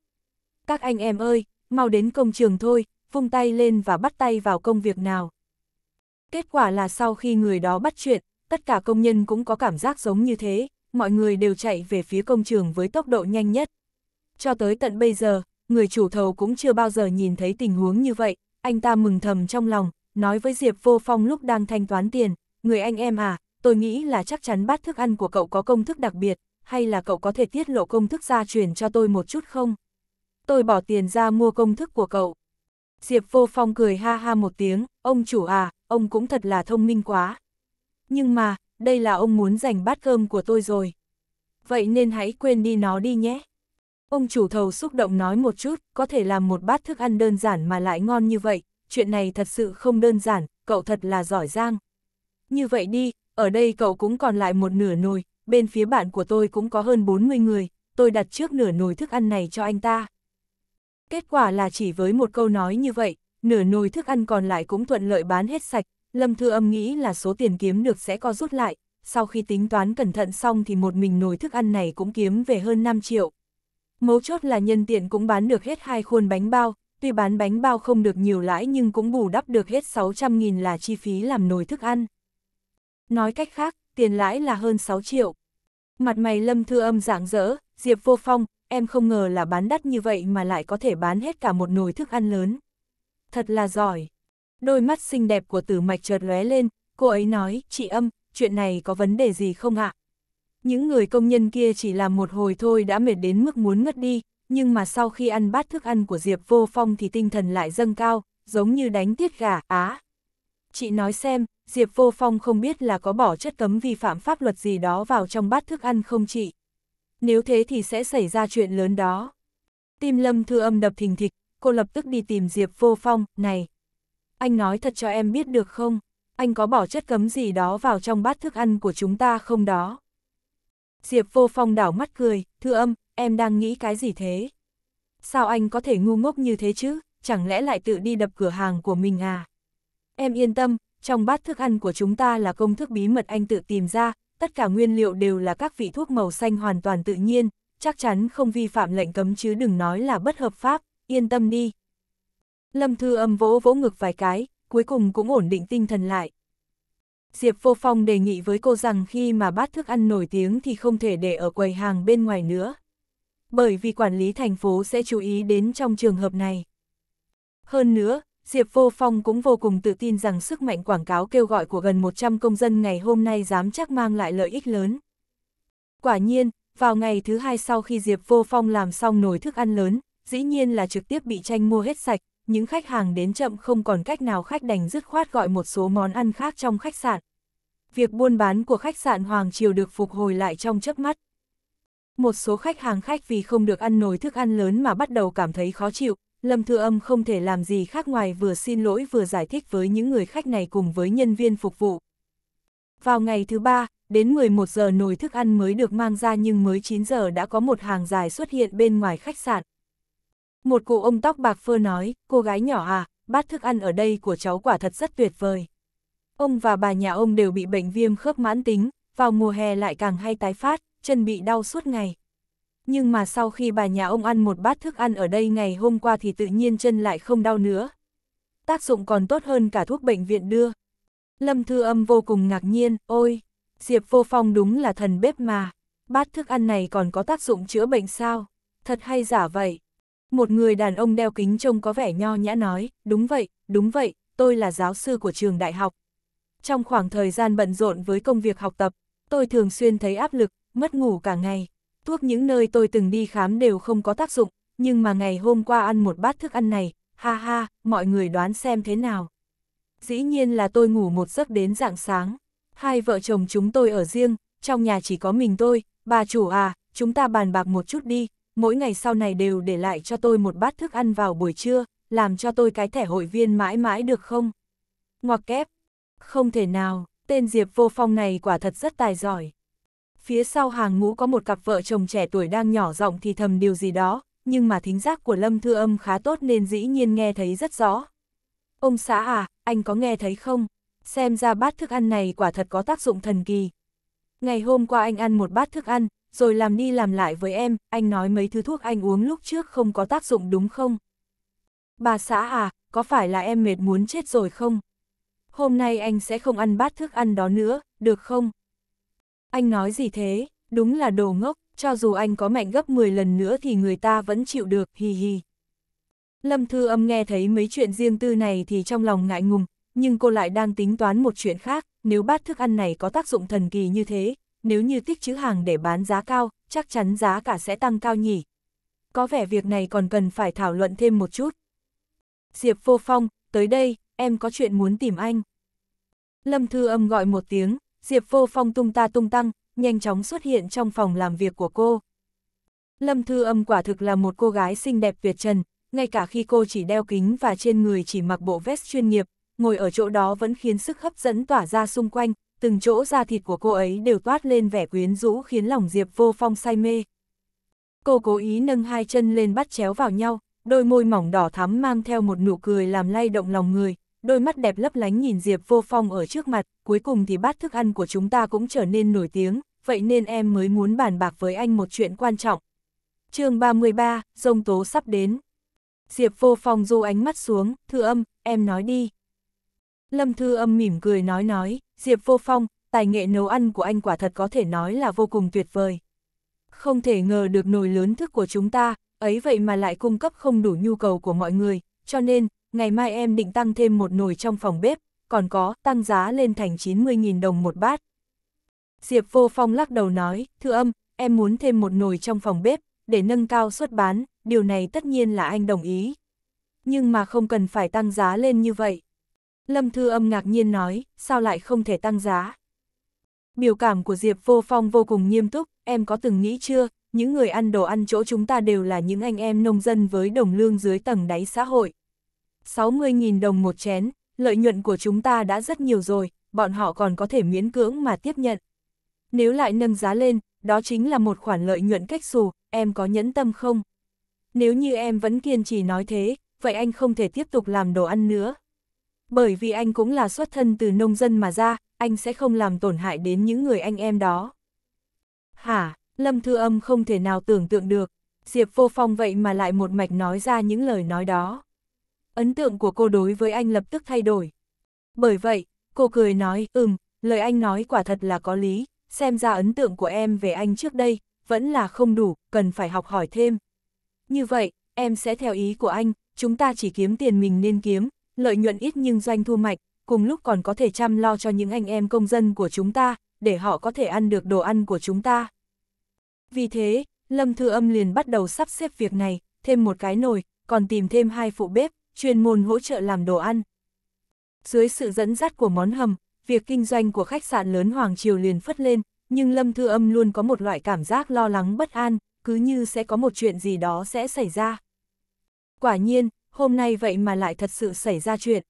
các anh em ơi, mau đến công trường thôi, vung tay lên và bắt tay vào công việc nào. Kết quả là sau khi người đó bắt chuyện, tất cả công nhân cũng có cảm giác giống như thế, mọi người đều chạy về phía công trường với tốc độ nhanh nhất. Cho tới tận bây giờ, người chủ thầu cũng chưa bao giờ nhìn thấy tình huống như vậy, anh ta mừng thầm trong lòng, nói với Diệp Vô Phong lúc đang thanh toán tiền, người anh em à, tôi nghĩ là chắc chắn bát thức ăn của cậu có công thức đặc biệt, hay là cậu có thể tiết lộ công thức gia truyền cho tôi một chút không? tôi bỏ tiền ra mua công thức của cậu. Diệp Vô Phong cười ha ha một tiếng, ông chủ à, ông cũng thật là thông minh quá. Nhưng mà, đây là ông muốn giành bát cơm của tôi rồi. Vậy nên hãy quên đi nó đi nhé. Ông chủ thầu xúc động nói một chút, có thể làm một bát thức ăn đơn giản mà lại ngon như vậy, chuyện này thật sự không đơn giản, cậu thật là giỏi giang. Như vậy đi, ở đây cậu cũng còn lại một nửa nồi, bên phía bạn của tôi cũng có hơn 40 người, tôi đặt trước nửa nồi thức ăn này cho anh ta. Kết quả là chỉ với một câu nói như vậy, nửa nồi thức ăn còn lại cũng thuận lợi bán hết sạch, Lâm Thư Âm nghĩ là số tiền kiếm được sẽ có rút lại, sau khi tính toán cẩn thận xong thì một mình nồi thức ăn này cũng kiếm về hơn 5 triệu. Mấu chốt là nhân tiện cũng bán được hết hai khuôn bánh bao, tuy bán bánh bao không được nhiều lãi nhưng cũng bù đắp được hết 600.000 là chi phí làm nồi thức ăn. Nói cách khác, tiền lãi là hơn 6 triệu. Mặt mày Lâm Thư Âm rạng rỡ, Diệp Vô Phong, em không ngờ là bán đắt như vậy mà lại có thể bán hết cả một nồi thức ăn lớn. Thật là giỏi. Đôi mắt xinh đẹp của tử mạch chợt lóe lên, cô ấy nói, chị âm, chuyện này có vấn đề gì không ạ? Những người công nhân kia chỉ làm một hồi thôi đã mệt đến mức muốn ngất đi, nhưng mà sau khi ăn bát thức ăn của Diệp Vô Phong thì tinh thần lại dâng cao, giống như đánh tiết gà, á. Chị nói xem, Diệp Vô Phong không biết là có bỏ chất cấm vi phạm pháp luật gì đó vào trong bát thức ăn không chị? nếu thế thì sẽ xảy ra chuyện lớn đó. Tim Lâm Thư âm đập thình thịch, cô lập tức đi tìm Diệp Vô Phong, này. Anh nói thật cho em biết được không, anh có bỏ chất cấm gì đó vào trong bát thức ăn của chúng ta không đó? Diệp Vô Phong đảo mắt cười, Thư âm, em đang nghĩ cái gì thế? Sao anh có thể ngu ngốc như thế chứ, chẳng lẽ lại tự đi đập cửa hàng của mình à? Em yên tâm, trong bát thức ăn của chúng ta là công thức bí mật anh tự tìm ra, tất cả nguyên liệu đều là các vị thuốc màu xanh hoàn toàn tự nhiên, chắc chắn không vi phạm lệnh cấm chứ đừng nói là bất hợp pháp, yên tâm đi. Lâm Thư Âm vỗ vỗ ngực vài cái, cuối cùng cũng ổn định tinh thần lại. Diệp Vô Phong đề nghị với cô rằng khi mà bát thức ăn nổi tiếng thì không thể để ở quầy hàng bên ngoài nữa. Bởi vì quản lý thành phố sẽ chú ý đến trong trường hợp này. Hơn nữa, Diệp Vô Phong cũng vô cùng tự tin rằng sức mạnh quảng cáo kêu gọi của gần 100 công dân ngày hôm nay dám chắc mang lại lợi ích lớn. Quả nhiên, vào ngày thứ hai sau khi Diệp Vô Phong làm xong nồi thức ăn lớn, dĩ nhiên là trực tiếp bị tranh mua hết sạch, những khách hàng đến chậm không còn cách nào khách đành dứt khoát gọi một số món ăn khác trong khách sạn. Việc buôn bán của khách sạn Hoàng Triều được phục hồi lại trong chớp mắt. Một số khách hàng khách vì không được ăn nồi thức ăn lớn mà bắt đầu cảm thấy khó chịu, Lâm Thư Âm không thể làm gì khác ngoài vừa xin lỗi vừa giải thích với những người khách này cùng với nhân viên phục vụ. Vào ngày thứ ba, đến 11 giờ nồi thức ăn mới được mang ra nhưng mới 9 giờ đã có một hàng dài xuất hiện bên ngoài khách sạn. Một cụ ông tóc bạc phơ nói, cô gái nhỏ à, bát thức ăn ở đây của cháu quả thật rất tuyệt vời. Ông và bà nhà ông đều bị bệnh viêm khớp mãn tính, vào mùa hè lại càng hay tái phát, chân bị đau suốt ngày nhưng mà sau khi bà nhà ông ăn một bát thức ăn ở đây ngày hôm qua thì tự nhiên chân lại không đau nữa. Tác dụng còn tốt hơn cả thuốc bệnh viện đưa. Lâm Thư Âm vô cùng ngạc nhiên, ôi, Diệp Vô Phong đúng là thần bếp mà, bát thức ăn này còn có tác dụng chữa bệnh sao, thật hay giả vậy. Một người đàn ông đeo kính trông có vẻ nho nhã nói, đúng vậy, đúng vậy, tôi là giáo sư của trường đại học. Trong khoảng thời gian bận rộn với công việc học tập, tôi thường xuyên thấy áp lực, mất ngủ cả ngày, Thuốc những nơi tôi từng đi khám đều không có tác dụng, nhưng mà ngày hôm qua ăn một bát thức ăn này, ha ha, mọi người đoán xem thế nào. Dĩ nhiên là tôi ngủ một giấc đến rạng sáng. Hai vợ chồng chúng tôi ở riêng, trong nhà chỉ có mình tôi, bà chủ à, chúng ta bàn bạc một chút đi, mỗi ngày sau này đều để lại cho tôi một bát thức ăn vào buổi trưa, làm cho tôi cái thẻ hội viên mãi mãi được không? Ngoặc kép, không thể nào, tên Diệp Vô Phong này quả thật rất tài giỏi phía sau hàng ngũ có một cặp vợ chồng trẻ tuổi đang nhỏ giọng thì thầm điều gì đó, nhưng mà thính giác của Lâm Thư Âm khá tốt nên dĩ nhiên nghe thấy rất rõ. Ông xã à, anh có nghe thấy không? Xem ra bát thức ăn này quả thật có tác dụng thần kỳ. Ngày hôm qua anh ăn một bát thức ăn, rồi làm đi làm lại với em, anh nói mấy thứ thuốc anh uống lúc trước không có tác dụng đúng không? Bà xã à, có phải là em mệt muốn chết rồi không? Hôm nay anh sẽ không ăn bát thức ăn đó nữa, được không? Anh nói gì thế, đúng là đồ ngốc, cho dù anh có mạnh gấp 10 lần nữa thì người ta vẫn chịu được, hì hì. Lâm Thư Âm nghe thấy mấy chuyện riêng tư này thì trong lòng ngại ngùng, nhưng cô lại đang tính toán một chuyện khác, nếu bát thức ăn này có tác dụng thần kỳ như thế, nếu như tích chữ hàng để bán giá cao, chắc chắn giá cả sẽ tăng cao nhỉ. Có vẻ việc này còn cần phải thảo luận thêm một chút. Diệp Vô Phong, tới đây, em có chuyện muốn tìm anh. Lâm Thư Âm gọi một tiếng, Diệp Vô Phong tung ta tung tăng, nhanh chóng xuất hiện trong phòng làm việc của cô. Lâm Thư Âm quả thực là một cô gái xinh đẹp tuyệt trần, ngay cả khi cô chỉ đeo kính và trên người chỉ mặc bộ vest chuyên nghiệp, ngồi ở chỗ đó vẫn khiến sức hấp dẫn tỏa ra xung quanh, từng chỗ da thịt của cô ấy đều toát lên vẻ quyến rũ khiến lòng Diệp Vô Phong say mê. Cô cố ý nâng hai chân lên bắt chéo vào nhau, đôi môi mỏng đỏ thắm mang theo một nụ cười làm lay động lòng người, đôi mắt đẹp lấp lánh nhìn Diệp Vô Phong ở trước mặt, cuối cùng thì bát thức ăn của chúng ta cũng trở nên nổi tiếng, vậy nên em mới muốn bàn bạc với anh một chuyện quan trọng. chương 33, rông tố sắp đến. Diệp Vô Phong du ánh mắt xuống, thư âm, em nói đi. Lâm Thư âm mỉm cười nói nói, Diệp Vô Phong, tài nghệ nấu ăn của anh quả thật có thể nói là vô cùng tuyệt vời. Không thể ngờ được nồi lớn thức của chúng ta, ấy vậy mà lại cung cấp không đủ nhu cầu của mọi người, cho nên, ngày mai em định tăng thêm một nồi trong phòng bếp, còn có, tăng giá lên thành 90.000 đồng một bát. Diệp Vô Phong lắc đầu nói, thưa âm, em muốn thêm một nồi trong phòng bếp, để nâng cao xuất bán, điều này tất nhiên là anh đồng ý. Nhưng mà không cần phải tăng giá lên như vậy. Lâm Thư Âm ngạc nhiên nói, sao lại không thể tăng giá? Biểu cảm của Diệp Vô Phong vô cùng nghiêm túc, em có từng nghĩ chưa, những người ăn đồ ăn chỗ chúng ta đều là những anh em nông dân với đồng lương dưới tầng đáy xã hội, 60.000 đồng một chén, lợi nhuận của chúng ta đã rất nhiều rồi, bọn họ còn có thể miễn cưỡng mà tiếp nhận. Nếu lại nâng giá lên, đó chính là một khoản lợi nhuận cách xù, em có nhẫn tâm không? Nếu như em vẫn kiên trì nói thế, vậy anh không thể tiếp tục làm đồ ăn nữa. Bởi vì anh cũng là xuất thân từ nông dân mà ra, anh sẽ không làm tổn hại đến những người anh em đó. Hả, Lâm Thư Âm không thể nào tưởng tượng được, Diệp Vô Phong vậy mà lại một mạch nói ra những lời nói đó ấn tượng của cô đối với anh lập tức thay đổi. Bởi vậy, cô cười nói, ừm, lời anh nói quả thật là có lý, xem ra ấn tượng của em về anh trước đây, vẫn là không đủ, cần phải học hỏi thêm. Như vậy, em sẽ theo ý của anh, chúng ta chỉ kiếm tiền mình nên kiếm, lợi nhuận ít nhưng doanh thu mạch. cùng lúc còn có thể chăm lo cho những anh em công dân của chúng ta, để họ có thể ăn được đồ ăn của chúng ta. Vì thế, Lâm Thư Âm liền bắt đầu sắp xếp việc này, thêm một cái nồi, còn tìm thêm hai phụ bếp, chuyên môn hỗ trợ làm đồ ăn. Dưới sự dẫn dắt của món hầm, việc kinh doanh của khách sạn lớn Hoàng Triều liền phất lên, nhưng Lâm Thư Âm luôn có một loại cảm giác lo lắng bất an, cứ như sẽ có một chuyện gì đó sẽ xảy ra. Quả nhiên, hôm nay vậy mà lại thật sự xảy ra chuyện.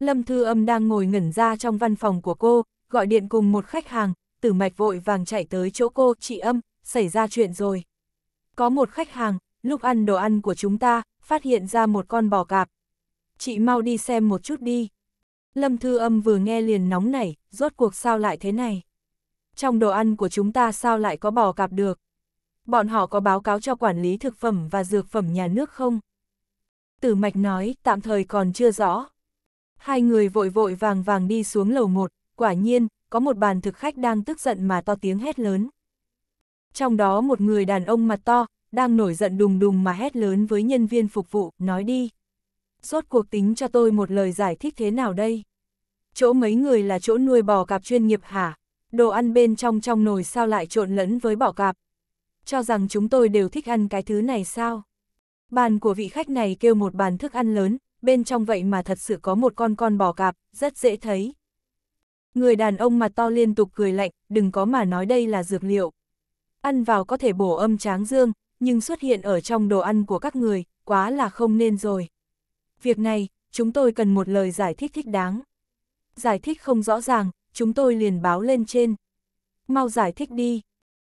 Lâm Thư Âm đang ngồi ngẩn ra trong văn phòng của cô, gọi điện cùng một khách hàng, tử mạch vội vàng chạy tới chỗ cô, chị Âm, xảy ra chuyện rồi. Có một khách hàng, lúc ăn đồ ăn của chúng ta, phát hiện ra một con bò cạp. Chị mau đi xem một chút đi. Lâm Thư Âm vừa nghe liền nóng nảy, rốt cuộc sao lại thế này? Trong đồ ăn của chúng ta sao lại có bò cạp được? Bọn họ có báo cáo cho quản lý thực phẩm và dược phẩm nhà nước không? Tử Mạch nói, tạm thời còn chưa rõ. Hai người vội vội vàng vàng đi xuống lầu một, quả nhiên, có một bàn thực khách đang tức giận mà to tiếng hét lớn. Trong đó một người đàn ông mặt to, đang nổi giận đùng đùng mà hét lớn với nhân viên phục vụ, nói đi. Rốt cuộc tính cho tôi một lời giải thích thế nào đây? Chỗ mấy người là chỗ nuôi bò cạp chuyên nghiệp hả? Đồ ăn bên trong trong nồi sao lại trộn lẫn với bò cạp? Cho rằng chúng tôi đều thích ăn cái thứ này sao? Bàn của vị khách này kêu một bàn thức ăn lớn, bên trong vậy mà thật sự có một con con bò cạp, rất dễ thấy. Người đàn ông mặt to liên tục cười lạnh, đừng có mà nói đây là dược liệu. Ăn vào có thể bổ âm tráng dương, nhưng xuất hiện ở trong đồ ăn của các người, quá là không nên rồi. Việc này, chúng tôi cần một lời giải thích thích đáng. Giải thích không rõ ràng, chúng tôi liền báo lên trên. Mau giải thích đi.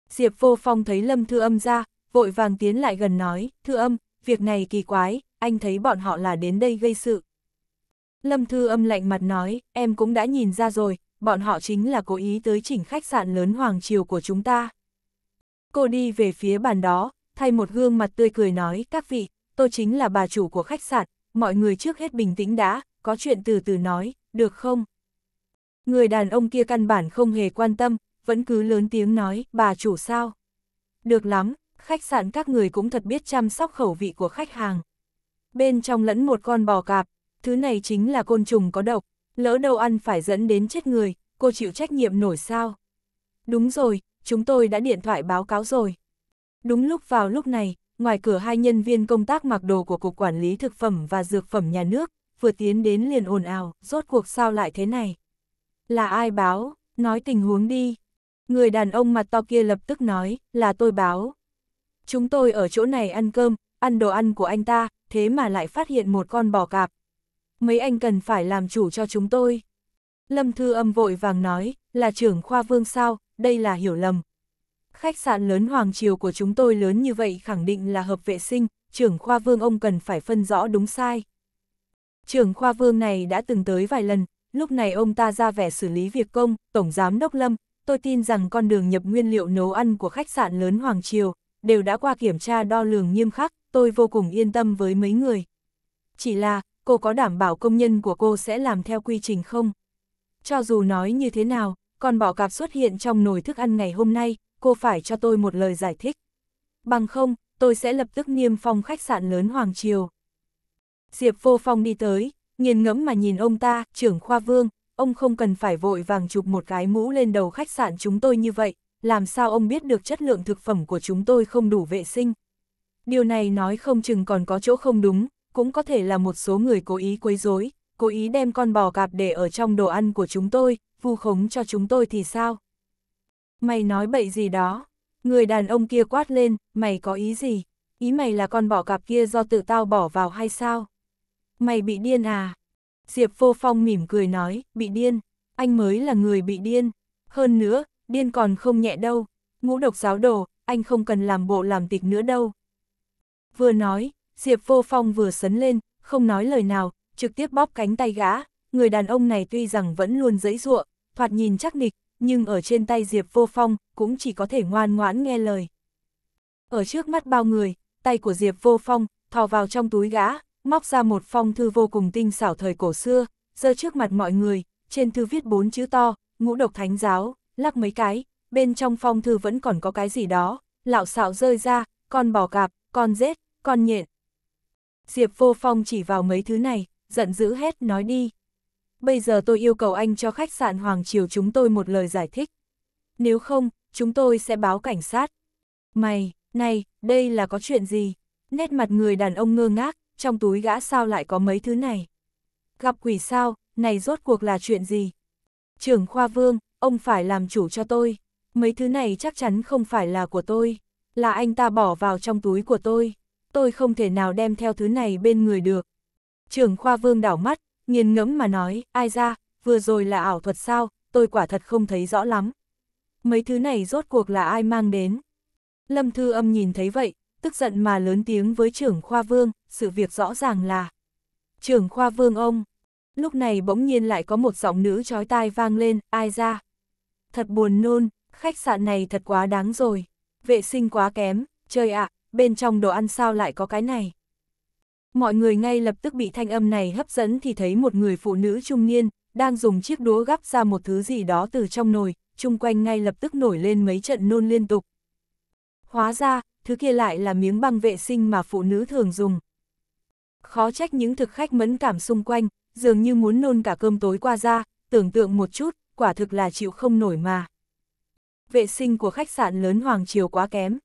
Diệp vô phong thấy Lâm Thư Âm ra, vội vàng tiến lại gần nói, Thư Âm, việc này kỳ quái, anh thấy bọn họ là đến đây gây sự. Lâm Thư Âm lạnh mặt nói, em cũng đã nhìn ra rồi, bọn họ chính là cố ý tới chỉnh khách sạn lớn Hoàng Triều của chúng ta. Cô đi về phía bàn đó, thay một gương mặt tươi cười nói, các vị, tôi chính là bà chủ của khách sạn, mọi người trước hết bình tĩnh đã, có chuyện từ từ nói, được không? Người đàn ông kia căn bản không hề quan tâm, vẫn cứ lớn tiếng nói, bà chủ sao? Được lắm, khách sạn các người cũng thật biết chăm sóc khẩu vị của khách hàng. Bên trong lẫn một con bò cạp, thứ này chính là côn trùng có độc, lỡ đâu ăn phải dẫn đến chết người, cô chịu trách nhiệm nổi sao? Đúng rồi, chúng tôi đã điện thoại báo cáo rồi. Đúng lúc vào lúc này, ngoài cửa hai nhân viên công tác mặc đồ của Cục Quản lý Thực phẩm và Dược phẩm Nhà nước, vừa tiến đến liền ồn ào, rốt cuộc sao lại thế này? Là ai báo, nói tình huống đi. Người đàn ông mặt to kia lập tức nói, là tôi báo. Chúng tôi ở chỗ này ăn cơm, ăn đồ ăn của anh ta, thế mà lại phát hiện một con bò cạp. Mấy anh cần phải làm chủ cho chúng tôi. Lâm Thư Âm vội vàng nói, là trưởng khoa vương sao, đây là hiểu lầm, khách sạn lớn Hoàng Triều của chúng tôi lớn như vậy khẳng định là hợp vệ sinh, trưởng khoa vương ông cần phải phân rõ đúng sai. Trưởng khoa vương này đã từng tới vài lần, lúc này ông ta ra vẻ xử lý việc công, Tổng Giám Đốc Lâm, tôi tin rằng con đường nhập nguyên liệu nấu ăn của khách sạn lớn Hoàng Triều đều đã qua kiểm tra đo lường nghiêm khắc, tôi vô cùng yên tâm với mấy người. Chỉ là, cô có đảm bảo công nhân của cô sẽ làm theo quy trình không? Cho dù nói như thế nào, con bỏ cạp xuất hiện trong nồi thức ăn ngày hôm nay, cô phải cho tôi một lời giải thích. Bằng không, tôi sẽ lập tức niêm phong khách sạn lớn Hoàng Triều. Diệp vô phong đi tới, nghiền ngẫm mà nhìn ông ta, trưởng khoa vương, ông không cần phải vội vàng chụp một cái mũ lên đầu khách sạn chúng tôi như vậy, làm sao ông biết được chất lượng thực phẩm của chúng tôi không đủ vệ sinh. Điều này nói không chừng còn có chỗ không đúng, cũng có thể là một số người cố ý quấy rối, cố ý đem con bò cạp để ở trong đồ ăn của chúng tôi, vu khống cho chúng tôi thì sao? Mày nói bậy gì đó? Người đàn ông kia quát lên, mày có ý gì? Ý mày là con bỏ cặp kia do tự tao bỏ vào hay sao? Mày bị điên à? Diệp Vô Phong mỉm cười nói, bị điên. Anh mới là người bị điên. Hơn nữa, điên còn không nhẹ đâu. Ngũ độc giáo đồ, anh không cần làm bộ làm tịch nữa đâu. Vừa nói, Diệp Vô Phong vừa sấn lên, không nói lời nào, trực tiếp bóp cánh tay gã. Người đàn ông này tuy rằng vẫn luôn dễ ruộng, thoạt nhìn chắc nịch, nhưng ở trên tay Diệp Vô Phong cũng chỉ có thể ngoan ngoãn nghe lời. Ở trước mắt bao người, tay của Diệp Vô Phong thò vào trong túi gã, móc ra một phong thư vô cùng tinh xảo thời cổ xưa, giơ trước mặt mọi người, trên thư viết bốn chữ to, ngũ độc thánh giáo, lắc mấy cái, bên trong phong thư vẫn còn có cái gì đó, lạo xạo rơi ra, con bò cạp, con rết, con nhện. Diệp vô phong chỉ vào mấy thứ này, giận dữ hết nói đi bây giờ tôi yêu cầu anh cho khách sạn Hoàng Triều chúng tôi một lời giải thích. Nếu không, chúng tôi sẽ báo cảnh sát. Mày, này, đây là có chuyện gì? Nét mặt người đàn ông ngơ ngác, trong túi gã sao lại có mấy thứ này? Gặp quỷ sao, này rốt cuộc là chuyện gì? Trưởng Khoa Vương, ông phải làm chủ cho tôi. Mấy thứ này chắc chắn không phải là của tôi. Là anh ta bỏ vào trong túi của tôi. Tôi không thể nào đem theo thứ này bên người được. Trưởng Khoa Vương đảo mắt, nghiền ngẫm mà nói, ai ra, vừa rồi là ảo thuật sao, tôi quả thật không thấy rõ lắm. Mấy thứ này rốt cuộc là ai mang đến? Lâm Thư Âm nhìn thấy vậy, tức giận mà lớn tiếng với trưởng khoa vương, sự việc rõ ràng là trưởng khoa vương ông. Lúc này bỗng nhiên lại có một giọng nữ chói tai vang lên, ai ra. Thật buồn nôn, khách sạn này thật quá đáng rồi. Vệ sinh quá kém, trời ạ, bên trong đồ ăn sao lại có cái này. Mọi người ngay lập tức bị thanh âm này hấp dẫn thì thấy một người phụ nữ trung niên, đang dùng chiếc đũa gắp ra một thứ gì đó từ trong nồi, chung quanh ngay lập tức nổi lên mấy trận nôn liên tục. Hóa ra, thứ kia lại là miếng băng vệ sinh mà phụ nữ thường dùng. Khó trách những thực khách mẫn cảm xung quanh, dường như muốn nôn cả cơm tối qua ra, tưởng tượng một chút, quả thực là chịu không nổi mà. Vệ sinh của khách sạn lớn Hoàng Triều quá kém,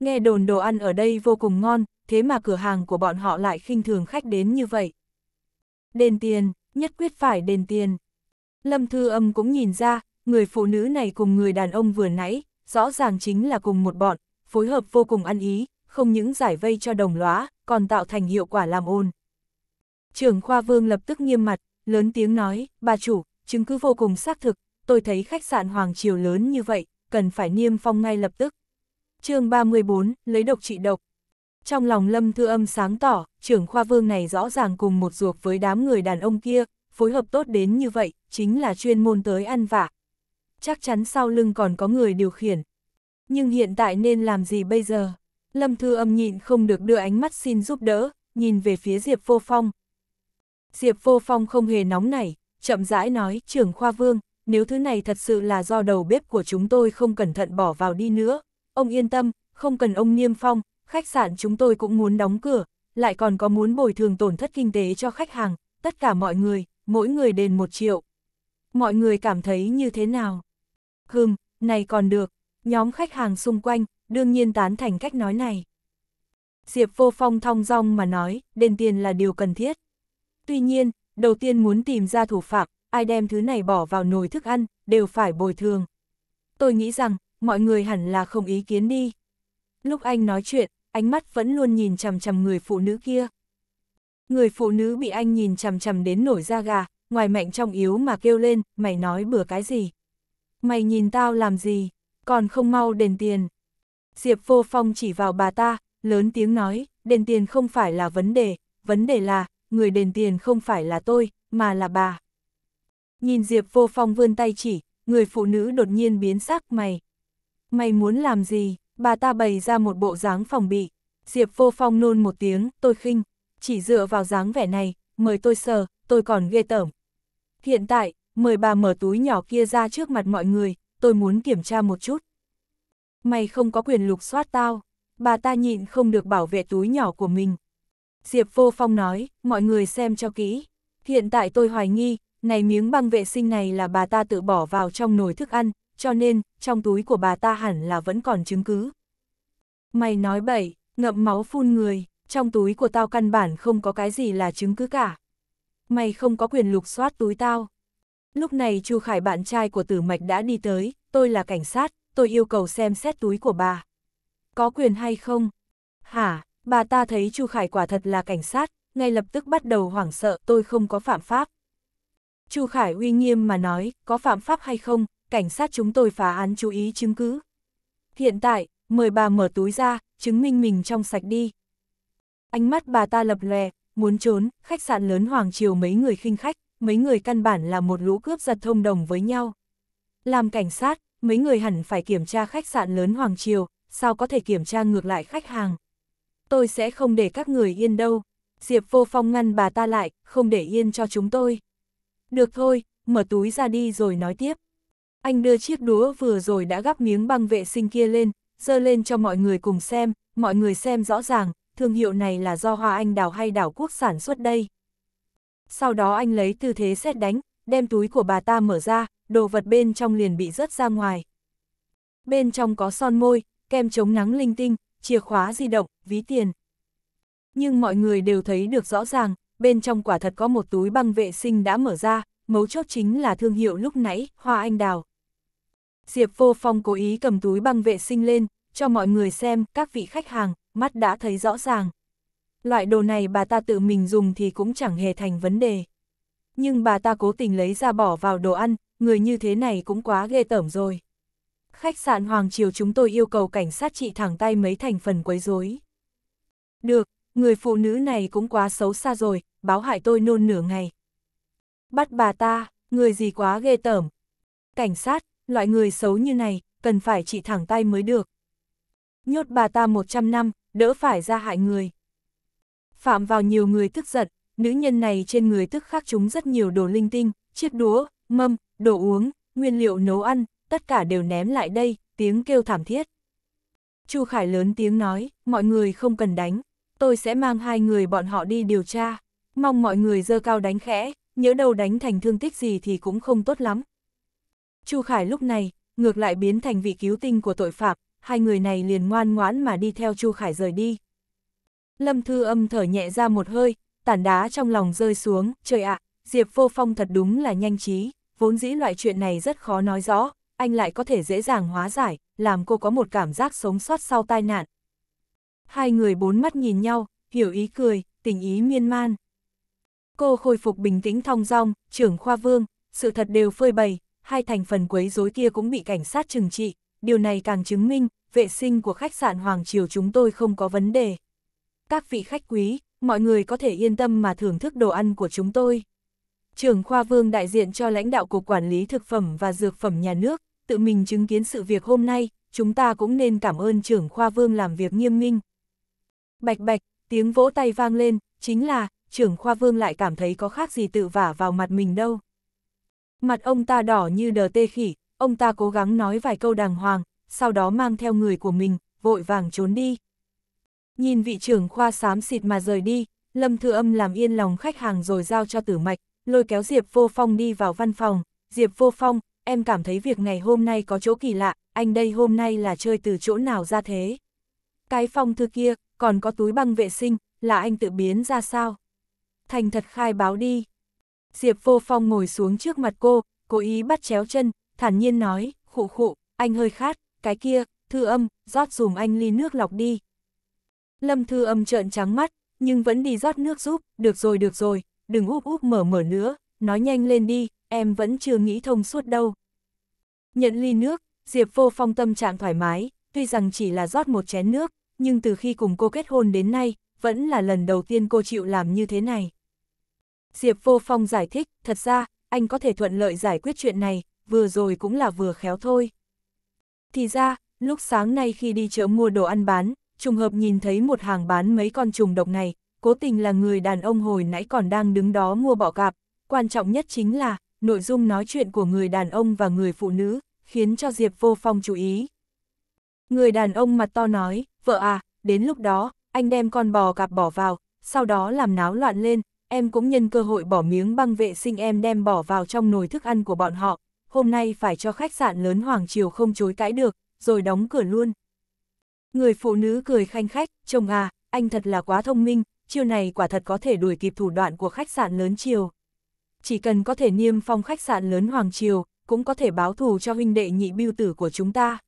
Nghe đồn đồ ăn ở đây vô cùng ngon, thế mà cửa hàng của bọn họ lại khinh thường khách đến như vậy. Đền tiền, nhất quyết phải đền tiền. Lâm Thư Âm cũng nhìn ra, người phụ nữ này cùng người đàn ông vừa nãy, rõ ràng chính là cùng một bọn, phối hợp vô cùng ăn ý, không những giải vây cho đồng lóa, còn tạo thành hiệu quả làm ôn. Trưởng khoa vương lập tức nghiêm mặt, lớn tiếng nói, bà chủ, chứng cứ vô cùng xác thực, tôi thấy khách sạn Hoàng Triều lớn như vậy, cần phải niêm phong ngay lập tức chương 34, lấy độc trị độc. Trong lòng Lâm Thư Âm sáng tỏ, trưởng khoa vương này rõ ràng cùng một ruột với đám người đàn ông kia, phối hợp tốt đến như vậy, chính là chuyên môn tới ăn vạ. Chắc chắn sau lưng còn có người điều khiển. Nhưng hiện tại nên làm gì bây giờ? Lâm Thư Âm nhịn không được đưa ánh mắt xin giúp đỡ, nhìn về phía Diệp Vô Phong. Diệp Vô Phong không hề nóng nảy, chậm rãi nói, trưởng khoa vương, nếu thứ này thật sự là do đầu bếp của chúng tôi không cẩn thận bỏ vào đi nữa, ông yên tâm, không cần ông niêm phong, khách sạn chúng tôi cũng muốn đóng cửa, lại còn có muốn bồi thường tổn thất kinh tế cho khách hàng, tất cả mọi người, mỗi người đền một triệu. Mọi người cảm thấy như thế nào? Hừm, này còn được, nhóm khách hàng xung quanh, đương nhiên tán thành cách nói này. Diệp vô phong thong dong mà nói, đền tiền là điều cần thiết. Tuy nhiên, đầu tiên muốn tìm ra thủ phạm, ai đem thứ này bỏ vào nồi thức ăn, đều phải bồi thường. Tôi nghĩ rằng, mọi người hẳn là không ý kiến đi. Lúc anh nói chuyện, ánh mắt vẫn luôn nhìn chằm chằm người phụ nữ kia. Người phụ nữ bị anh nhìn chằm chằm đến nổi da gà, ngoài mạnh trong yếu mà kêu lên, mày nói bừa cái gì? Mày nhìn tao làm gì? Còn không mau đền tiền. Diệp vô phong chỉ vào bà ta, lớn tiếng nói, đền tiền không phải là vấn đề, vấn đề là, người đền tiền không phải là tôi, mà là bà. Nhìn Diệp vô phong vươn tay chỉ, người phụ nữ đột nhiên biến sắc mày, Mày muốn làm gì? Bà ta bày ra một bộ dáng phòng bị. Diệp vô phong nôn một tiếng, tôi khinh. Chỉ dựa vào dáng vẻ này, mời tôi sờ, tôi còn ghê tởm. Hiện tại, mời bà mở túi nhỏ kia ra trước mặt mọi người, tôi muốn kiểm tra một chút. Mày không có quyền lục soát tao. Bà ta nhịn không được bảo vệ túi nhỏ của mình. Diệp vô phong nói, mọi người xem cho kỹ. Hiện tại tôi hoài nghi, này miếng băng vệ sinh này là bà ta tự bỏ vào trong nồi thức ăn, cho nên, trong túi của bà ta hẳn là vẫn còn chứng cứ. Mày nói bậy, ngậm máu phun người, trong túi của tao căn bản không có cái gì là chứng cứ cả. Mày không có quyền lục soát túi tao. Lúc này Chu Khải bạn trai của Tử Mạch đã đi tới, tôi là cảnh sát, tôi yêu cầu xem xét túi của bà. Có quyền hay không? Hả, bà ta thấy Chu Khải quả thật là cảnh sát, ngay lập tức bắt đầu hoảng sợ tôi không có phạm pháp. Chu Khải uy nghiêm mà nói, có phạm pháp hay không, cảnh sát chúng tôi phá án chú ý chứng cứ. Hiện tại, mời bà mở túi ra, chứng minh mình trong sạch đi. Ánh mắt bà ta lập lè, muốn trốn, khách sạn lớn Hoàng Triều mấy người khinh khách, mấy người căn bản là một lũ cướp giật thông đồng với nhau. Làm cảnh sát, mấy người hẳn phải kiểm tra khách sạn lớn Hoàng Triều, sao có thể kiểm tra ngược lại khách hàng. Tôi sẽ không để các người yên đâu. Diệp vô phong ngăn bà ta lại, không để yên cho chúng tôi. Được thôi, mở túi ra đi rồi nói tiếp. Anh đưa chiếc đũa vừa rồi đã gắp miếng băng vệ sinh kia lên, dơ lên cho mọi người cùng xem, mọi người xem rõ ràng, thương hiệu này là do Hoa Anh Đào hay đảo quốc sản xuất đây. Sau đó anh lấy tư thế xét đánh, đem túi của bà ta mở ra, đồ vật bên trong liền bị rớt ra ngoài. Bên trong có son môi, kem chống nắng linh tinh, chìa khóa di động, ví tiền. Nhưng mọi người đều thấy được rõ ràng, bên trong quả thật có một túi băng vệ sinh đã mở ra, mấu chốt chính là thương hiệu lúc nãy, Hoa Anh Đào. Diệp Vô Phong cố ý cầm túi băng vệ sinh lên, cho mọi người xem, các vị khách hàng, mắt đã thấy rõ ràng. Loại đồ này bà ta tự mình dùng thì cũng chẳng hề thành vấn đề. Nhưng bà ta cố tình lấy ra bỏ vào đồ ăn, người như thế này cũng quá ghê tởm rồi. Khách sạn Hoàng Triều chúng tôi yêu cầu cảnh sát trị thẳng tay mấy thành phần quấy rối. Được, người phụ nữ này cũng quá xấu xa rồi, báo hại tôi nôn nửa ngày. Bắt bà ta, người gì quá ghê tởm. Cảnh sát, loại người xấu như này, cần phải chỉ thẳng tay mới được. Nhốt bà ta 100 năm, đỡ phải ra hại người. Phạm vào nhiều người tức giận, nữ nhân này trên người tức khắc chúng rất nhiều đồ linh tinh, chiếc đũa, mâm, đồ uống, nguyên liệu nấu ăn, tất cả đều ném lại đây, tiếng kêu thảm thiết. Chu Khải lớn tiếng nói, mọi người không cần đánh, tôi sẽ mang hai người bọn họ đi điều tra, mong mọi người dơ cao đánh khẽ, nhớ đâu đánh thành thương tích gì thì cũng không tốt lắm, Chu Khải lúc này, ngược lại biến thành vị cứu tinh của tội phạm, hai người này liền ngoan ngoãn mà đi theo Chu Khải rời đi. Lâm Thư Âm thở nhẹ ra một hơi, tản đá trong lòng rơi xuống, trời ạ, Diệp Vô Phong thật đúng là nhanh trí, vốn dĩ loại chuyện này rất khó nói rõ, anh lại có thể dễ dàng hóa giải, làm cô có một cảm giác sống sót sau tai nạn. Hai người bốn mắt nhìn nhau, hiểu ý cười, tình ý miên man. Cô khôi phục bình tĩnh thong dong, trưởng khoa vương, sự thật đều phơi bày, hai thành phần quấy rối kia cũng bị cảnh sát trừng trị, điều này càng chứng minh, vệ sinh của khách sạn Hoàng Triều chúng tôi không có vấn đề. Các vị khách quý, mọi người có thể yên tâm mà thưởng thức đồ ăn của chúng tôi. Trưởng Khoa Vương đại diện cho lãnh đạo Cục Quản lý Thực phẩm và Dược phẩm Nhà nước, tự mình chứng kiến sự việc hôm nay, chúng ta cũng nên cảm ơn trưởng Khoa Vương làm việc nghiêm minh. Bạch bạch, tiếng vỗ tay vang lên, chính là, trưởng Khoa Vương lại cảm thấy có khác gì tự vả vào mặt mình đâu. Mặt ông ta đỏ như đờ tê khỉ, ông ta cố gắng nói vài câu đàng hoàng, sau đó mang theo người của mình, vội vàng trốn đi. Nhìn vị trưởng khoa xám xịt mà rời đi, Lâm Thư Âm làm yên lòng khách hàng rồi giao cho tử mạch, lôi kéo Diệp Vô Phong đi vào văn phòng. Diệp Vô Phong, em cảm thấy việc ngày hôm nay có chỗ kỳ lạ, anh đây hôm nay là chơi từ chỗ nào ra thế? Cái phong thư kia, còn có túi băng vệ sinh, là anh tự biến ra sao? Thành thật khai báo đi. Diệp Vô Phong ngồi xuống trước mặt cô, cố ý bắt chéo chân, thản nhiên nói, khụ khụ, anh hơi khát, cái kia, thư âm, rót dùm anh ly nước lọc đi. Lâm thư âm trợn trắng mắt, nhưng vẫn đi rót nước giúp, được rồi được rồi, đừng úp úp mở mở nữa, nói nhanh lên đi, em vẫn chưa nghĩ thông suốt đâu. Nhận ly nước, Diệp Vô Phong tâm trạng thoải mái, tuy rằng chỉ là rót một chén nước, nhưng từ khi cùng cô kết hôn đến nay, vẫn là lần đầu tiên cô chịu làm như thế này. Diệp Vô Phong giải thích, thật ra, anh có thể thuận lợi giải quyết chuyện này, vừa rồi cũng là vừa khéo thôi. Thì ra, lúc sáng nay khi đi chợ mua đồ ăn bán, trùng hợp nhìn thấy một hàng bán mấy con trùng độc này, cố tình là người đàn ông hồi nãy còn đang đứng đó mua bọ cạp. Quan trọng nhất chính là, nội dung nói chuyện của người đàn ông và người phụ nữ, khiến cho Diệp Vô Phong chú ý. Người đàn ông mặt to nói, vợ à, đến lúc đó, anh đem con bò cạp bỏ vào, sau đó làm náo loạn lên, em cũng nhân cơ hội bỏ miếng băng vệ sinh em đem bỏ vào trong nồi thức ăn của bọn họ, hôm nay phải cho khách sạn lớn Hoàng Triều không chối cãi được, rồi đóng cửa luôn. Người phụ nữ cười khanh khách, chồng à, anh thật là quá thông minh, chiêu này quả thật có thể đuổi kịp thủ đoạn của khách sạn lớn Triều. Chỉ cần có thể niêm phong khách sạn lớn Hoàng Triều, cũng có thể báo thù cho huynh đệ nhị biêu tử của chúng ta.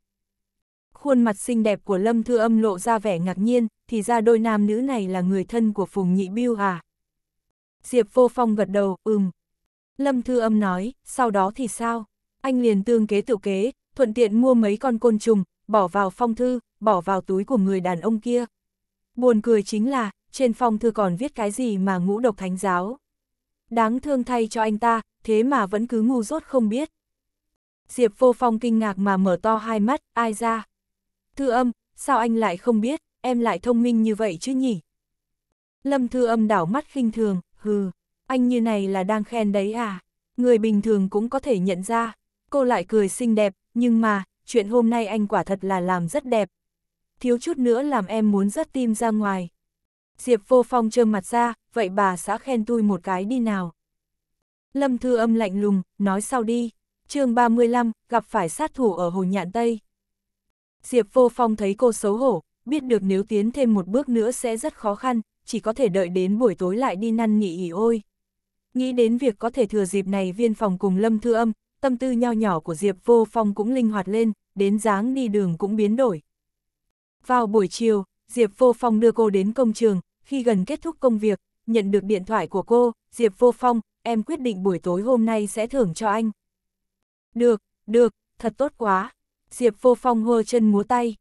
Khuôn mặt xinh đẹp của Lâm Thư Âm lộ ra vẻ ngạc nhiên, thì ra đôi nam nữ này là người thân của Phùng Nhị Biêu à. Diệp Vô Phong gật đầu, ừm. Lâm Thư Âm nói, sau đó thì sao? Anh liền tương kế tự kế, thuận tiện mua mấy con côn trùng, bỏ vào phong thư, bỏ vào túi của người đàn ông kia. Buồn cười chính là, trên phong thư còn viết cái gì mà ngũ độc thánh giáo. Đáng thương thay cho anh ta, thế mà vẫn cứ ngu dốt không biết. Diệp Vô Phong kinh ngạc mà mở to hai mắt, ai ra? Thư âm, sao anh lại không biết, em lại thông minh như vậy chứ nhỉ? Lâm Thư âm đảo mắt khinh thường hừ, anh như này là đang khen đấy à, người bình thường cũng có thể nhận ra, cô lại cười xinh đẹp, nhưng mà, chuyện hôm nay anh quả thật là làm rất đẹp. Thiếu chút nữa làm em muốn rớt tim ra ngoài. Diệp vô phong trơ mặt ra, vậy bà xã khen tôi một cái đi nào. Lâm thư âm lạnh lùng, nói sau đi. chương 35, gặp phải sát thủ ở Hồ Nhạn Tây. Diệp vô phong thấy cô xấu hổ, biết được nếu tiến thêm một bước nữa sẽ rất khó khăn, chỉ có thể đợi đến buổi tối lại đi năn nỉ ỉ ôi. Nghĩ đến việc có thể thừa dịp này viên phòng cùng Lâm Thư Âm, tâm tư nho nhỏ của Diệp Vô Phong cũng linh hoạt lên, đến dáng đi đường cũng biến đổi. Vào buổi chiều, Diệp Vô Phong đưa cô đến công trường, khi gần kết thúc công việc, nhận được điện thoại của cô, Diệp Vô Phong, em quyết định buổi tối hôm nay sẽ thưởng cho anh. Được, được, thật tốt quá. Diệp Vô Phong hơ chân múa tay.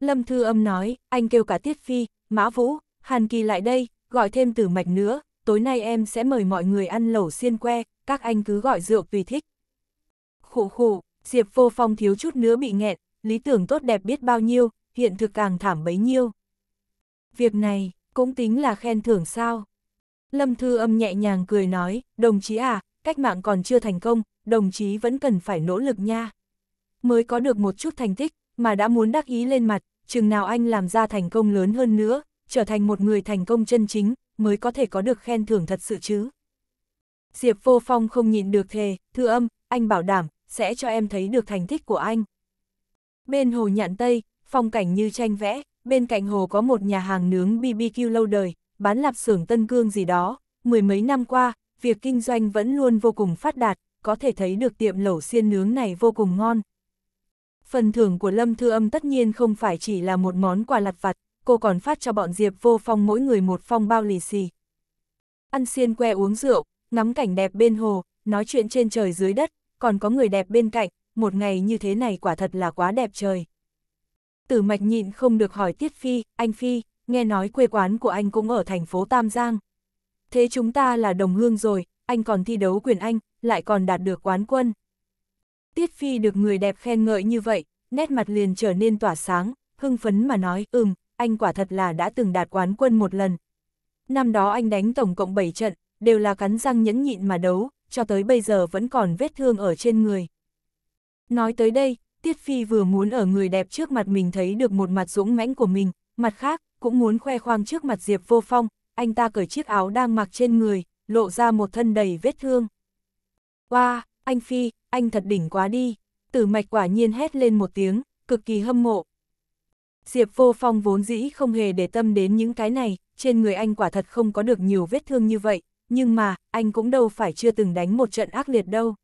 Lâm Thư Âm nói, anh kêu cả Tiết Phi, Mã Vũ, Hàn Kỳ lại đây, gọi thêm tử mạch nữa, tối nay em sẽ mời mọi người ăn lẩu xiên que, các anh cứ gọi rượu tùy thích. Khụ khụ, Diệp Vô Phong thiếu chút nữa bị nghẹn, lý tưởng tốt đẹp biết bao nhiêu, hiện thực càng thảm bấy nhiêu. Việc này, cũng tính là khen thưởng sao. Lâm Thư Âm nhẹ nhàng cười nói, đồng chí à, cách mạng còn chưa thành công, đồng chí vẫn cần phải nỗ lực nha. Mới có được một chút thành tích, mà đã muốn đắc ý lên mặt, chừng nào anh làm ra thành công lớn hơn nữa, trở thành một người thành công chân chính, mới có thể có được khen thưởng thật sự chứ. Diệp Vô Phong không nhịn được thề, thư âm, anh bảo đảm, sẽ cho em thấy được thành tích của anh. Bên hồ nhạn Tây, phong cảnh như tranh vẽ, bên cạnh hồ có một nhà hàng nướng BBQ lâu đời, bán lạp xưởng Tân Cương gì đó. Mười mấy năm qua, việc kinh doanh vẫn luôn vô cùng phát đạt, có thể thấy được tiệm lẩu xiên nướng này vô cùng ngon. Phần thưởng của Lâm Thư Âm tất nhiên không phải chỉ là một món quà lặt vặt, cô còn phát cho bọn Diệp vô phong mỗi người một phong bao lì xì. Ăn xiên que uống rượu, ngắm cảnh đẹp bên hồ, nói chuyện trên trời dưới đất, còn có người đẹp bên cạnh, một ngày như thế này quả thật là quá đẹp trời. Tử mạch nhịn không được hỏi Tiết Phi, anh Phi, nghe nói quê quán của anh cũng ở thành phố Tam Giang. Thế chúng ta là đồng hương rồi, anh còn thi đấu quyền anh, lại còn đạt được quán quân. Tiết Phi được người đẹp khen ngợi như vậy, nét mặt liền trở nên tỏa sáng, hưng phấn mà nói, ừm, anh quả thật là đã từng đạt quán quân một lần. Năm đó anh đánh tổng cộng 7 trận, đều là cắn răng nhẫn nhịn mà đấu, cho tới bây giờ vẫn còn vết thương ở trên người. Nói tới đây, Tiết Phi vừa muốn ở người đẹp trước mặt mình thấy được một mặt dũng mãnh của mình, mặt khác, cũng muốn khoe khoang trước mặt Diệp Vô Phong, anh ta cởi chiếc áo đang mặc trên người, lộ ra một thân đầy vết thương. Wow, anh Phi, anh thật đỉnh quá đi, tử mạch quả nhiên hét lên một tiếng, cực kỳ hâm mộ, Diệp Vô Phong vốn dĩ không hề để tâm đến những cái này, trên người anh quả thật không có được nhiều vết thương như vậy, nhưng mà, anh cũng đâu phải chưa từng đánh một trận ác liệt đâu.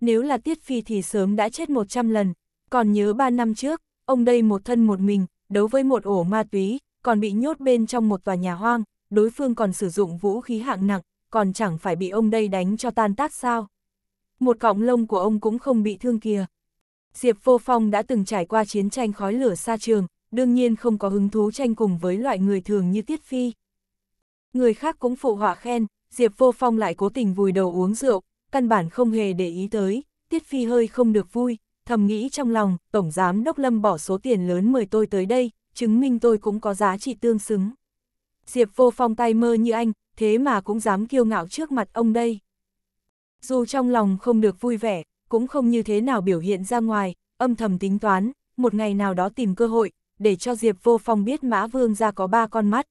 Nếu là Tiết Phi thì sớm đã chết 100 lần, còn nhớ 3 năm trước, ông đây một thân một mình, đấu với một ổ ma túy, còn bị nhốt bên trong một tòa nhà hoang, đối phương còn sử dụng vũ khí hạng nặng, còn chẳng phải bị ông đây đánh cho tan tác sao. Một cọng lông của ông cũng không bị thương kìa. Diệp Vô Phong đã từng trải qua chiến tranh khói lửa xa trường, đương nhiên không có hứng thú tranh cùng với loại người thường như Tiết Phi. Người khác cũng phụ họa khen, Diệp Vô Phong lại cố tình vùi đầu uống rượu, căn bản không hề để ý tới, Tiết Phi hơi không được vui, thầm nghĩ trong lòng, Tổng Giám Đốc Lâm bỏ số tiền lớn mời tôi tới đây, chứng minh tôi cũng có giá trị tương xứng. Diệp Vô Phong tay mơ như anh, thế mà cũng dám kiêu ngạo trước mặt ông đây. Dù trong lòng không được vui vẻ, cũng không như thế nào biểu hiện ra ngoài, âm thầm tính toán, một ngày nào đó tìm cơ hội, để cho Diệp Vô Phong biết Mã Vương ra có ba con mắt.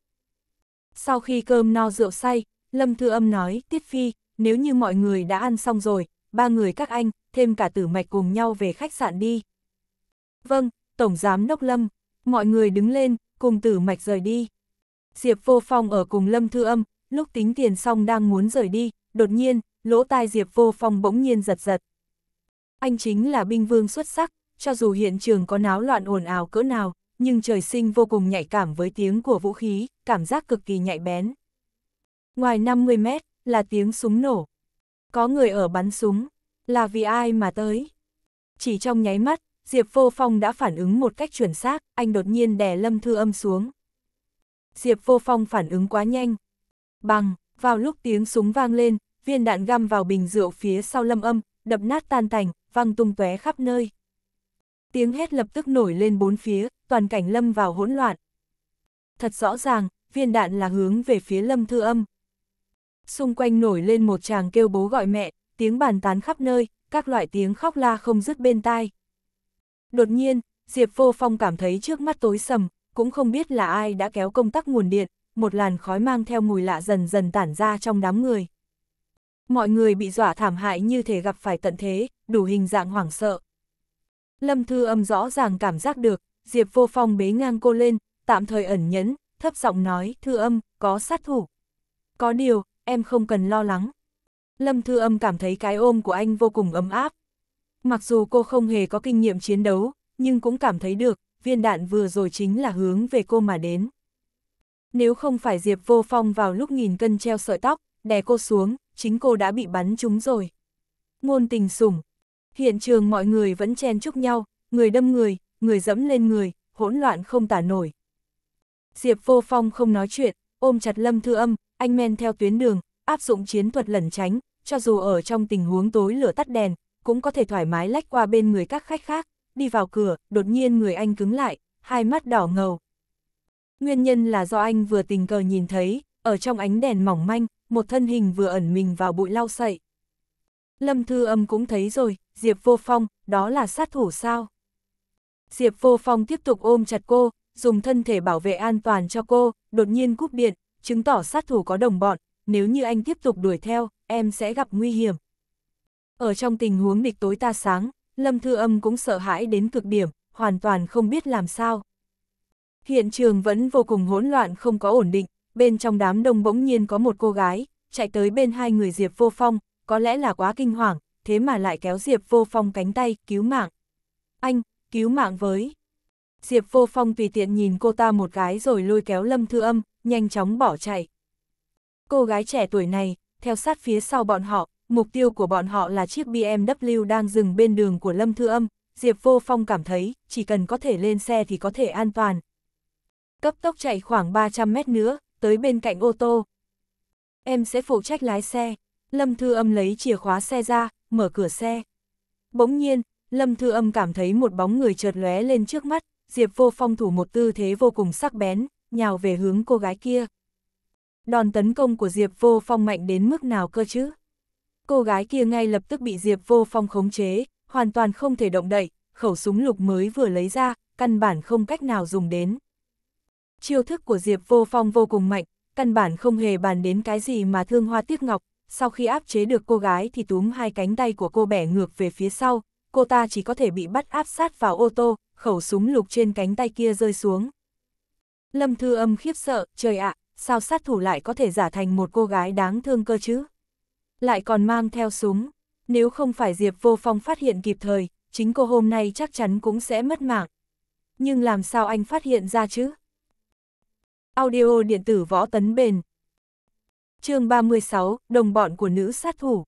Sau khi cơm no rượu say, Lâm Thư Âm nói, Tiết Phi, nếu như mọi người đã ăn xong rồi, ba người các anh, thêm cả tử mạch cùng nhau về khách sạn đi. Vâng, Tổng Giám Đốc Lâm, mọi người đứng lên, cùng tử mạch rời đi. Diệp Vô Phong ở cùng Lâm Thư Âm, lúc tính tiền xong đang muốn rời đi, đột nhiên, lỗ tai Diệp Vô Phong bỗng nhiên giật giật. Anh chính là binh vương xuất sắc, cho dù hiện trường có náo loạn ồn ào cỡ nào, nhưng trời sinh vô cùng nhạy cảm với tiếng của vũ khí, cảm giác cực kỳ nhạy bén. Ngoài 50 mét, là tiếng súng nổ. Có người ở bắn súng, là vì ai mà tới. Chỉ trong nháy mắt, Diệp Vô Phong đã phản ứng một cách chuẩn xác, anh đột nhiên đè Lâm Thư Âm xuống. Diệp Vô Phong phản ứng quá nhanh. Bằng, vào lúc tiếng súng vang lên, viên đạn găm vào bình rượu phía sau Lâm Âm, đập nát tan tành, văng tung tóe khắp nơi. Tiếng hét lập tức nổi lên bốn phía, toàn cảnh lâm vào hỗn loạn. Thật rõ ràng, viên đạn là hướng về phía lâm thư âm. Xung quanh nổi lên một chàng kêu bố gọi mẹ, tiếng bàn tán khắp nơi, các loại tiếng khóc la không dứt bên tai. Đột nhiên, Diệp Vô Phong cảm thấy trước mắt tối sầm, cũng không biết là ai đã kéo công tắc nguồn điện, một làn khói mang theo mùi lạ dần dần tản ra trong đám người. Mọi người bị dọa thảm hại như thể gặp phải tận thế, đủ hình dạng hoảng sợ. Lâm Thư âm rõ ràng cảm giác được, Diệp vô phong bế ngang cô lên, tạm thời ẩn nhẫn, thấp giọng nói, thư âm, có sát thủ. Có điều, em không cần lo lắng. Lâm thư âm cảm thấy cái ôm của anh vô cùng ấm áp. Mặc dù cô không hề có kinh nghiệm chiến đấu, nhưng cũng cảm thấy được, viên đạn vừa rồi chính là hướng về cô mà đến. Nếu không phải Diệp vô phong vào lúc nghìn cân treo sợi tóc, đè cô xuống, chính cô đã bị bắn trúng rồi. Ngôn tình sủng. Hiện trường mọi người vẫn chen chúc nhau, người đâm người, người dẫm lên người, hỗn loạn không tả nổi. Diệp Vô Phong không nói chuyện, ôm chặt Lâm Thư Âm, anh men theo tuyến đường, áp dụng chiến thuật lẩn tránh, cho dù ở trong tình huống tối lửa tắt đèn, cũng có thể thoải mái lách qua bên người các khách khác, đi vào cửa, đột nhiên người anh cứng lại, hai mắt đỏ ngầu. Nguyên nhân là do anh vừa tình cờ nhìn thấy, ở trong ánh đèn mỏng manh, một thân hình vừa ẩn mình vào bụi lau sậy. Lâm Thư Âm cũng thấy rồi, Diệp Vô Phong, đó là sát thủ sao? Diệp Vô Phong tiếp tục ôm chặt cô, dùng thân thể bảo vệ an toàn cho cô, đột nhiên cúp điện, chứng tỏ sát thủ có đồng bọn, nếu như anh tiếp tục đuổi theo, em sẽ gặp nguy hiểm. Ở trong tình huống địch tối ta sáng, Lâm Thư Âm cũng sợ hãi đến cực điểm, hoàn toàn không biết làm sao. Hiện trường vẫn vô cùng hỗn loạn không có ổn định, bên trong đám đông bỗng nhiên có một cô gái, chạy tới bên hai người Diệp Vô Phong, có lẽ là quá kinh hoàng, thế mà lại kéo Diệp Vô Phong cánh tay, cứu mạng. Anh, cứu mạng với. Diệp Vô Phong tùy tiện nhìn cô ta một cái rồi lôi kéo Lâm Thư Âm, nhanh chóng bỏ chạy. Cô gái trẻ tuổi này, theo sát phía sau bọn họ, mục tiêu của bọn họ là chiếc BMW đang dừng bên đường của Lâm Thư Âm, Diệp Vô Phong cảm thấy chỉ cần có thể lên xe thì có thể an toàn. Cấp tốc chạy khoảng 300 mét nữa, tới bên cạnh ô tô. Em sẽ phụ trách lái xe. Lâm Thư Âm lấy chìa khóa xe ra, mở cửa xe. Bỗng nhiên, Lâm Thư Âm cảm thấy một bóng người chợt lóe lên trước mắt, Diệp Vô Phong thủ một tư thế vô cùng sắc bén, nhào về hướng cô gái kia. Đòn tấn công của Diệp Vô Phong mạnh đến mức nào cơ chứ? Cô gái kia ngay lập tức bị Diệp Vô Phong khống chế, hoàn toàn không thể động đậy, khẩu súng lục mới vừa lấy ra, căn bản không cách nào dùng đến. Chiêu thức của Diệp Vô Phong vô cùng mạnh, căn bản không hề bàn đến cái gì mà thương hoa tiếc ngọc, sau khi áp chế được cô gái thì túm hai cánh tay của cô bẻ ngược về phía sau, cô ta chỉ có thể bị bắt áp sát vào ô tô, khẩu súng lục trên cánh tay kia rơi xuống. Lâm Thư Âm khiếp sợ, trời ạ, sao sát thủ lại có thể giả thành một cô gái đáng thương cơ chứ? Lại còn mang theo súng, nếu không phải Diệp Vô Phong phát hiện kịp thời, chính cô hôm nay chắc chắn cũng sẽ mất mạng. Nhưng làm sao anh phát hiện ra chứ? Audio điện tử võ tấn bền Chương 36, đồng bọn của nữ sát thủ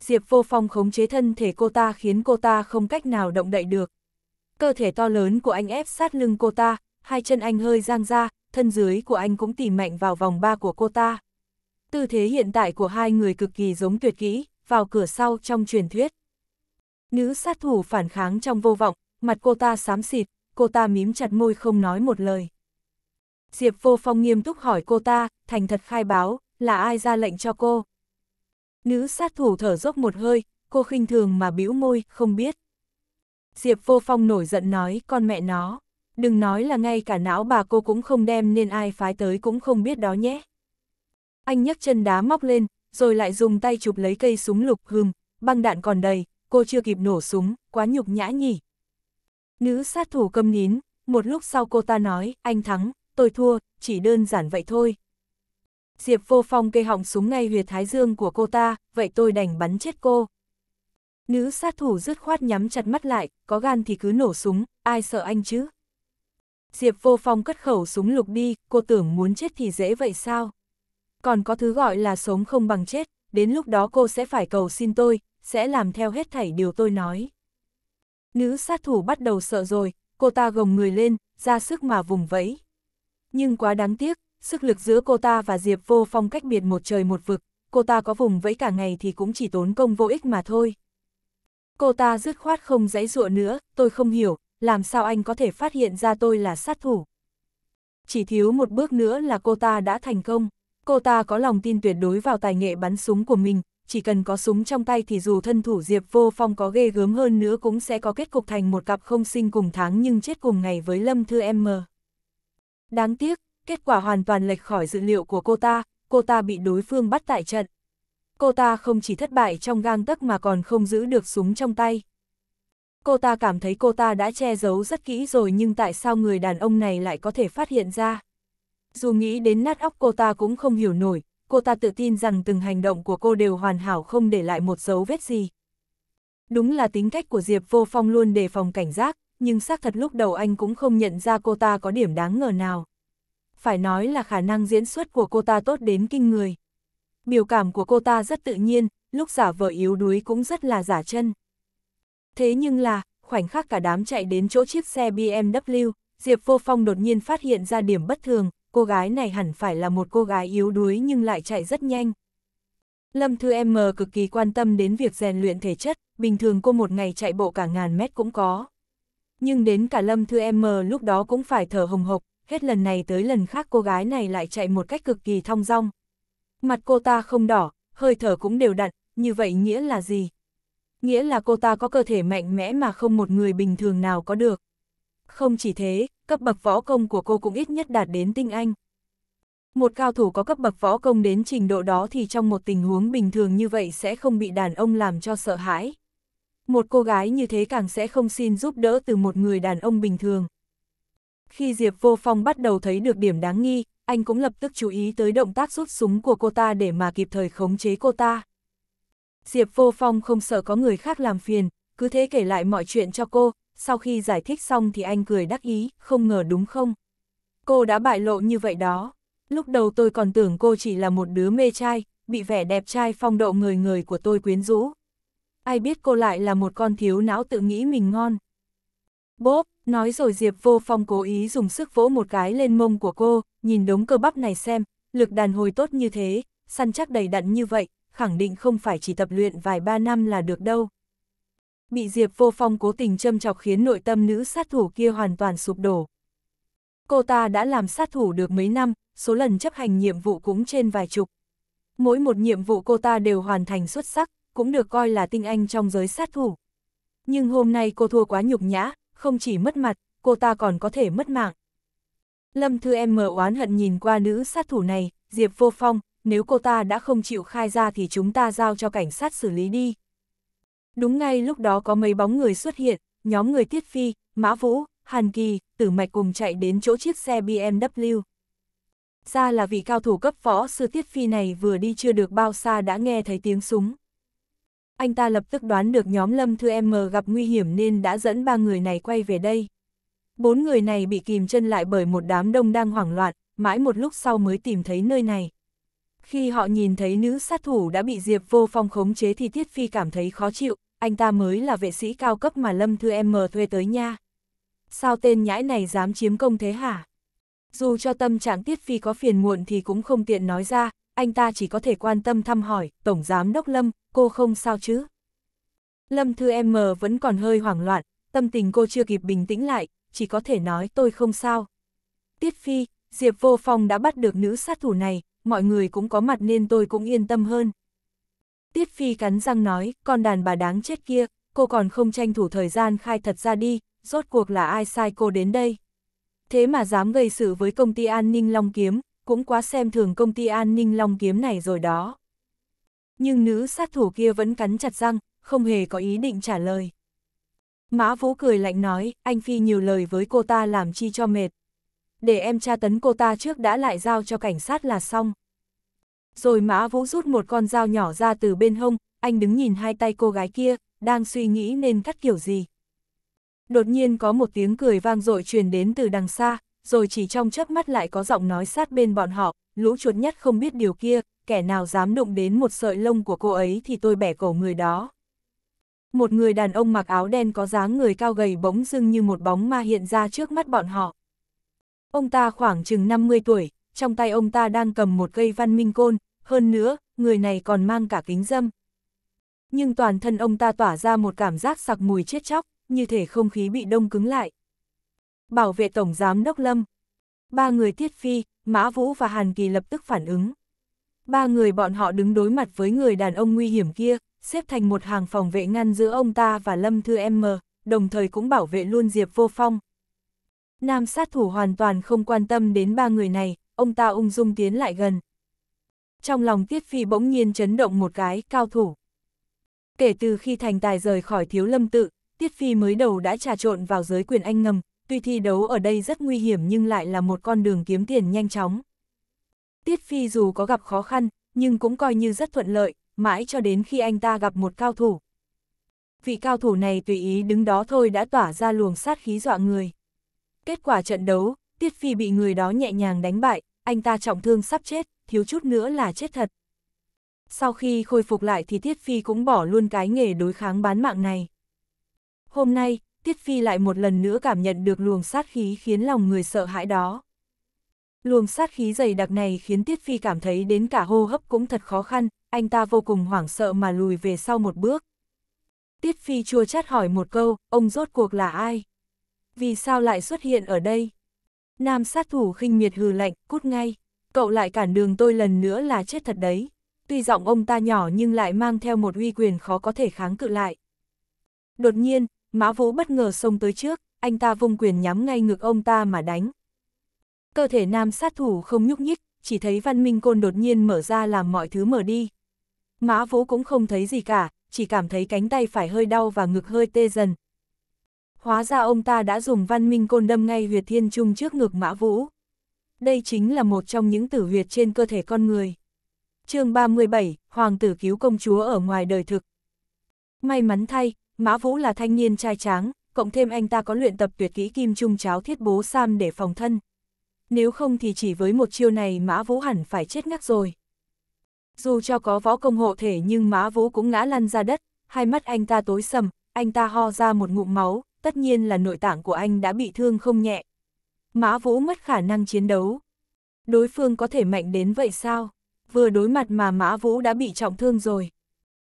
Diệp Vô Phong khống chế thân thể cô ta khiến cô ta không cách nào động đậy được. Cơ thể to lớn của anh ép sát lưng cô ta, hai chân anh hơi giang ra, thân dưới của anh cũng tỉ mạnh vào vòng ba của cô ta. Tư thế hiện tại của hai người cực kỳ giống tuyệt kỹ, vào cửa sau trong truyền thuyết. Nữ sát thủ phản kháng trong vô vọng, mặt cô ta xám xịt, cô ta mím chặt môi không nói một lời. Diệp Vô Phong nghiêm túc hỏi cô ta, thành thật khai báo, là ai ra lệnh cho cô? Nữ sát thủ thở dốc một hơi, cô khinh thường mà bĩu môi, không biết. Diệp vô phong nổi giận nói, con mẹ nó, đừng nói là ngay cả não bà cô cũng không đem nên ai phái tới cũng không biết đó nhé. Anh nhấc chân đá móc lên, rồi lại dùng tay chụp lấy cây súng lục hừm, băng đạn còn đầy, cô chưa kịp nổ súng, quá nhục nhã nhỉ. Nữ sát thủ câm nín, một lúc sau cô ta nói, anh thắng, tôi thua, chỉ đơn giản vậy thôi. Diệp vô phong cây họng súng ngay huyệt thái dương của cô ta, vậy tôi đành bắn chết cô. Nữ sát thủ dứt khoát nhắm chặt mắt lại, có gan thì cứ nổ súng, ai sợ anh chứ? Diệp vô phong cất khẩu súng lục đi, cô tưởng muốn chết thì dễ vậy sao? Còn có thứ gọi là sống không bằng chết, đến lúc đó cô sẽ phải cầu xin tôi, sẽ làm theo hết thảy điều tôi nói. Nữ sát thủ bắt đầu sợ rồi, cô ta gồng người lên, ra sức mà vùng vẫy. Nhưng quá đáng tiếc, Sức lực giữa cô ta và Diệp Vô Phong cách biệt một trời một vực, cô ta có vùng vẫy cả ngày thì cũng chỉ tốn công vô ích mà thôi. Cô ta dứt khoát không dãy dụa nữa, tôi không hiểu, làm sao anh có thể phát hiện ra tôi là sát thủ. Chỉ thiếu một bước nữa là cô ta đã thành công, cô ta có lòng tin tuyệt đối vào tài nghệ bắn súng của mình, chỉ cần có súng trong tay thì dù thân thủ Diệp Vô Phong có ghê gớm hơn nữa cũng sẽ có kết cục thành một cặp không sinh cùng tháng nhưng chết cùng ngày với Lâm Thư M. Đáng tiếc, kết quả hoàn toàn lệch khỏi dự liệu của cô ta, cô ta bị đối phương bắt tại trận. Cô ta không chỉ thất bại trong gang tấc mà còn không giữ được súng trong tay. Cô ta cảm thấy cô ta đã che giấu rất kỹ rồi nhưng tại sao người đàn ông này lại có thể phát hiện ra. Dù nghĩ đến nát óc cô ta cũng không hiểu nổi, cô ta tự tin rằng từng hành động của cô đều hoàn hảo không để lại một dấu vết gì. Đúng là tính cách của Diệp Vô Phong luôn đề phòng cảnh giác, nhưng xác thật lúc đầu anh cũng không nhận ra cô ta có điểm đáng ngờ nào phải nói là khả năng diễn xuất của cô ta tốt đến kinh người. Biểu cảm của cô ta rất tự nhiên, lúc giả vợ yếu đuối cũng rất là giả chân. Thế nhưng là, khoảnh khắc cả đám chạy đến chỗ chiếc xe BMW, Diệp Vô Phong đột nhiên phát hiện ra điểm bất thường, cô gái này hẳn phải là một cô gái yếu đuối nhưng lại chạy rất nhanh. Lâm Thư em M cực kỳ quan tâm đến việc rèn luyện thể chất, bình thường cô một ngày chạy bộ cả ngàn mét cũng có. Nhưng đến cả Lâm Thư em M lúc đó cũng phải thở hồng hộc, hết lần này tới lần khác cô gái này lại chạy một cách cực kỳ thong dong. Mặt cô ta không đỏ, hơi thở cũng đều đặn, như vậy nghĩa là gì? Nghĩa là cô ta có cơ thể mạnh mẽ mà không một người bình thường nào có được. Không chỉ thế, cấp bậc võ công của cô cũng ít nhất đạt đến tinh anh. Một cao thủ có cấp bậc võ công đến trình độ đó thì trong một tình huống bình thường như vậy sẽ không bị đàn ông làm cho sợ hãi. Một cô gái như thế càng sẽ không xin giúp đỡ từ một người đàn ông bình thường. Khi Diệp Vô Phong bắt đầu thấy được điểm đáng nghi, anh cũng lập tức chú ý tới động tác rút súng của cô ta để mà kịp thời khống chế cô ta. Diệp Vô Phong không sợ có người khác làm phiền, cứ thế kể lại mọi chuyện cho cô, sau khi giải thích xong thì anh cười đắc ý, không ngờ đúng không? Cô đã bại lộ như vậy đó. Lúc đầu tôi còn tưởng cô chỉ là một đứa mê trai, bị vẻ đẹp trai phong độ người người của tôi quyến rũ. Ai biết cô lại là một con thiếu não tự nghĩ mình ngon. Bốp, Nói rồi Diệp vô phong cố ý dùng sức vỗ một cái lên mông của cô, nhìn đống cơ bắp này xem, lực đàn hồi tốt như thế, săn chắc đầy đặn như vậy, khẳng định không phải chỉ tập luyện vài ba năm là được đâu. Bị Diệp vô phong cố tình châm chọc khiến nội tâm nữ sát thủ kia hoàn toàn sụp đổ. Cô ta đã làm sát thủ được mấy năm, số lần chấp hành nhiệm vụ cũng trên vài chục. Mỗi một nhiệm vụ cô ta đều hoàn thành xuất sắc, cũng được coi là tinh anh trong giới sát thủ. Nhưng hôm nay cô thua quá nhục nhã, không chỉ mất mặt, cô ta còn có thể mất mạng. Lâm Thư Em mở oán hận nhìn qua nữ sát thủ này, Diệp Vô Phong, nếu cô ta đã không chịu khai ra thì chúng ta giao cho cảnh sát xử lý đi. Đúng ngay lúc đó có mấy bóng người xuất hiện, nhóm người Tiết Phi, Mã Vũ, Hàn Kỳ, Tử Mạch cùng chạy đến chỗ chiếc xe BMW. Ra là vị cao thủ cấp võ sư Tiết Phi này vừa đi chưa được bao xa đã nghe thấy tiếng súng anh ta lập tức đoán được nhóm Lâm Thư M gặp nguy hiểm nên đã dẫn ba người này quay về đây. Bốn người này bị kìm chân lại bởi một đám đông đang hoảng loạn, mãi một lúc sau mới tìm thấy nơi này. Khi họ nhìn thấy nữ sát thủ đã bị Diệp Vô Phong khống chế thì Tiết Phi cảm thấy khó chịu, anh ta mới là vệ sĩ cao cấp mà Lâm Thư M thuê tới nha. Sao tên nhãi này dám chiếm công thế hả? Dù cho tâm trạng Tiết Phi có phiền muộn thì cũng không tiện nói ra, anh ta chỉ có thể quan tâm thăm hỏi, Tổng Giám Đốc Lâm, cô không sao chứ? Lâm Thư em M vẫn còn hơi hoảng loạn, tâm tình cô chưa kịp bình tĩnh lại, chỉ có thể nói tôi không sao. Tiết Phi, Diệp Vô Phong đã bắt được nữ sát thủ này, mọi người cũng có mặt nên tôi cũng yên tâm hơn. Tiết Phi cắn răng nói, con đàn bà đáng chết kia, cô còn không tranh thủ thời gian khai thật ra đi, rốt cuộc là ai sai cô đến đây. Thế mà dám gây sự với công ty an ninh Long Kiếm, cũng quá xem thường công ty an ninh long kiếm này rồi đó. Nhưng nữ sát thủ kia vẫn cắn chặt răng, không hề có ý định trả lời. Mã Vũ cười lạnh nói, anh Phi nhiều lời với cô ta làm chi cho mệt. Để em tra tấn cô ta trước đã lại giao cho cảnh sát là xong. Rồi Mã Vũ rút một con dao nhỏ ra từ bên hông, anh đứng nhìn hai tay cô gái kia, đang suy nghĩ nên cắt kiểu gì. Đột nhiên có một tiếng cười vang dội truyền đến từ đằng xa, rồi chỉ trong chớp mắt lại có giọng nói sát bên bọn họ, lũ chuột nhất không biết điều kia, kẻ nào dám đụng đến một sợi lông của cô ấy thì tôi bẻ cổ người đó. Một người đàn ông mặc áo đen có dáng người cao gầy bỗng dưng như một bóng ma hiện ra trước mắt bọn họ. Ông ta khoảng chừng 50 tuổi, trong tay ông ta đang cầm một cây văn minh côn, hơn nữa, người này còn mang cả kính dâm. Nhưng toàn thân ông ta tỏa ra một cảm giác sặc mùi chết chóc, như thể không khí bị đông cứng lại bảo vệ Tổng Giám Đốc Lâm. Ba người tiết Phi, Mã Vũ và Hàn Kỳ lập tức phản ứng. Ba người bọn họ đứng đối mặt với người đàn ông nguy hiểm kia, xếp thành một hàng phòng vệ ngăn giữa ông ta và Lâm Thư M, đồng thời cũng bảo vệ luôn Diệp Vô Phong. Nam sát thủ hoàn toàn không quan tâm đến ba người này, ông ta ung dung tiến lại gần. Trong lòng Tiết Phi bỗng nhiên chấn động một cái, cao thủ. Kể từ khi thành tài rời khỏi thiếu lâm tự, Tiết Phi mới đầu đã trà trộn vào giới quyền anh ngầm, tuy thi đấu ở đây rất nguy hiểm nhưng lại là một con đường kiếm tiền nhanh chóng. Tiết Phi dù có gặp khó khăn, nhưng cũng coi như rất thuận lợi, mãi cho đến khi anh ta gặp một cao thủ. Vị cao thủ này tùy ý đứng đó thôi đã tỏa ra luồng sát khí dọa người. Kết quả trận đấu, Tiết Phi bị người đó nhẹ nhàng đánh bại, anh ta trọng thương sắp chết, thiếu chút nữa là chết thật. Sau khi khôi phục lại thì Tiết Phi cũng bỏ luôn cái nghề đối kháng bán mạng này. Hôm nay, Tiết Phi lại một lần nữa cảm nhận được luồng sát khí khiến lòng người sợ hãi đó. Luồng sát khí dày đặc này khiến Tiết Phi cảm thấy đến cả hô hấp cũng thật khó khăn, anh ta vô cùng hoảng sợ mà lùi về sau một bước. Tiết Phi chua chát hỏi một câu, ông rốt cuộc là ai? Vì sao lại xuất hiện ở đây? Nam sát thủ khinh miệt hừ lạnh, cút ngay. Cậu lại cản đường tôi lần nữa là chết thật đấy. Tuy giọng ông ta nhỏ nhưng lại mang theo một uy quyền khó có thể kháng cự lại. Đột nhiên, Mã Vũ bất ngờ xông tới trước, anh ta vung quyền nhắm ngay ngực ông ta mà đánh. Cơ thể nam sát thủ không nhúc nhích, chỉ thấy văn minh côn đột nhiên mở ra làm mọi thứ mở đi. Mã Vũ cũng không thấy gì cả, chỉ cảm thấy cánh tay phải hơi đau và ngực hơi tê dần. Hóa ra ông ta đã dùng văn minh côn đâm ngay huyệt thiên trung trước ngực Mã Vũ. Đây chính là một trong những tử huyệt trên cơ thể con người. chương 37, Hoàng tử cứu công chúa ở ngoài đời thực. May mắn thay, Mã Vũ là thanh niên trai tráng, cộng thêm anh ta có luyện tập tuyệt kỹ kim trung cháo thiết bố Sam để phòng thân. Nếu không thì chỉ với một chiêu này Mã Vũ hẳn phải chết ngắc rồi. Dù cho có võ công hộ thể nhưng Mã Vũ cũng ngã lăn ra đất, hai mắt anh ta tối sầm, anh ta ho ra một ngụm máu, tất nhiên là nội tạng của anh đã bị thương không nhẹ. Mã Vũ mất khả năng chiến đấu. Đối phương có thể mạnh đến vậy sao? Vừa đối mặt mà Mã Vũ đã bị trọng thương rồi.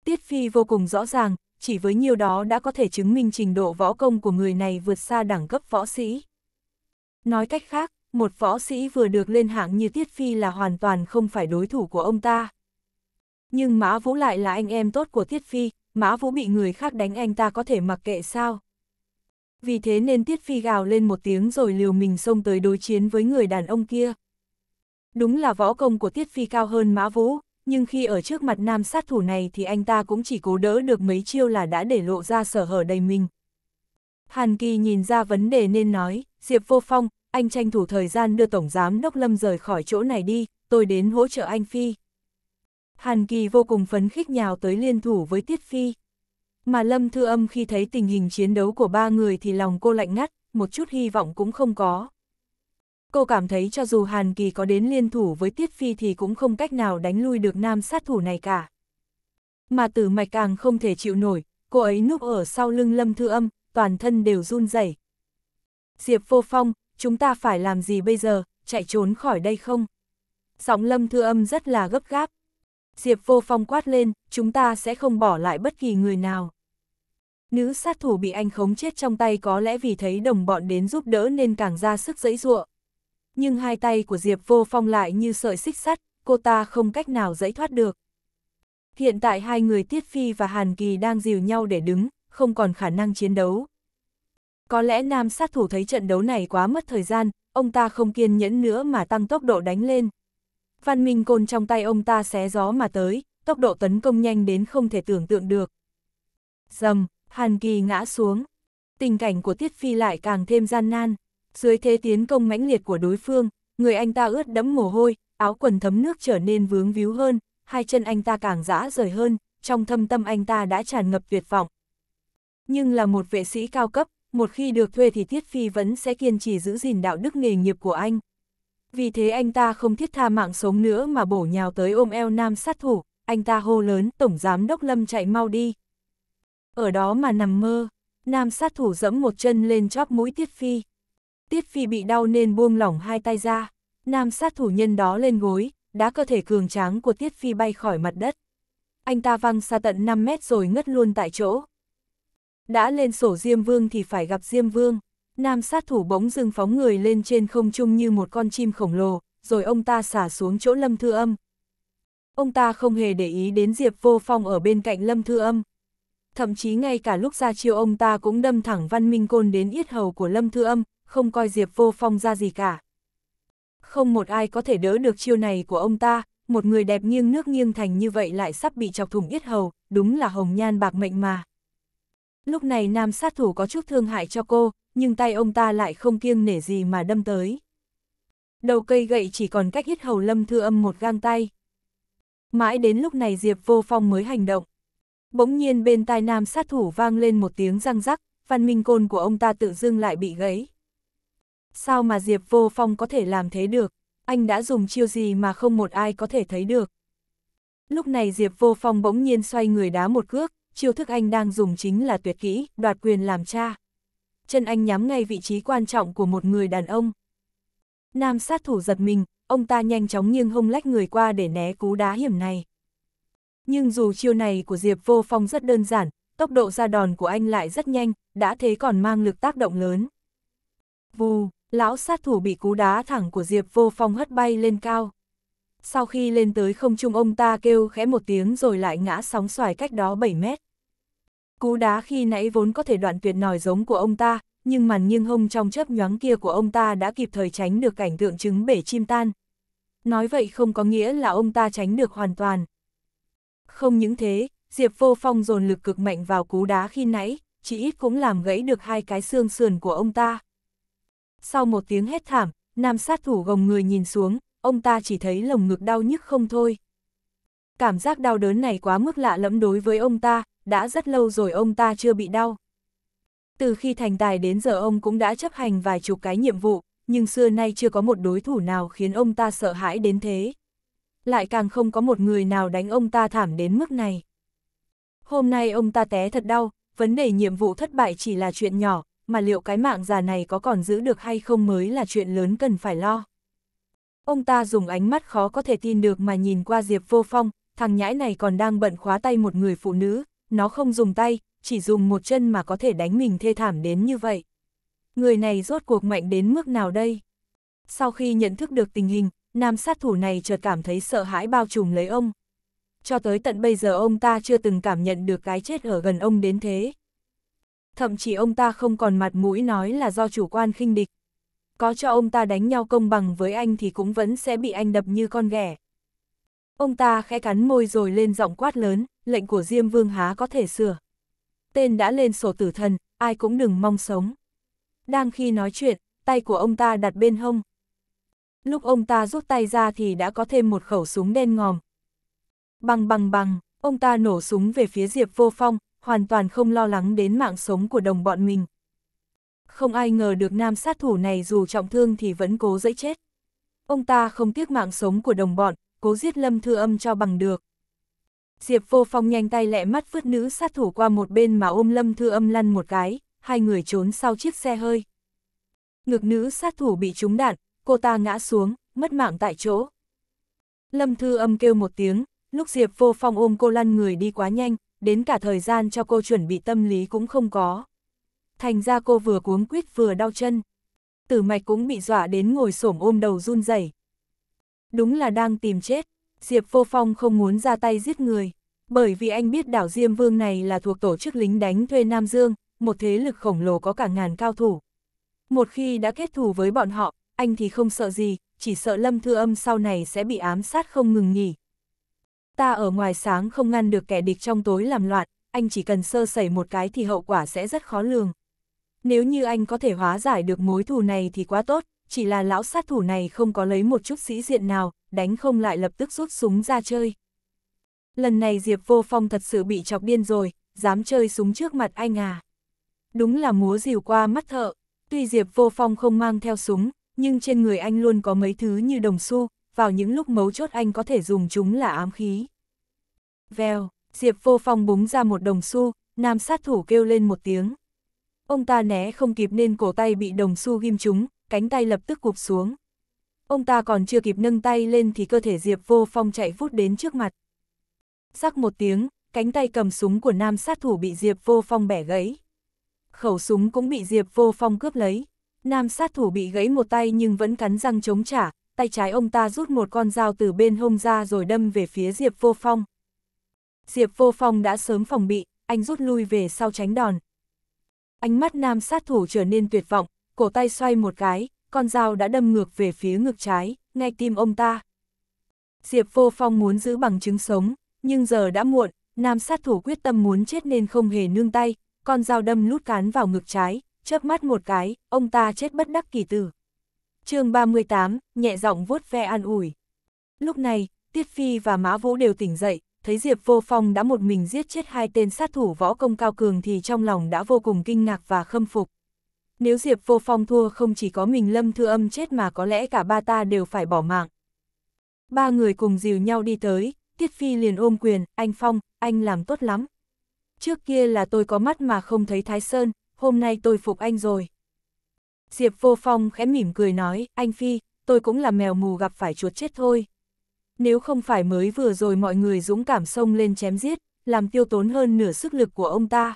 Tiết Phi vô cùng rõ ràng, chỉ với nhiều đó đã có thể chứng minh trình độ võ công của người này vượt xa đẳng cấp võ sĩ. Nói cách khác, một võ sĩ vừa được lên hạng như Tiết Phi là hoàn toàn không phải đối thủ của ông ta. Nhưng Mã Vũ lại là anh em tốt của Tiết Phi, Mã Vũ bị người khác đánh anh ta có thể mặc kệ sao? Vì thế nên Tiết Phi gào lên một tiếng rồi liều mình xông tới đối chiến với người đàn ông kia. Đúng là võ công của Tiết Phi cao hơn Mã Vũ, nhưng khi ở trước mặt nam sát thủ này thì anh ta cũng chỉ cố đỡ được mấy chiêu là đã để lộ ra sở hở đầy mình. Hàn Kỳ nhìn ra vấn đề nên nói, Diệp Vô Phong, anh tranh thủ thời gian đưa Tổng Giám Đốc Lâm rời khỏi chỗ này đi, tôi đến hỗ trợ anh Phi. Hàn Kỳ vô cùng phấn khích nhào tới liên thủ với Tiết Phi. Mà Lâm Thư Âm khi thấy tình hình chiến đấu của ba người thì lòng cô lạnh ngắt, một chút hy vọng cũng không có. Cô cảm thấy cho dù Hàn Kỳ có đến liên thủ với Tiết Phi thì cũng không cách nào đánh lui được nam sát thủ này cả. Mà tử mạch càng không thể chịu nổi, cô ấy núp ở sau lưng lâm thư âm, toàn thân đều run rẩy. Diệp vô phong, chúng ta phải làm gì bây giờ, chạy trốn khỏi đây không? Giọng lâm thư âm rất là gấp gáp. Diệp vô phong quát lên, chúng ta sẽ không bỏ lại bất kỳ người nào. Nữ sát thủ bị anh khống chết trong tay có lẽ vì thấy đồng bọn đến giúp đỡ nên càng ra sức dẫy ruộng nhưng hai tay của Diệp Vô Phong lại như sợi xích sắt, cô ta không cách nào dãy thoát được. Hiện tại hai người Tiết Phi và Hàn Kỳ đang dìu nhau để đứng, không còn khả năng chiến đấu. Có lẽ nam sát thủ thấy trận đấu này quá mất thời gian, ông ta không kiên nhẫn nữa mà tăng tốc độ đánh lên. Văn Minh Côn trong tay ông ta xé gió mà tới, tốc độ tấn công nhanh đến không thể tưởng tượng được. Dầm, Hàn Kỳ ngã xuống. Tình cảnh của Tiết Phi lại càng thêm gian nan. Dưới thế tiến công mãnh liệt của đối phương, người anh ta ướt đẫm mồ hôi, áo quần thấm nước trở nên vướng víu hơn, hai chân anh ta càng rã rời hơn, trong thâm tâm anh ta đã tràn ngập tuyệt vọng. Nhưng là một vệ sĩ cao cấp, một khi được thuê thì tiết Phi vẫn sẽ kiên trì giữ gìn đạo đức nghề nghiệp của anh. Vì thế anh ta không thiết tha mạng sống nữa mà bổ nhào tới ôm eo nam sát thủ, anh ta hô lớn Tổng Giám Đốc Lâm chạy mau đi. Ở đó mà nằm mơ, nam sát thủ dẫm một chân lên chóp mũi tiết Phi. Tiết Phi bị đau nên buông lỏng hai tay ra, nam sát thủ nhân đó lên gối, đá cơ thể cường tráng của Tiết Phi bay khỏi mặt đất. Anh ta văng xa tận 5 mét rồi ngất luôn tại chỗ. Đã lên sổ Diêm Vương thì phải gặp Diêm Vương. Nam sát thủ bỗng dưng phóng người lên trên không trung như một con chim khổng lồ, rồi ông ta xả xuống chỗ Lâm Thư Âm. Ông ta không hề để ý đến Diệp Vô Phong ở bên cạnh Lâm Thư Âm. Thậm chí ngay cả lúc ra chiêu ông ta cũng đâm thẳng Văn Minh Côn đến yết hầu của Lâm Thư Âm, không coi Diệp Vô Phong ra gì cả. Không một ai có thể đỡ được chiêu này của ông ta, một người đẹp nghiêng nước nghiêng thành như vậy lại sắp bị chọc thủng yết hầu, đúng là hồng nhan bạc mệnh mà. Lúc này nam sát thủ có chút thương hại cho cô, nhưng tay ông ta lại không kiêng nể gì mà đâm tới. Đầu cây gậy chỉ còn cách hít hầu lâm thư âm một gang tay. Mãi đến lúc này Diệp Vô Phong mới hành động. Bỗng nhiên bên tai nam sát thủ vang lên một tiếng răng rắc, văn minh côn của ông ta tự dưng lại bị gãy. Sao mà Diệp Vô Phong có thể làm thế được? Anh đã dùng chiêu gì mà không một ai có thể thấy được? Lúc này Diệp Vô Phong bỗng nhiên xoay người đá một cước, chiêu thức anh đang dùng chính là tuyệt kỹ, đoạt quyền làm cha. Chân anh nhắm ngay vị trí quan trọng của một người đàn ông. Nam sát thủ giật mình, ông ta nhanh chóng nghiêng hông lách người qua để né cú đá hiểm này. Nhưng dù chiêu này của Diệp Vô Phong rất đơn giản, tốc độ ra đòn của anh lại rất nhanh, đã thế còn mang lực tác động lớn. Vù, lão sát thủ bị cú đá thẳng của Diệp Vô Phong hất bay lên cao. Sau khi lên tới không trung ông ta kêu khẽ một tiếng rồi lại ngã sóng xoài cách đó 7 mét. Cú đá khi nãy vốn có thể đoạn tuyệt nòi giống của ông ta, nhưng màn nghiêng hông trong chớp nhoáng kia của ông ta đã kịp thời tránh được cảnh tượng trứng bể chim tan. Nói vậy không có nghĩa là ông ta tránh được hoàn toàn. Không những thế, Diệp Vô Phong dồn lực cực mạnh vào cú đá khi nãy, chỉ ít cũng làm gãy được hai cái xương sườn của ông ta. Sau một tiếng hét thảm, nam sát thủ gồng người nhìn xuống, ông ta chỉ thấy lồng ngực đau nhức không thôi. Cảm giác đau đớn này quá mức lạ lẫm đối với ông ta, đã rất lâu rồi ông ta chưa bị đau. Từ khi thành tài đến giờ ông cũng đã chấp hành vài chục cái nhiệm vụ, nhưng xưa nay chưa có một đối thủ nào khiến ông ta sợ hãi đến thế. Lại càng không có một người nào đánh ông ta thảm đến mức này. Hôm nay ông ta té thật đau, vấn đề nhiệm vụ thất bại chỉ là chuyện nhỏ, mà liệu cái mạng già này có còn giữ được hay không mới là chuyện lớn cần phải lo. Ông ta dùng ánh mắt khó có thể tin được mà nhìn qua Diệp Vô Phong, thằng nhãi này còn đang bận khóa tay một người phụ nữ, nó không dùng tay, chỉ dùng một chân mà có thể đánh mình thê thảm đến như vậy. Người này rốt cuộc mạnh đến mức nào đây? Sau khi nhận thức được tình hình, nam sát thủ này chợt cảm thấy sợ hãi bao trùm lấy ông. Cho tới tận bây giờ ông ta chưa từng cảm nhận được cái chết ở gần ông đến thế thậm chí ông ta không còn mặt mũi nói là do chủ quan khinh địch. Có cho ông ta đánh nhau công bằng với anh thì cũng vẫn sẽ bị anh đập như con ghẻ. Ông ta khẽ cắn môi rồi lên giọng quát lớn, lệnh của Diêm Vương há có thể sửa. Tên đã lên sổ tử thần, ai cũng đừng mong sống. Đang khi nói chuyện, tay của ông ta đặt bên hông. Lúc ông ta rút tay ra thì đã có thêm một khẩu súng đen ngòm. Bằng bằng bằng, ông ta nổ súng về phía Diệp Vô Phong, hoàn toàn không lo lắng đến mạng sống của đồng bọn mình. Không ai ngờ được nam sát thủ này dù trọng thương thì vẫn cố dẫy chết. Ông ta không tiếc mạng sống của đồng bọn, cố giết Lâm Thư Âm cho bằng được. Diệp Vô Phong nhanh tay lẹ mắt vứt nữ sát thủ qua một bên mà ôm Lâm Thư Âm lăn một cái, hai người trốn sau chiếc xe hơi. Ngực nữ sát thủ bị trúng đạn, cô ta ngã xuống, mất mạng tại chỗ. Lâm Thư Âm kêu một tiếng, lúc Diệp Vô Phong ôm cô lăn người đi quá nhanh, đến cả thời gian cho cô chuẩn bị tâm lý cũng không có. Thành ra cô vừa cuống quýt vừa đau chân. Tử mạch cũng bị dọa đến ngồi xổm ôm đầu run rẩy. Đúng là đang tìm chết, Diệp Vô Phong không muốn ra tay giết người, bởi vì anh biết đảo Diêm Vương này là thuộc tổ chức lính đánh thuê Nam Dương, một thế lực khổng lồ có cả ngàn cao thủ. Một khi đã kết thù với bọn họ, anh thì không sợ gì, chỉ sợ Lâm Thư Âm sau này sẽ bị ám sát không ngừng nghỉ, ta ở ngoài sáng không ngăn được kẻ địch trong tối làm loạn, anh chỉ cần sơ sẩy một cái thì hậu quả sẽ rất khó lường. Nếu như anh có thể hóa giải được mối thù này thì quá tốt, chỉ là lão sát thủ này không có lấy một chút sĩ diện nào, đánh không lại lập tức rút súng ra chơi. Lần này Diệp Vô Phong thật sự bị chọc điên rồi, dám chơi súng trước mặt anh à. Đúng là múa rìu qua mắt thợ, tuy Diệp Vô Phong không mang theo súng, nhưng trên người anh luôn có mấy thứ như đồng xu, vào những lúc mấu chốt anh có thể dùng chúng là ám khí. Vèo, Diệp vô phong búng ra một đồng xu, nam sát thủ kêu lên một tiếng. Ông ta né không kịp nên cổ tay bị đồng xu ghim chúng, cánh tay lập tức cụp xuống. Ông ta còn chưa kịp nâng tay lên thì cơ thể Diệp vô phong chạy vút đến trước mặt. sắc một tiếng, cánh tay cầm súng của nam sát thủ bị Diệp vô phong bẻ gãy. Khẩu súng cũng bị Diệp vô phong cướp lấy. Nam sát thủ bị gãy một tay nhưng vẫn cắn răng chống trả, tay trái ông ta rút một con dao từ bên hông ra rồi đâm về phía Diệp Vô Phong. Diệp Vô Phong đã sớm phòng bị, anh rút lui về sau tránh đòn. Ánh mắt nam sát thủ trở nên tuyệt vọng, cổ tay xoay một cái, con dao đã đâm ngược về phía ngực trái, ngay tim ông ta. Diệp Vô Phong muốn giữ bằng chứng sống, nhưng giờ đã muộn, nam sát thủ quyết tâm muốn chết nên không hề nương tay, con dao đâm lút cán vào ngực trái, chớp mắt một cái, ông ta chết bất đắc kỳ tử chương 38, nhẹ giọng vuốt ve an ủi. Lúc này, Tiết Phi và Mã Vũ đều tỉnh dậy, thấy Diệp Vô Phong đã một mình giết chết hai tên sát thủ võ công cao cường thì trong lòng đã vô cùng kinh ngạc và khâm phục. Nếu Diệp Vô Phong thua không chỉ có mình Lâm Thư Âm chết mà có lẽ cả ba ta đều phải bỏ mạng. Ba người cùng dìu nhau đi tới, Tiết Phi liền ôm quyền, anh Phong, anh làm tốt lắm. Trước kia là tôi có mắt mà không thấy Thái Sơn, hôm nay tôi phục anh rồi. Diệp Vô Phong khẽ mỉm cười nói, anh Phi, tôi cũng là mèo mù gặp phải chuột chết thôi. Nếu không phải mới vừa rồi mọi người dũng cảm xông lên chém giết, làm tiêu tốn hơn nửa sức lực của ông ta,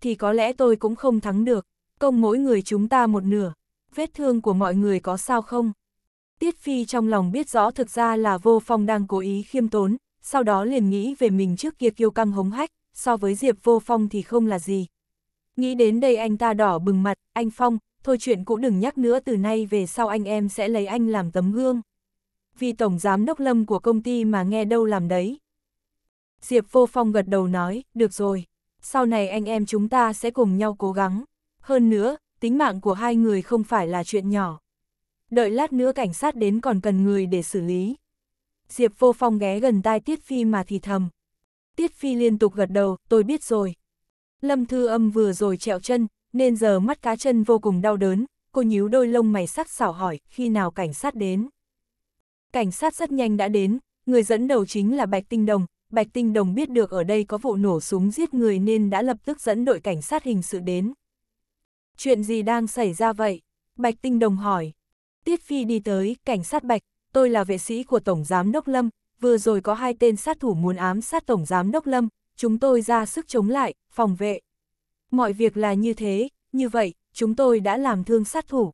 thì có lẽ tôi cũng không thắng được, công mỗi người chúng ta một nửa, vết thương của mọi người có sao không? Tiết Phi trong lòng biết rõ thực ra là Vô Phong đang cố ý khiêm tốn, sau đó liền nghĩ về mình trước kia kiêu căng hống hách, so với Diệp Vô Phong thì không là gì. Nghĩ đến đây anh ta đỏ bừng mặt, anh Phong, thôi chuyện cũng đừng nhắc nữa từ nay về sau anh em sẽ lấy anh làm tấm gương. Vì tổng giám đốc lâm của công ty mà nghe đâu làm đấy. Diệp Vô Phong gật đầu nói, được rồi, sau này anh em chúng ta sẽ cùng nhau cố gắng. Hơn nữa, tính mạng của hai người không phải là chuyện nhỏ. Đợi lát nữa cảnh sát đến còn cần người để xử lý. Diệp Vô Phong ghé gần tai Tiết Phi mà thì thầm. Tiết Phi liên tục gật đầu, tôi biết rồi. Lâm Thư Âm vừa rồi trẹo chân, nên giờ mắt cá chân vô cùng đau đớn, cô nhíu đôi lông mày sắc sảo hỏi khi nào cảnh sát đến. Cảnh sát rất nhanh đã đến, người dẫn đầu chính là Bạch Tinh Đồng, Bạch Tinh Đồng biết được ở đây có vụ nổ súng giết người nên đã lập tức dẫn đội cảnh sát hình sự đến. Chuyện gì đang xảy ra vậy? Bạch Tinh Đồng hỏi. Tiết Phi đi tới, cảnh sát Bạch, tôi là vệ sĩ của Tổng Giám Đốc Lâm, vừa rồi có hai tên sát thủ muốn ám sát Tổng Giám Đốc Lâm, chúng tôi ra sức chống lại, phòng vệ, mọi việc là như thế, như vậy, chúng tôi đã làm thương sát thủ.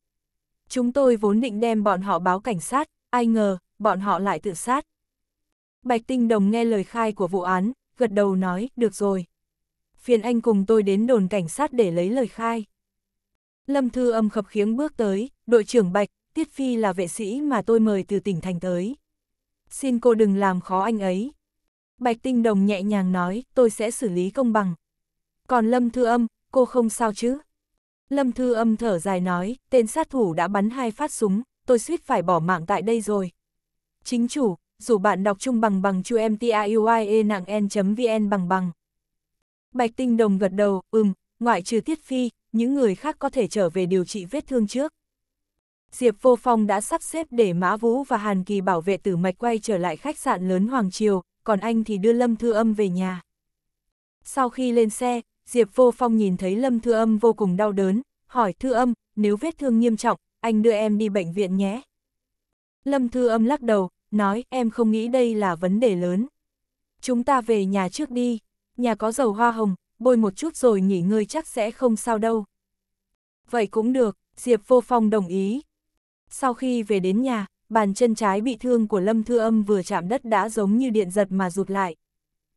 Chúng tôi vốn định đem bọn họ báo cảnh sát, ai ngờ, bọn họ lại tự sát. Bạch Tinh Đồng nghe lời khai của vụ án, gật đầu nói, được rồi. Phiền anh cùng tôi đến đồn cảnh sát để lấy lời khai. Lâm Thư âm khập khiếng bước tới, đội trưởng Bạch, Tiết Phi là vệ sĩ mà tôi mời từ tỉnh thành tới. Xin cô đừng làm khó anh ấy. Bạch Tinh Đồng nhẹ nhàng nói, tôi sẽ xử lý công bằng. Còn Lâm Thư âm, cô không sao chứ? Lâm Thư âm thở dài nói, tên sát thủ đã bắn hai phát súng, tôi suýt phải bỏ mạng tại đây rồi. Chính chủ, dù bạn đọc chung bằng bằng chu em mtiuie nặng n.vn bằng bằng. Bạch Tinh Đồng gật đầu, ừm, ngoại trừ Tiết Phi, những người khác có thể trở về điều trị vết thương trước. Diệp Vô Phong đã sắp xếp để Mã Vũ và Hàn Kỳ bảo vệ tử mạch quay trở lại khách sạn lớn Hoàng Triều, còn anh thì đưa Lâm Thư Âm về nhà. Sau khi lên xe, Diệp Vô Phong nhìn thấy Lâm Thư Âm vô cùng đau đớn, hỏi Thư Âm, nếu vết thương nghiêm trọng, anh đưa em đi bệnh viện nhé. Lâm Thư Âm lắc đầu, nói em không nghĩ đây là vấn đề lớn. Chúng ta về nhà trước đi, nhà có dầu hoa hồng, bôi một chút rồi nghỉ ngơi chắc sẽ không sao đâu. Vậy cũng được, Diệp Vô Phong đồng ý. Sau khi về đến nhà, bàn chân trái bị thương của Lâm Thư Âm vừa chạm đất đã giống như điện giật mà rụt lại.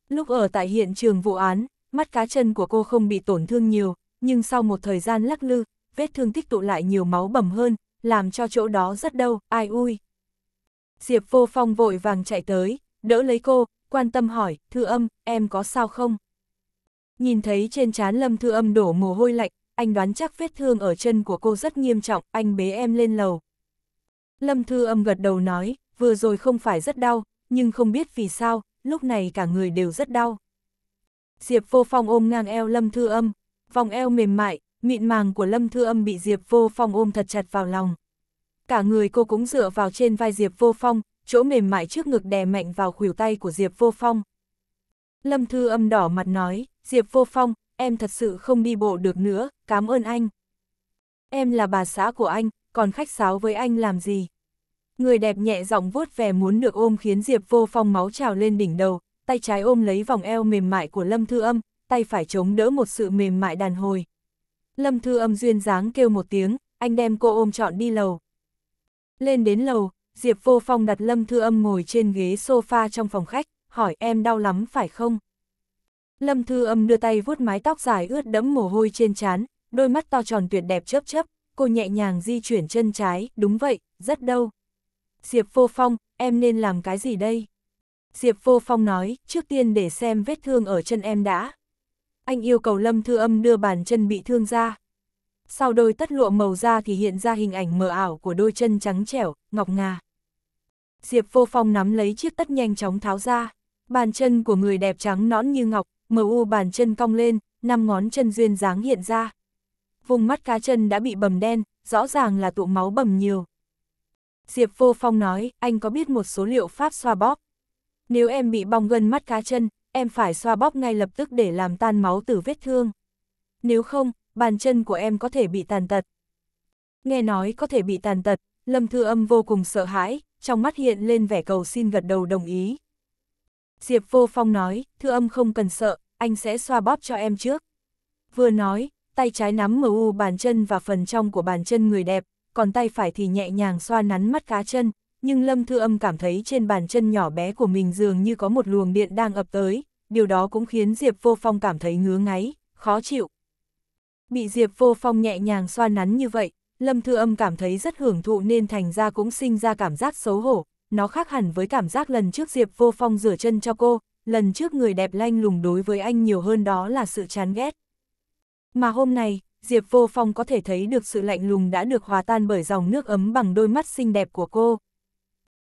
Lúc ở tại hiện trường vụ án, mắt cá chân của cô không bị tổn thương nhiều, nhưng sau một thời gian lắc lư, vết thương tích tụ lại nhiều máu bầm hơn, làm cho chỗ đó rất đau, ai ui. Diệp vô phong vội vàng chạy tới, đỡ lấy cô, quan tâm hỏi, thư âm, em có sao không? Nhìn thấy trên trán lâm thư âm đổ mồ hôi lạnh, anh đoán chắc vết thương ở chân của cô rất nghiêm trọng, anh bế em lên lầu. Lâm thư âm gật đầu nói, vừa rồi không phải rất đau, nhưng không biết vì sao, lúc này cả người đều rất đau. Diệp Vô Phong ôm ngang eo Lâm Thư Âm, vòng eo mềm mại, mịn màng của Lâm Thư Âm bị Diệp Vô Phong ôm thật chặt vào lòng. Cả người cô cũng dựa vào trên vai Diệp Vô Phong, chỗ mềm mại trước ngực đè mạnh vào khuỷu tay của Diệp Vô Phong. Lâm Thư Âm đỏ mặt nói, Diệp Vô Phong, em thật sự không đi bộ được nữa, cảm ơn anh. Em là bà xã của anh, còn khách sáo với anh làm gì? Người đẹp nhẹ giọng vuốt về muốn được ôm khiến Diệp Vô Phong máu trào lên đỉnh đầu, tay trái ôm lấy vòng eo mềm mại của Lâm Thư Âm, tay phải chống đỡ một sự mềm mại đàn hồi. Lâm Thư Âm duyên dáng kêu một tiếng, anh đem cô ôm trọn đi lầu. Lên đến lầu, Diệp Vô Phong đặt Lâm Thư Âm ngồi trên ghế sofa trong phòng khách, hỏi em đau lắm phải không? Lâm Thư Âm đưa tay vuốt mái tóc dài ướt đẫm mồ hôi trên trán, đôi mắt to tròn tuyệt đẹp chớp chớp, cô nhẹ nhàng di chuyển chân trái, đúng vậy, rất đau Diệp Vô Phong, em nên làm cái gì đây? Diệp Vô Phong nói, trước tiên để xem vết thương ở chân em đã. Anh yêu cầu Lâm Thư Âm đưa bàn chân bị thương ra. Sau đôi tất lụa màu da thì hiện ra hình ảnh mờ ảo của đôi chân trắng trẻo, ngọc ngà. Diệp Vô Phong nắm lấy chiếc tất nhanh chóng tháo ra. Bàn chân của người đẹp trắng nõn như ngọc, mờ u bàn chân cong lên, năm ngón chân duyên dáng hiện ra. Vùng mắt cá chân đã bị bầm đen, rõ ràng là tụ máu bầm nhiều. Diệp Vô Phong nói, anh có biết một số liệu pháp xoa bóp. Nếu em bị bong gân mắt cá chân, em phải xoa bóp ngay lập tức để làm tan máu từ vết thương. Nếu không, bàn chân của em có thể bị tàn tật. Nghe nói có thể bị tàn tật, Lâm Thư Âm vô cùng sợ hãi, trong mắt hiện lên vẻ cầu xin gật đầu đồng ý. Diệp Vô Phong nói, Thư Âm không cần sợ, anh sẽ xoa bóp cho em trước. Vừa nói, tay trái nắm mu bàn chân và phần trong của bàn chân người đẹp, còn tay phải thì nhẹ nhàng xoa nắn mắt cá chân, nhưng Lâm Thư Âm cảm thấy trên bàn chân nhỏ bé của mình dường như có một luồng điện đang ập tới, điều đó cũng khiến Diệp Vô Phong cảm thấy ngứa ngáy, khó chịu. Bị Diệp Vô Phong nhẹ nhàng xoa nắn như vậy, Lâm Thư Âm cảm thấy rất hưởng thụ nên thành ra cũng sinh ra cảm giác xấu hổ, nó khác hẳn với cảm giác lần trước Diệp Vô Phong rửa chân cho cô, lần trước người đẹp lanh lùng đối với anh nhiều hơn đó là sự chán ghét. Mà hôm nay, Diệp Vô Phong có thể thấy được sự lạnh lùng đã được hòa tan bởi dòng nước ấm bằng đôi mắt xinh đẹp của cô.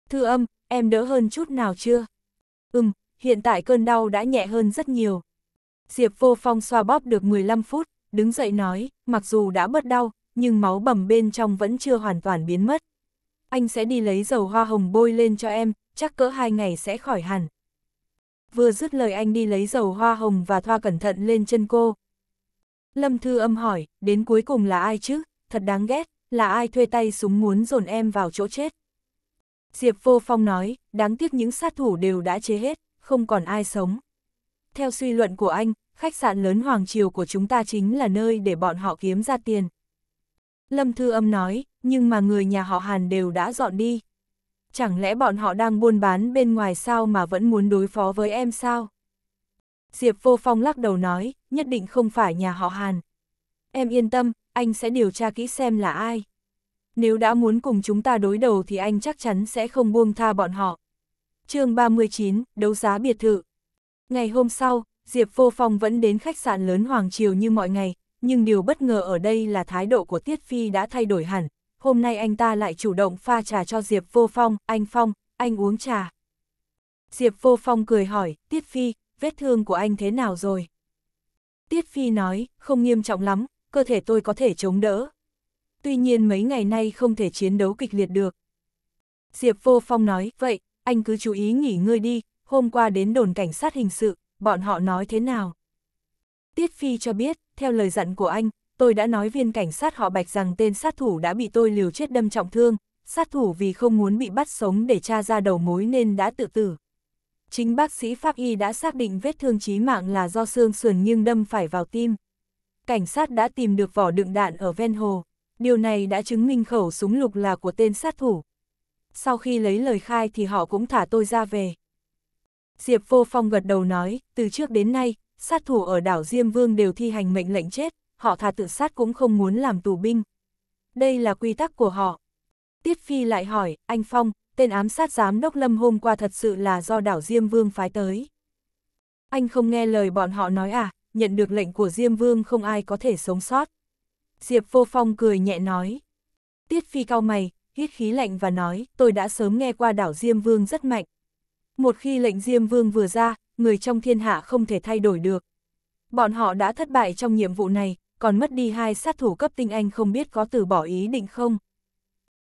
Thư âm, em đỡ hơn chút nào chưa? Ừm, hiện tại cơn đau đã nhẹ hơn rất nhiều. Diệp vô phong xoa bóp được 15 phút, đứng dậy nói, mặc dù đã bớt đau, nhưng máu bầm bên trong vẫn chưa hoàn toàn biến mất. Anh sẽ đi lấy dầu hoa hồng bôi lên cho em, chắc cỡ hai ngày sẽ khỏi hẳn. Vừa dứt lời anh đi lấy dầu hoa hồng và thoa cẩn thận lên chân cô. Lâm Thư âm hỏi, đến cuối cùng là ai chứ, thật đáng ghét, là ai thuê tay súng muốn dồn em vào chỗ chết. Diệp Vô Phong nói, đáng tiếc những sát thủ đều đã chế hết, không còn ai sống. Theo suy luận của anh, khách sạn lớn Hoàng Triều của chúng ta chính là nơi để bọn họ kiếm ra tiền. Lâm Thư Âm nói, nhưng mà người nhà họ Hàn đều đã dọn đi. Chẳng lẽ bọn họ đang buôn bán bên ngoài sao mà vẫn muốn đối phó với em sao? Diệp Vô Phong lắc đầu nói, nhất định không phải nhà họ Hàn. Em yên tâm, anh sẽ điều tra kỹ xem là ai nếu đã muốn cùng chúng ta đối đầu thì anh chắc chắn sẽ không buông tha bọn họ. chương 39, đấu giá biệt thự. Ngày hôm sau, Diệp Vô Phong vẫn đến khách sạn lớn Hoàng Triều như mọi ngày, nhưng điều bất ngờ ở đây là thái độ của Tiết Phi đã thay đổi hẳn. Hôm nay anh ta lại chủ động pha trà cho Diệp Vô Phong, anh Phong, anh uống trà. Diệp Vô Phong cười hỏi, Tiết Phi, vết thương của anh thế nào rồi? Tiết Phi nói, không nghiêm trọng lắm, cơ thể tôi có thể chống đỡ, tuy nhiên mấy ngày nay không thể chiến đấu kịch liệt được. Diệp Vô Phong nói, vậy, anh cứ chú ý nghỉ ngơi đi, hôm qua đến đồn cảnh sát hình sự, bọn họ nói thế nào? Tiết Phi cho biết, theo lời dặn của anh, tôi đã nói viên cảnh sát họ Bạch rằng tên sát thủ đã bị tôi liều chết đâm trọng thương, sát thủ vì không muốn bị bắt sống để tra ra đầu mối nên đã tự tử. Chính bác sĩ pháp y đã xác định vết thương chí mạng là do xương sườn nghiêng đâm phải vào tim. Cảnh sát đã tìm được vỏ đựng đạn ở ven hồ điều này đã chứng minh khẩu súng lục là của tên sát thủ. Sau khi lấy lời khai thì họ cũng thả tôi ra về. Diệp Vô Phong gật đầu nói, từ trước đến nay, sát thủ ở đảo Diêm Vương đều thi hành mệnh lệnh chết, họ thả tự sát cũng không muốn làm tù binh. Đây là quy tắc của họ. Tiết Phi lại hỏi, anh Phong, tên ám sát giám đốc Lâm hôm qua thật sự là do đảo Diêm Vương phái tới. Anh không nghe lời bọn họ nói à, nhận được lệnh của Diêm Vương không ai có thể sống sót. Diệp Vô Phong cười nhẹ nói. Tiết Phi cao mày, hít khí lạnh và nói, tôi đã sớm nghe qua đảo Diêm Vương rất mạnh. Một khi lệnh Diêm Vương vừa ra, người trong thiên hạ không thể thay đổi được. Bọn họ đã thất bại trong nhiệm vụ này, còn mất đi hai sát thủ cấp tinh anh không biết có từ bỏ ý định không.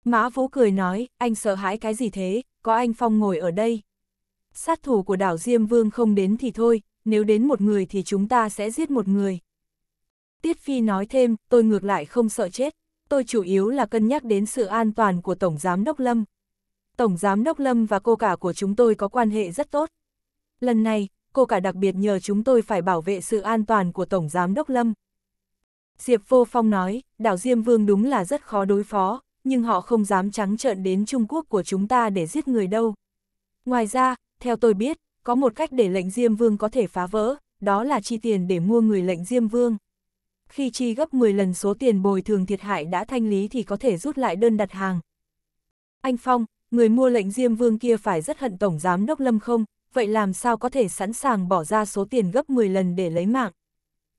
Mã Vũ cười nói, anh sợ hãi cái gì thế, có anh Phong ngồi ở đây. Sát thủ của đảo Diêm Vương không đến thì thôi, nếu đến một người thì chúng ta sẽ giết một người. Tiết Phi nói thêm, tôi ngược lại không sợ chết, tôi chủ yếu là cân nhắc đến sự an toàn của Tổng Giám Đốc Lâm. Tổng Giám Đốc Lâm và cô cả của chúng tôi có quan hệ rất tốt. Lần này, cô cả đặc biệt nhờ chúng tôi phải bảo vệ sự an toàn của Tổng Giám Đốc Lâm. Diệp Vô Phong nói, đảo Diêm Vương đúng là rất khó đối phó, nhưng họ không dám trắng trợn đến Trung Quốc của chúng ta để giết người đâu. Ngoài ra, theo tôi biết, có một cách để lệnh Diêm Vương có thể phá vỡ, đó là chi tiền để mua người lệnh Diêm Vương khi chi gấp 10 lần số tiền bồi thường thiệt hại đã thanh lý thì có thể rút lại đơn đặt hàng. Anh Phong, người mua lệnh Diêm Vương kia phải rất hận Tổng Giám Đốc Lâm không, vậy làm sao có thể sẵn sàng bỏ ra số tiền gấp 10 lần để lấy mạng?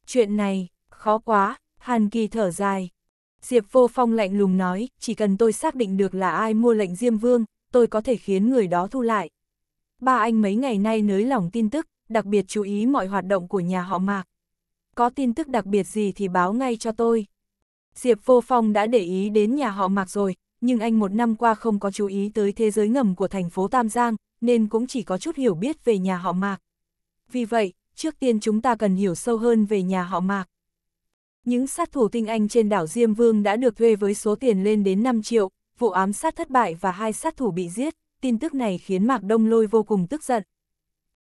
Chuyện này, khó quá, Hàn Kỳ thở dài. Diệp Vô Phong lạnh lùng nói, chỉ cần tôi xác định được là ai mua lệnh Diêm Vương, tôi có thể khiến người đó thu lại. Ba anh mấy ngày nay nới lỏng tin tức, đặc biệt chú ý mọi hoạt động của nhà họ Mạc có tin tức đặc biệt gì thì báo ngay cho tôi. Diệp Vô Phong đã để ý đến nhà họ Mạc rồi, nhưng anh một năm qua không có chú ý tới thế giới ngầm của thành phố Tam Giang, nên cũng chỉ có chút hiểu biết về nhà họ Mạc. Vì vậy, trước tiên chúng ta cần hiểu sâu hơn về nhà họ Mạc. Những sát thủ tinh anh trên đảo Diêm Vương đã được thuê với số tiền lên đến 5 triệu, vụ ám sát thất bại và hai sát thủ bị giết, tin tức này khiến Mạc Đông Lôi vô cùng tức giận.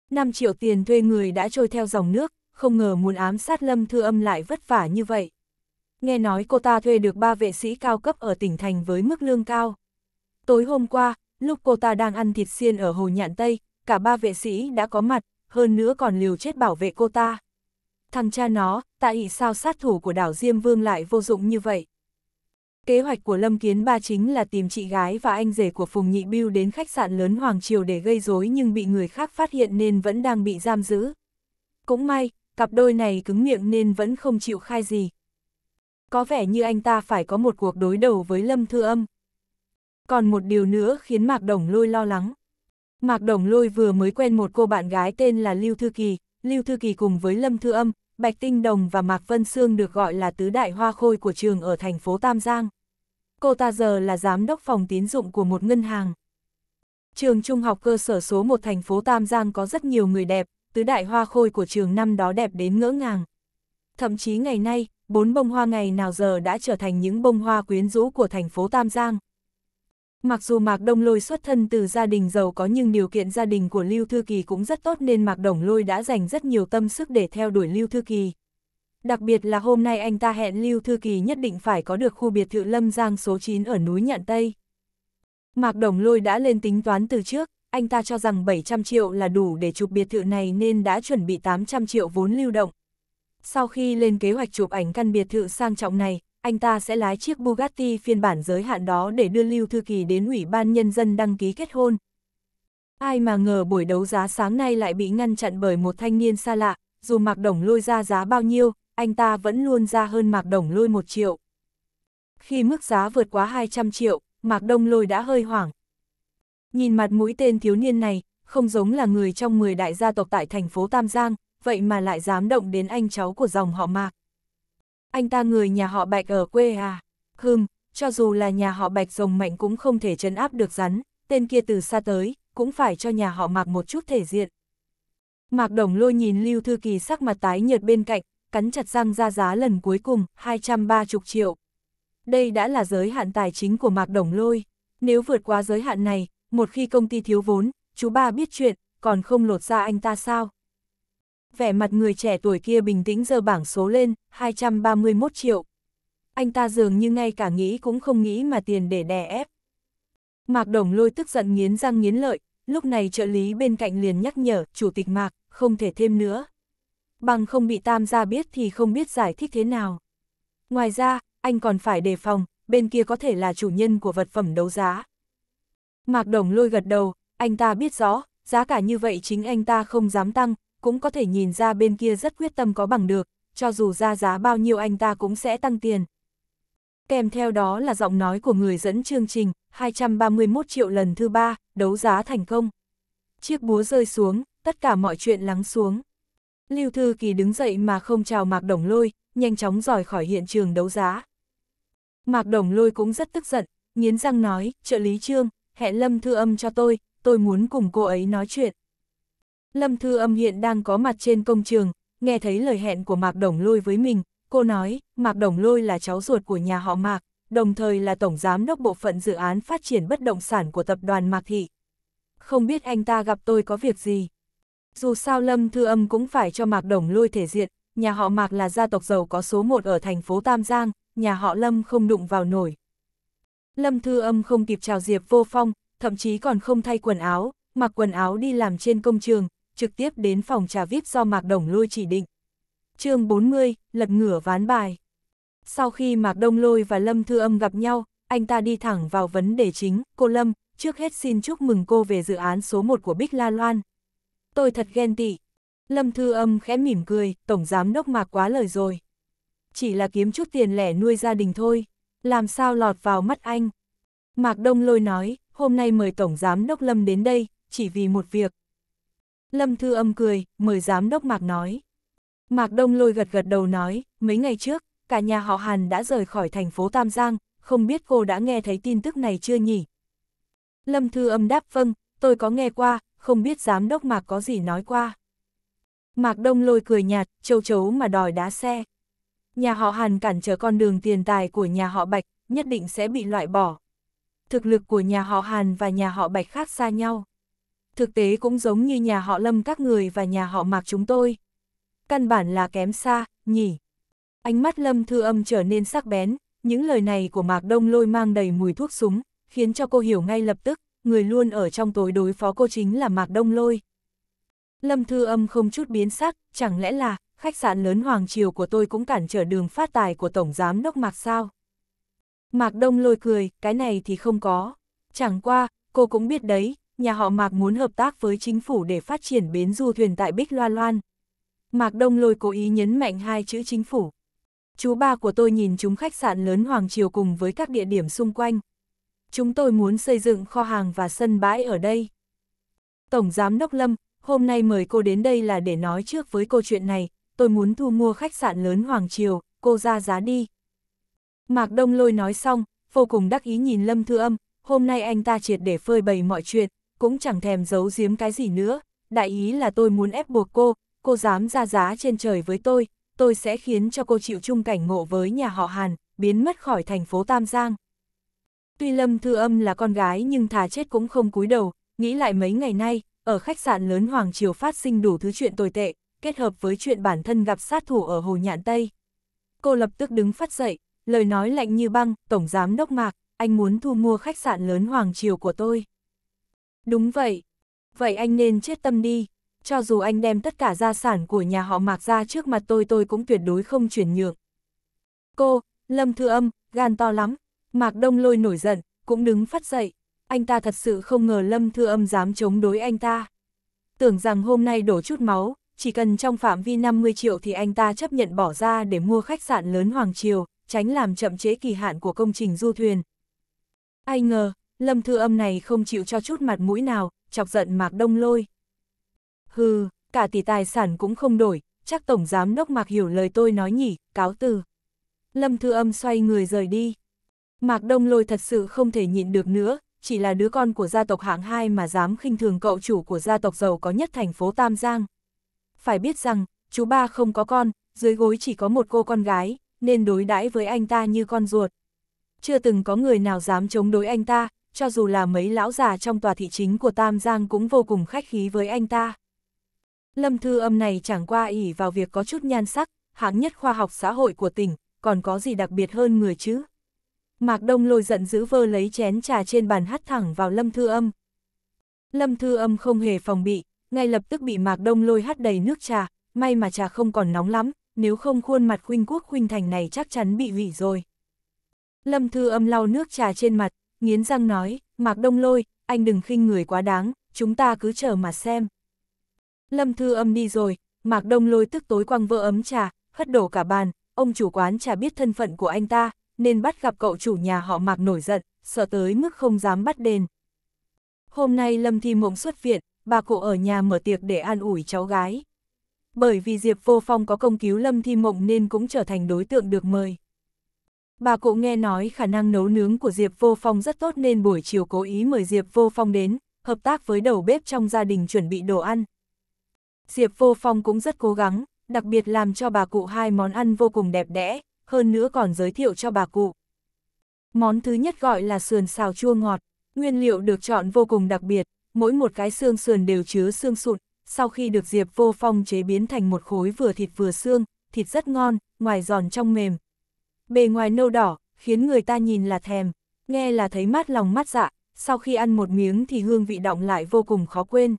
5 triệu tiền thuê người đã trôi theo dòng nước, không ngờ muốn ám sát Lâm Thư Âm lại vất vả như vậy. Nghe nói cô ta thuê được ba vệ sĩ cao cấp ở tỉnh thành với mức lương cao. Tối hôm qua, lúc cô ta đang ăn thịt xiên ở Hồ Nhạn Tây, cả ba vệ sĩ đã có mặt, hơn nữa còn liều chết bảo vệ cô ta. Thằng cha nó, tại sao sát thủ của đảo Diêm Vương lại vô dụng như vậy? Kế hoạch của Lâm Kiến Ba chính là tìm chị gái và anh rể của Phùng Nhị Biêu đến khách sạn lớn Hoàng Triều để gây rối nhưng bị người khác phát hiện nên vẫn đang bị giam giữ. Cũng may, cặp đôi này cứng miệng nên vẫn không chịu khai gì. Có vẻ như anh ta phải có một cuộc đối đầu với Lâm Thư Âm. Còn một điều nữa khiến Mạc Đồng Lôi lo lắng. Mạc Đồng Lôi vừa mới quen một cô bạn gái tên là Lưu Thư Kỳ, Lưu Thư Kỳ cùng với Lâm Thư Âm, Bạch Tinh Đồng và Mạc Vân Sương được gọi là tứ đại hoa khôi của trường ở thành phố Tam Giang. Cô ta giờ là giám đốc phòng tín dụng của một ngân hàng. Trường trung học cơ sở số một thành phố Tam Giang có rất nhiều người đẹp, tứ đại hoa khôi của trường năm đó đẹp đến ngỡ ngàng. Thậm chí ngày nay, bốn bông hoa ngày nào giờ đã trở thành những bông hoa quyến rũ của thành phố Tam Giang. Mặc dù Mạc Đông Lôi xuất thân từ gia đình giàu có nhưng điều kiện gia đình của Lưu Thư Kỳ cũng rất tốt nên Mạc Đồng Lôi đã dành rất nhiều tâm sức để theo đuổi Lưu Thư Kỳ. Đặc biệt là hôm nay anh ta hẹn Lưu Thư Kỳ nhất định phải có được khu biệt thự Lâm Giang số 9 ở núi Nhạn Tây. Mạc Đồng Lôi đã lên tính toán từ trước, anh ta cho rằng 700 triệu là đủ để chụp biệt thự này nên đã chuẩn bị 800 triệu vốn lưu động. Sau khi lên kế hoạch chụp ảnh căn biệt thự sang trọng này, anh ta sẽ lái chiếc Bugatti phiên bản giới hạn đó để đưa Lưu Thư Kỳ đến Ủy ban Nhân dân đăng ký kết hôn. Ai mà ngờ buổi đấu giá sáng nay lại bị ngăn chặn bởi một thanh niên xa lạ, dù Mạc Đồng lôi ra giá bao nhiêu, anh ta vẫn luôn ra hơn Mạc Đồng lôi 1 triệu. Khi mức giá vượt quá 200 triệu, Mạc Đông lôi đã hơi hoảng, Nhìn mặt mũi tên thiếu niên này, không giống là người trong 10 đại gia tộc tại thành phố Tam Giang, vậy mà lại dám động đến anh cháu của dòng họ Mạc. Anh ta người nhà họ Bạch ở quê à? Hừm, cho dù là nhà họ Bạch rồng mạnh cũng không thể chấn áp được rắn, tên kia từ xa tới, cũng phải cho nhà họ Mạc một chút thể diện. Mạc Đồng Lôi nhìn Lưu Thư Kỳ sắc mặt tái nhợt bên cạnh, cắn chặt răng ra giá lần cuối cùng, 230 triệu. Đây đã là giới hạn tài chính của Mạc Đồng Lôi. Nếu vượt qua giới hạn này, một khi công ty thiếu vốn, chú ba biết chuyện, còn không lột ra anh ta sao? Vẻ mặt người trẻ tuổi kia bình tĩnh giơ bảng số lên, 231 triệu. Anh ta dường như ngay cả nghĩ cũng không nghĩ mà tiền để đè ép. Mạc Đồng lôi tức giận nghiến răng nghiến lợi, lúc này trợ lý bên cạnh liền nhắc nhở, chủ tịch Mạc, không thể thêm nữa. Bằng không bị tam gia biết thì không biết giải thích thế nào. Ngoài ra, anh còn phải đề phòng, bên kia có thể là chủ nhân của vật phẩm đấu giá, Mạc Đồng lôi gật đầu, anh ta biết rõ, giá cả như vậy chính anh ta không dám tăng, cũng có thể nhìn ra bên kia rất quyết tâm có bằng được, cho dù ra giá bao nhiêu anh ta cũng sẽ tăng tiền. Kèm theo đó là giọng nói của người dẫn chương trình, 231 triệu lần thứ ba, đấu giá thành công. Chiếc búa rơi xuống, tất cả mọi chuyện lắng xuống. Lưu Thư Kỳ đứng dậy mà không chào Mạc Đồng Lôi, nhanh chóng rời khỏi hiện trường đấu giá. Mạc Đồng Lôi cũng rất tức giận, nghiến răng nói, trợ lý trương, hẹn Lâm Thư Âm cho tôi, tôi muốn cùng cô ấy nói chuyện. Lâm Thư Âm hiện đang có mặt trên công trường, nghe thấy lời hẹn của Mạc Đồng Lôi với mình, cô nói, Mạc Đồng Lôi là cháu ruột của nhà họ Mạc, đồng thời là Tổng Giám đốc Bộ phận Dự án Phát triển Bất Động Sản của Tập đoàn Mạc Thị. Không biết anh ta gặp tôi có việc gì? Dù sao Lâm Thư Âm cũng phải cho Mạc Đồng Lôi thể diện, nhà họ Mạc là gia tộc giàu có số một ở thành phố Tam Giang, nhà họ Lâm không đụng vào nổi. Lâm Thư Âm không kịp chào Diệp Vô Phong, thậm chí còn không thay quần áo, mặc quần áo đi làm trên công trường, trực tiếp đến phòng trà VIP do Mạc Đồng Lôi chỉ định. chương 40, lật ngửa ván bài. Sau khi Mạc Đông Lôi và Lâm Thư Âm gặp nhau, anh ta đi thẳng vào vấn đề chính, cô Lâm, trước hết xin chúc mừng cô về dự án số 1 của Bích La Loan. Tôi thật ghen tị. Lâm Thư Âm khẽ mỉm cười, Tổng Giám Đốc Mạc quá lời rồi. Chỉ là kiếm chút tiền lẻ nuôi gia đình thôi. Làm sao lọt vào mắt anh? Mạc Đông Lôi nói, hôm nay mời Tổng Giám Đốc Lâm đến đây, chỉ vì một việc. Lâm Thư Âm cười, mời Giám Đốc Mạc nói. Mạc Đông Lôi gật gật đầu nói, mấy ngày trước, cả nhà họ Hàn đã rời khỏi thành phố Tam Giang, không biết cô đã nghe thấy tin tức này chưa nhỉ? Lâm Thư Âm đáp vâng, tôi có nghe qua, không biết Giám Đốc Mạc có gì nói qua. Mạc Đông Lôi cười nhạt, châu chấu mà đòi đá xe nhà họ Hàn cản trở con đường tiền tài của nhà họ Bạch, nhất định sẽ bị loại bỏ. Thực lực của nhà họ Hàn và nhà họ Bạch khác xa nhau. Thực tế cũng giống như nhà họ Lâm các người và nhà họ Mạc chúng tôi. Căn bản là kém xa, nhỉ. Ánh mắt Lâm Thư Âm trở nên sắc bén, những lời này của Mạc Đông Lôi mang đầy mùi thuốc súng, khiến cho cô hiểu ngay lập tức, người luôn ở trong tối đối phó cô chính là Mạc Đông Lôi. Lâm Thư Âm không chút biến sắc, chẳng lẽ là khách sạn lớn Hoàng Triều của tôi cũng cản trở đường phát tài của Tổng Giám Đốc Mạc sao. Mạc Đông lôi cười, cái này thì không có. Chẳng qua, cô cũng biết đấy, nhà họ Mạc muốn hợp tác với chính phủ để phát triển bến du thuyền tại Bích Loan Loan. Mạc Đông lôi cố ý nhấn mạnh hai chữ chính phủ. Chú ba của tôi nhìn chúng khách sạn lớn Hoàng Triều cùng với các địa điểm xung quanh. Chúng tôi muốn xây dựng kho hàng và sân bãi ở đây. Tổng Giám Đốc Lâm, hôm nay mời cô đến đây là để nói trước với cô chuyện này, tôi muốn thu mua khách sạn lớn Hoàng Triều, cô ra giá đi. Mạc Đông Lôi nói xong, vô cùng đắc ý nhìn Lâm Thư Âm, hôm nay anh ta triệt để phơi bày mọi chuyện, cũng chẳng thèm giấu giếm cái gì nữa, đại ý là tôi muốn ép buộc cô, cô dám ra giá trên trời với tôi, tôi sẽ khiến cho cô chịu chung cảnh ngộ với nhà họ Hàn, biến mất khỏi thành phố Tam Giang. Tuy Lâm Thư Âm là con gái nhưng thà chết cũng không cúi đầu, nghĩ lại mấy ngày nay, ở khách sạn lớn Hoàng Triều phát sinh đủ thứ chuyện tồi tệ, kết hợp với chuyện bản thân gặp sát thủ ở Hồ Nhạn Tây. Cô lập tức đứng phát dậy, lời nói lạnh như băng, Tổng Giám Đốc Mạc, anh muốn thu mua khách sạn lớn Hoàng Triều của tôi. Đúng vậy, vậy anh nên chết tâm đi, cho dù anh đem tất cả gia sản của nhà họ Mạc ra trước mặt tôi tôi cũng tuyệt đối không chuyển nhượng. Cô, Lâm Thư Âm, gan to lắm, Mạc Đông Lôi nổi giận, cũng đứng phát dậy, anh ta thật sự không ngờ Lâm Thư Âm dám chống đối anh ta. Tưởng rằng hôm nay đổ chút máu, chỉ cần trong phạm vi 50 triệu thì anh ta chấp nhận bỏ ra để mua khách sạn lớn Hoàng Triều, tránh làm chậm chế kỳ hạn của công trình du thuyền. Ai ngờ, Lâm Thư Âm này không chịu cho chút mặt mũi nào, chọc giận Mạc Đông Lôi. Hừ, cả tỷ tài sản cũng không đổi, chắc Tổng Giám Đốc Mạc hiểu lời tôi nói nhỉ, cáo từ. Lâm Thư Âm xoay người rời đi. Mạc Đông Lôi thật sự không thể nhịn được nữa, chỉ là đứa con của gia tộc hạng 2 mà dám khinh thường cậu chủ của gia tộc giàu có nhất thành phố Tam Giang, phải biết rằng, chú ba không có con, dưới gối chỉ có một cô con gái, nên đối đãi với anh ta như con ruột. Chưa từng có người nào dám chống đối anh ta, cho dù là mấy lão già trong tòa thị chính của Tam Giang cũng vô cùng khách khí với anh ta. Lâm Thư Âm này chẳng qua ỉ vào việc có chút nhan sắc, hạng nhất khoa học xã hội của tỉnh, còn có gì đặc biệt hơn người chứ? Mạc Đông lôi giận dữ vơ lấy chén trà trên bàn hắt thẳng vào Lâm Thư Âm. Lâm Thư Âm không hề phòng bị, ngay lập tức bị Mạc Đông lôi hắt đầy nước trà, may mà trà không còn nóng lắm, nếu không khuôn mặt khuynh quốc khuynh thành này chắc chắn bị vỉ rồi. Lâm Thư âm lau nước trà trên mặt, nghiến răng nói, Mạc Đông lôi, anh đừng khinh người quá đáng, chúng ta cứ chờ mà xem. Lâm Thư âm đi rồi, Mạc Đông lôi tức tối quăng vỡ ấm trà, hất đổ cả bàn, ông chủ quán trà biết thân phận của anh ta, nên bắt gặp cậu chủ nhà họ Mạc nổi giận, sợ tới mức không dám bắt đền. Hôm nay Lâm Thi Mộng xuất viện, bà cụ ở nhà mở tiệc để an ủi cháu gái. Bởi vì Diệp Vô Phong có công cứu Lâm Thi Mộng nên cũng trở thành đối tượng được mời. Bà cụ nghe nói khả năng nấu nướng của Diệp Vô Phong rất tốt nên buổi chiều cố ý mời Diệp Vô Phong đến, hợp tác với đầu bếp trong gia đình chuẩn bị đồ ăn. Diệp Vô Phong cũng rất cố gắng, đặc biệt làm cho bà cụ hai món ăn vô cùng đẹp đẽ, hơn nữa còn giới thiệu cho bà cụ. Món thứ nhất gọi là sườn xào chua ngọt, nguyên liệu được chọn vô cùng đặc biệt, mỗi một cái xương sườn đều chứa xương sụn, sau khi được Diệp Vô Phong chế biến thành một khối vừa thịt vừa xương, thịt rất ngon, ngoài giòn trong mềm. Bề ngoài nâu đỏ, khiến người ta nhìn là thèm, nghe là thấy mát lòng mát dạ, sau khi ăn một miếng thì hương vị động lại vô cùng khó quên.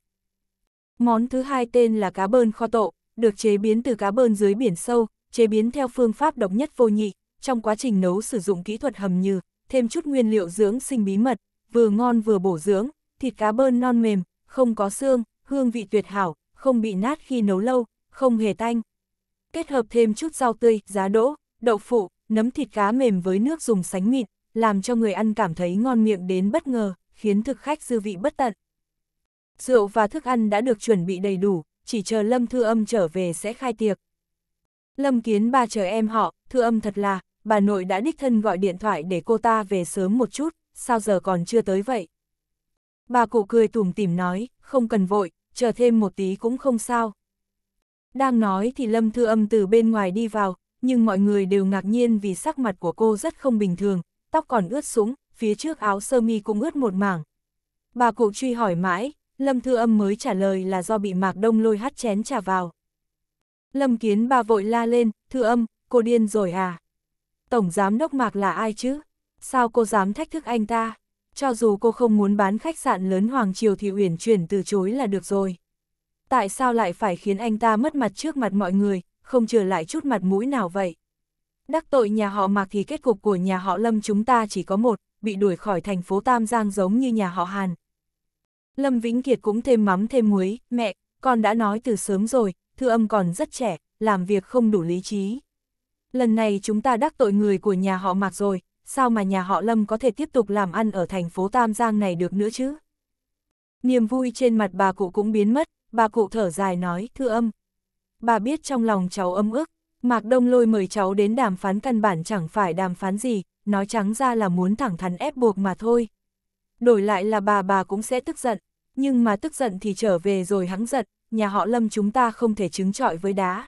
Món thứ hai tên là cá bơn kho tộ, được chế biến từ cá bơn dưới biển sâu, chế biến theo phương pháp độc nhất vô nhị, trong quá trình nấu sử dụng kỹ thuật hầm như, thêm chút nguyên liệu dưỡng sinh bí mật, vừa ngon vừa bổ dưỡng, thịt cá bơn non mềm, không có xương, hương vị tuyệt hảo, không bị nát khi nấu lâu, không hề tanh. Kết hợp thêm chút rau tươi, giá đỗ, đậu phụ, nấm thịt cá mềm với nước dùng sánh mịn, làm cho người ăn cảm thấy ngon miệng đến bất ngờ, khiến thực khách dư vị bất tận. Rượu và thức ăn đã được chuẩn bị đầy đủ, chỉ chờ Lâm Thư Âm trở về sẽ khai tiệc. Lâm Kiến ba chờ em họ, Thư Âm thật là, bà nội đã đích thân gọi điện thoại để cô ta về sớm một chút, sao giờ còn chưa tới vậy? bà cụ cười tủm tỉm nói, không cần vội, chờ thêm một tí cũng không sao. Đang nói thì Lâm Thư Âm từ bên ngoài đi vào, nhưng mọi người đều ngạc nhiên vì sắc mặt của cô rất không bình thường, tóc còn ướt sũng, phía trước áo sơ mi cũng ướt một mảng. Bà cụ truy hỏi mãi, Lâm Thư Âm mới trả lời là do bị Mạc Đông lôi hắt chén trà vào. Lâm Kiến bà vội la lên, Thư Âm, cô điên rồi à? Tổng giám đốc Mạc là ai chứ? Sao cô dám thách thức anh ta? cho dù cô không muốn bán khách sạn lớn Hoàng Triều thì uyển chuyển từ chối là được rồi. Tại sao lại phải khiến anh ta mất mặt trước mặt mọi người, không trở lại chút mặt mũi nào vậy? Đắc tội nhà họ Mạc thì kết cục của nhà họ Lâm chúng ta chỉ có một, bị đuổi khỏi thành phố Tam Giang giống như nhà họ Hàn. Lâm Vĩnh Kiệt cũng thêm mắm thêm muối, mẹ, con đã nói từ sớm rồi, thư âm còn rất trẻ, làm việc không đủ lý trí. Lần này chúng ta đắc tội người của nhà họ Mạc rồi, sao mà nhà họ Lâm có thể tiếp tục làm ăn ở thành phố Tam Giang này được nữa chứ? Niềm vui trên mặt bà cụ cũng biến mất, bà cụ thở dài nói, thưa âm. Bà biết trong lòng cháu âm ức, Mạc Đông Lôi mời cháu đến đàm phán căn bản chẳng phải đàm phán gì, nói trắng ra là muốn thẳng thắn ép buộc mà thôi. Đổi lại là bà bà cũng sẽ tức giận, nhưng mà tức giận thì trở về rồi hắng giận, nhà họ Lâm chúng ta không thể chứng trọi với đá.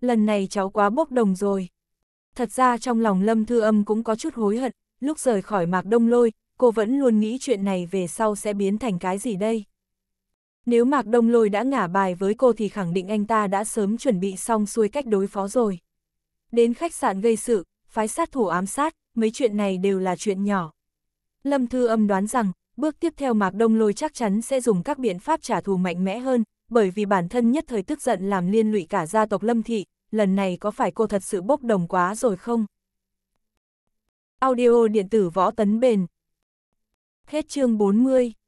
Lần này cháu quá bốc đồng rồi. Thật ra trong lòng Lâm Thư Âm cũng có chút hối hận, lúc rời khỏi mạc đông lôi, cô vẫn luôn nghĩ chuyện này về sau sẽ biến thành cái gì đây. Nếu mạc đông lôi đã ngả bài với cô thì khẳng định anh ta đã sớm chuẩn bị xong xuôi cách đối phó rồi. Đến khách sạn gây sự, phái sát thủ ám sát, mấy chuyện này đều là chuyện nhỏ. Lâm Thư Âm đoán rằng, bước tiếp theo Mạc Đông Lôi chắc chắn sẽ dùng các biện pháp trả thù mạnh mẽ hơn, bởi vì bản thân nhất thời tức giận làm liên lụy cả gia tộc Lâm Thị, lần này có phải cô thật sự bốc đồng quá rồi không? Audio điện tử võ tấn bền Hết chương 40